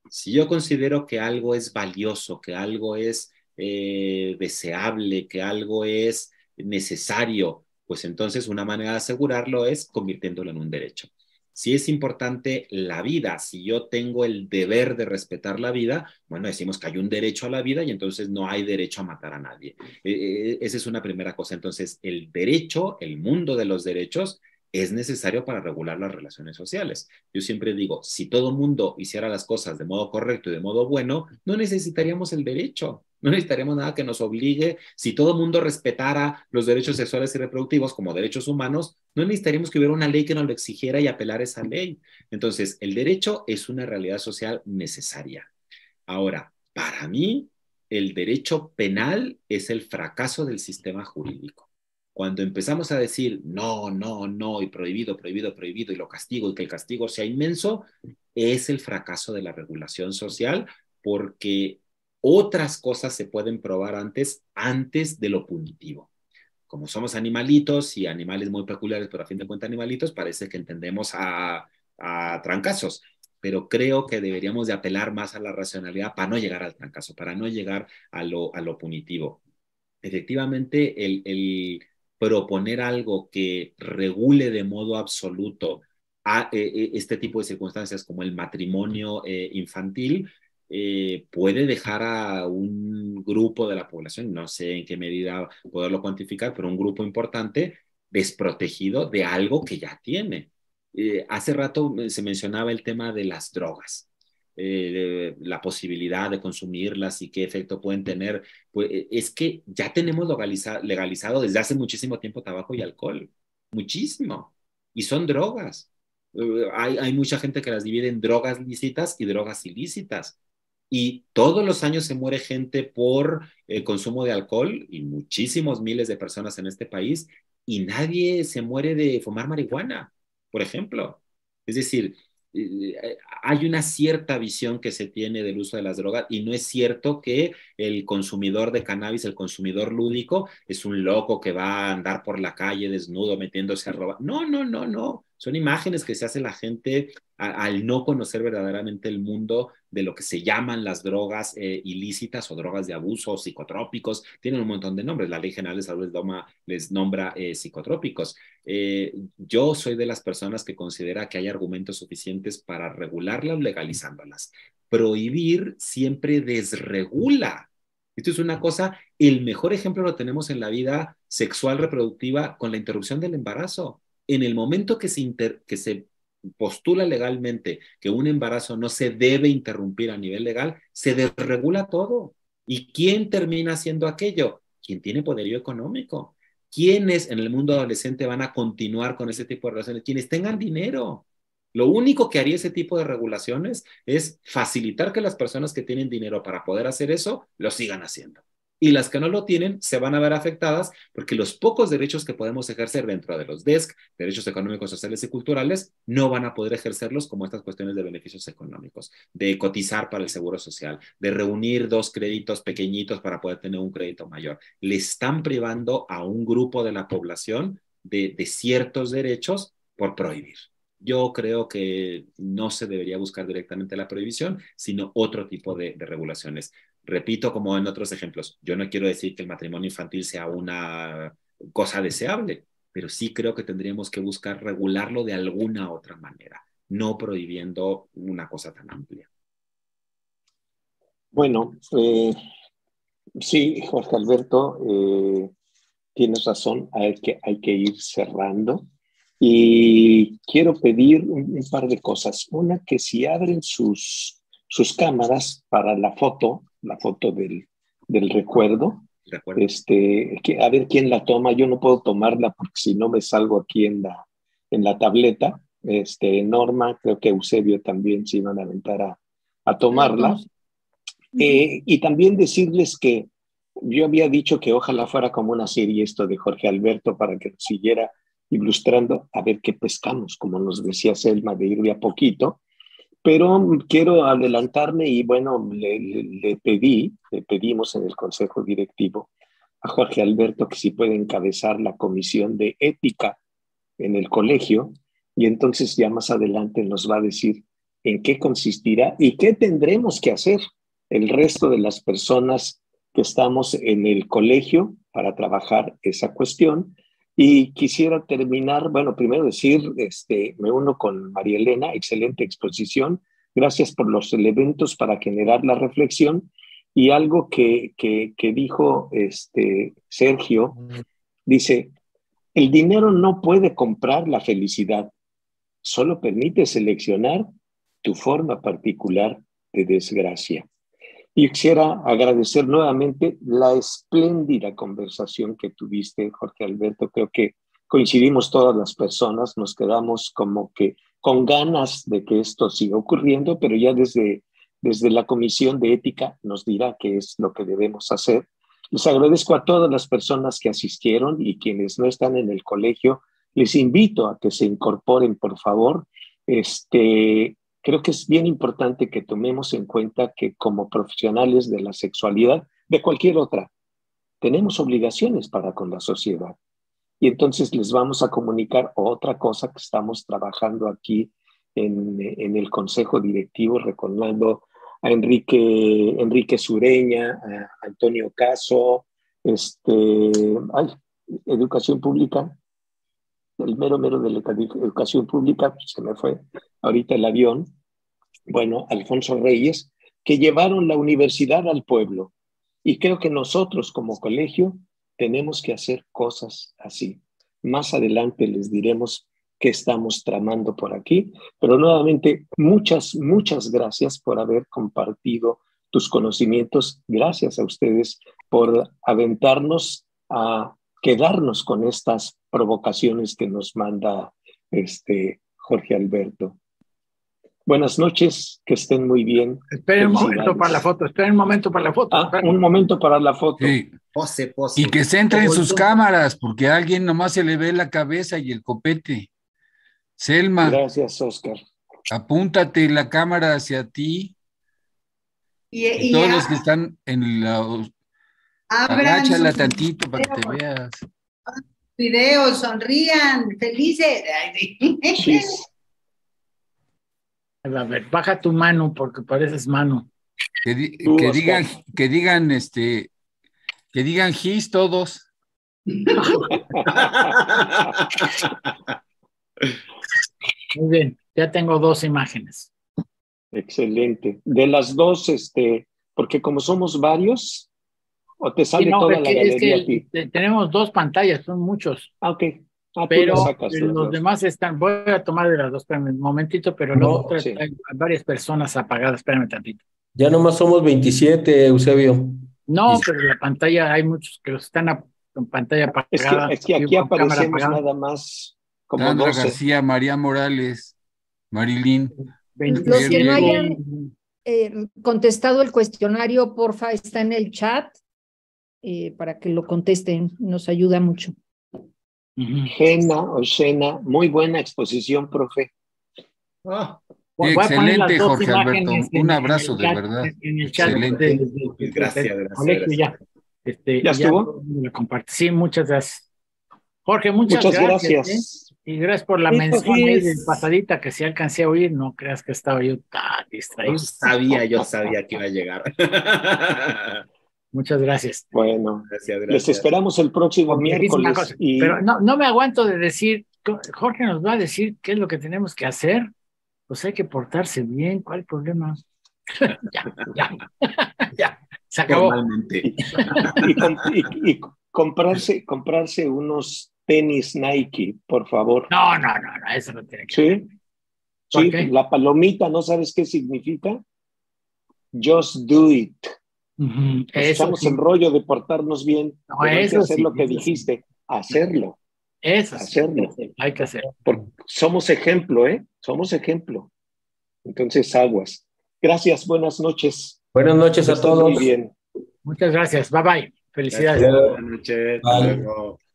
Si yo considero que algo es valioso, que algo es eh, deseable, que algo es necesario, pues entonces una manera de asegurarlo es convirtiéndolo en un derecho. Si es importante la vida, si yo tengo el deber de respetar la vida, bueno, decimos que hay un derecho a la vida y entonces no hay derecho a matar a nadie. Eh, eh, esa es una primera cosa. Entonces, el derecho, el mundo de los derechos, es necesario para regular las relaciones sociales. Yo siempre digo, si todo mundo hiciera las cosas de modo correcto y de modo bueno, no necesitaríamos el derecho, no necesitaríamos nada que nos obligue. Si todo mundo respetara los derechos sexuales y reproductivos como derechos humanos, no necesitaríamos que hubiera una ley que nos lo exigiera y apelar esa ley. Entonces, el derecho es una realidad social necesaria. Ahora, para mí, el derecho penal es el fracaso del sistema jurídico. Cuando empezamos a decir no, no, no, y prohibido, prohibido, prohibido, y lo castigo, y que el castigo sea inmenso, es el fracaso de la regulación social porque otras cosas se pueden probar antes, antes de lo punitivo. Como somos animalitos y animales muy peculiares, pero a fin de cuentas animalitos, parece que entendemos a, a trancazos pero creo que deberíamos de apelar más a la racionalidad para no llegar al trancazo, para no llegar a lo, a lo punitivo. Efectivamente, el, proponer algo que regule de modo absoluto a, eh, eh, este tipo de circunstancias como el matrimonio eh, infantil, puede dejar a un grupo de la población, no sé en qué medida poderlo cuantificar, pero un grupo importante desprotegido de algo que ya tiene. hace rato se mencionaba el tema de las drogas. Eh, la posibilidad de consumirlas y qué efecto pueden tener, pues eh, es que ya tenemos legalizado desde hace muchísimo tiempo tabaco y alcohol, muchísimo, y son drogas. Eh, hay, hay mucha gente que las divide en drogas lícitas y drogas ilícitas. Y todos los años se muere gente por el consumo de alcohol y muchísimos miles de personas en este país y nadie se muere de fumar marihuana, por ejemplo. Es decir, eh, hay una cierta visión que se tiene del uso de las drogas y no es cierto que el consumidor de cannabis, el consumidor lúdico, es un loco que va a andar por la calle desnudo metiéndose a robar. No, no, no, no. Son imágenes que se hace la gente al no conocer verdaderamente el mundo de lo que se llaman las drogas eh, ilícitas o drogas de abuso, o psicotrópicos, tienen un montón de nombres. La Ley General de Salud les, nombra eh, psicotrópicos. Eh, yo soy de las personas que considera que hay argumentos suficientes para regularlas legalizándolas. Prohibir siempre desregula esto es una cosa, el mejor ejemplo lo tenemos en la vida sexual reproductiva con la interrupción del embarazo en el momento que se, postula legalmente que un embarazo no se debe interrumpir a nivel legal, se desregula todo. ¿Y quién termina haciendo aquello? Quien tiene poderío económico. ¿Quiénes en el mundo adolescente van a continuar con ese tipo de relaciones? Quienes tengan dinero. Lo único que haría ese tipo de regulaciones es facilitar que las personas que tienen dinero para poder hacer eso lo sigan haciendo y las que no lo tienen se van a ver afectadas porque los pocos derechos que podemos ejercer dentro de los DESC, derechos económicos, sociales y culturales, no van a poder ejercerlos como estas cuestiones de beneficios económicos, de cotizar para el seguro social, de reunir dos créditos pequeñitos para poder tener un crédito mayor. Le están privando a un grupo de la población de, de ciertos derechos por prohibir. Yo creo que no se debería buscar directamente la prohibición, sino otro tipo de, de regulaciones repito como en otros ejemplos, yo no quiero decir que el matrimonio infantil sea una cosa deseable, pero sí creo que tendríamos que buscar regularlo de alguna otra manera, no prohibiendo una cosa tan amplia. Bueno, eh, sí, Jorge Alberto, eh, tienes razón, hay que, hay que ir cerrando. Y quiero pedir un, un par de cosas. Una, que si abren sus, sus cámaras para la foto, la foto del, recuerdo. este, que, a ver quién la toma, yo no puedo tomarla porque si no me salgo aquí en la, en la tableta. Este, Norma, creo que Eusebio también se iban a aventar a, tomarla. Eh, y también decirles que yo había dicho que ojalá fuera como una serie esto de Jorge Alberto para que nos siguiera ilustrando a ver qué pescamos, como nos decía Selma, de ir a poquito. Pero quiero adelantarme y bueno, le, pedí, le pedimos en el Consejo Directivo a Jorge Alberto que si puede encabezar la comisión de ética en el colegio y entonces ya más adelante nos va a decir en qué consistirá y qué tendremos que hacer el resto de las personas que estamos en el colegio para trabajar esa cuestión y quisiera terminar, bueno, primero decir, este, me uno con María Elena, excelente exposición. Gracias por los elementos para generar la reflexión. Y algo que, que, dijo este Sergio, dice, el dinero no puede comprar la felicidad, solo permite seleccionar tu forma particular de desgracia. Y quisiera agradecer nuevamente la espléndida conversación que tuviste, Jorge Alberto. Creo que coincidimos todas las personas, nos quedamos como que con ganas de que esto siga ocurriendo, pero ya desde, desde la Comisión de Ética nos dirá qué es lo que debemos hacer. Les agradezco a todas las personas que asistieron y quienes no están en el colegio. Les invito a que se incorporen, por favor. Este, creo que es bien importante que tomemos en cuenta que como profesionales de la sexualidad, de cualquier otra, tenemos obligaciones para con la sociedad. Y entonces les vamos a comunicar otra cosa que estamos trabajando aquí en, el Consejo Directivo, recordando a Enrique, Enrique Sureña, a Antonio Caso, este, ay, Educación Pública, el mero mero de la educación pública, pues, se me fue ahorita el avión, bueno, Alfonso Reyes, que llevaron la universidad al pueblo. Y creo que nosotros como colegio tenemos que hacer cosas así. Más adelante les diremos qué estamos tramando por aquí, pero nuevamente muchas, muchas gracias por haber compartido tus conocimientos. Gracias a ustedes por aventarnos a quedarnos con estas provocaciones que nos manda este Jorge Alberto. Buenas noches, que estén muy bien. Esperen un momento para la foto, esperen un momento para la foto. Ah, un momento para la foto. Sí. Pose, pose. Y que se sus cámaras, porque a alguien nomás se le ve la cabeza y el copete. Selma. Gracias, Oscar. Apúntate la cámara hacia ti. Y, todos los que están en la... agáchala tantito para que te veas videos, sonrían, felices. A ver, baja tu mano porque pareces mano. Que, digan, que digan, este, que digan gis todos. Muy bien, ya tengo dos imágenes. Excelente. De las dos, este, porque como somos varios, tenemos dos pantallas, son muchos. Ah, ok. Ah, pero los demás están, voy a tomar de las dos, espérame un momentito, pero no, hay varias personas apagadas, espérame tantito. Ya nomás somos 27, Eusebio. No, pero la pantalla, hay muchos que los están con pantalla apagada. Es que, aquí aparecemos nada más como Sandra 12. García, María Morales, Marilyn Los que no hayan eh, contestado el cuestionario, porfa, está en el chat. Eh, para que lo contesten, nos ayuda mucho. Jena muy buena exposición, profe. Ah. excelente, Jorge Alberto. Un abrazo de verdad. Excelente. gracias, gracias. Este, ya, estuvo? sí, muchas gracias. Jorge, muchas, gracias. ¿eh? Y gracias por la pues, mención ¿eh? pasadita que si alcancé a oír. No creas que estaba yo distraído. sabía, yo sabía que iba a llegar. Muchas gracias. Bueno, gracias, les esperamos el próximo miércoles. Pero no, no me aguanto de decir, Jorge nos va a decir qué es lo que tenemos que hacer. Pues hay que portarse bien, ¿cuál problema? ya, ya, ya, se acabó. Y, comprarse, comprarse unos tenis Nike, por favor. No, no, no, no eso no tiene que Sí, sí la palomita, ¿no sabes qué significa? Just do it. Estamos en rollo de portarnos bien. hacer lo que dijiste, hacerlo. Eso hacerlo. hay que hacerlo. somos ejemplo, ¿eh? Somos ejemplo. Entonces, aguas. Gracias, buenas noches. Buenas noches a todos. Muy bien. Muchas gracias. Bye bye. Felicidades. Buenas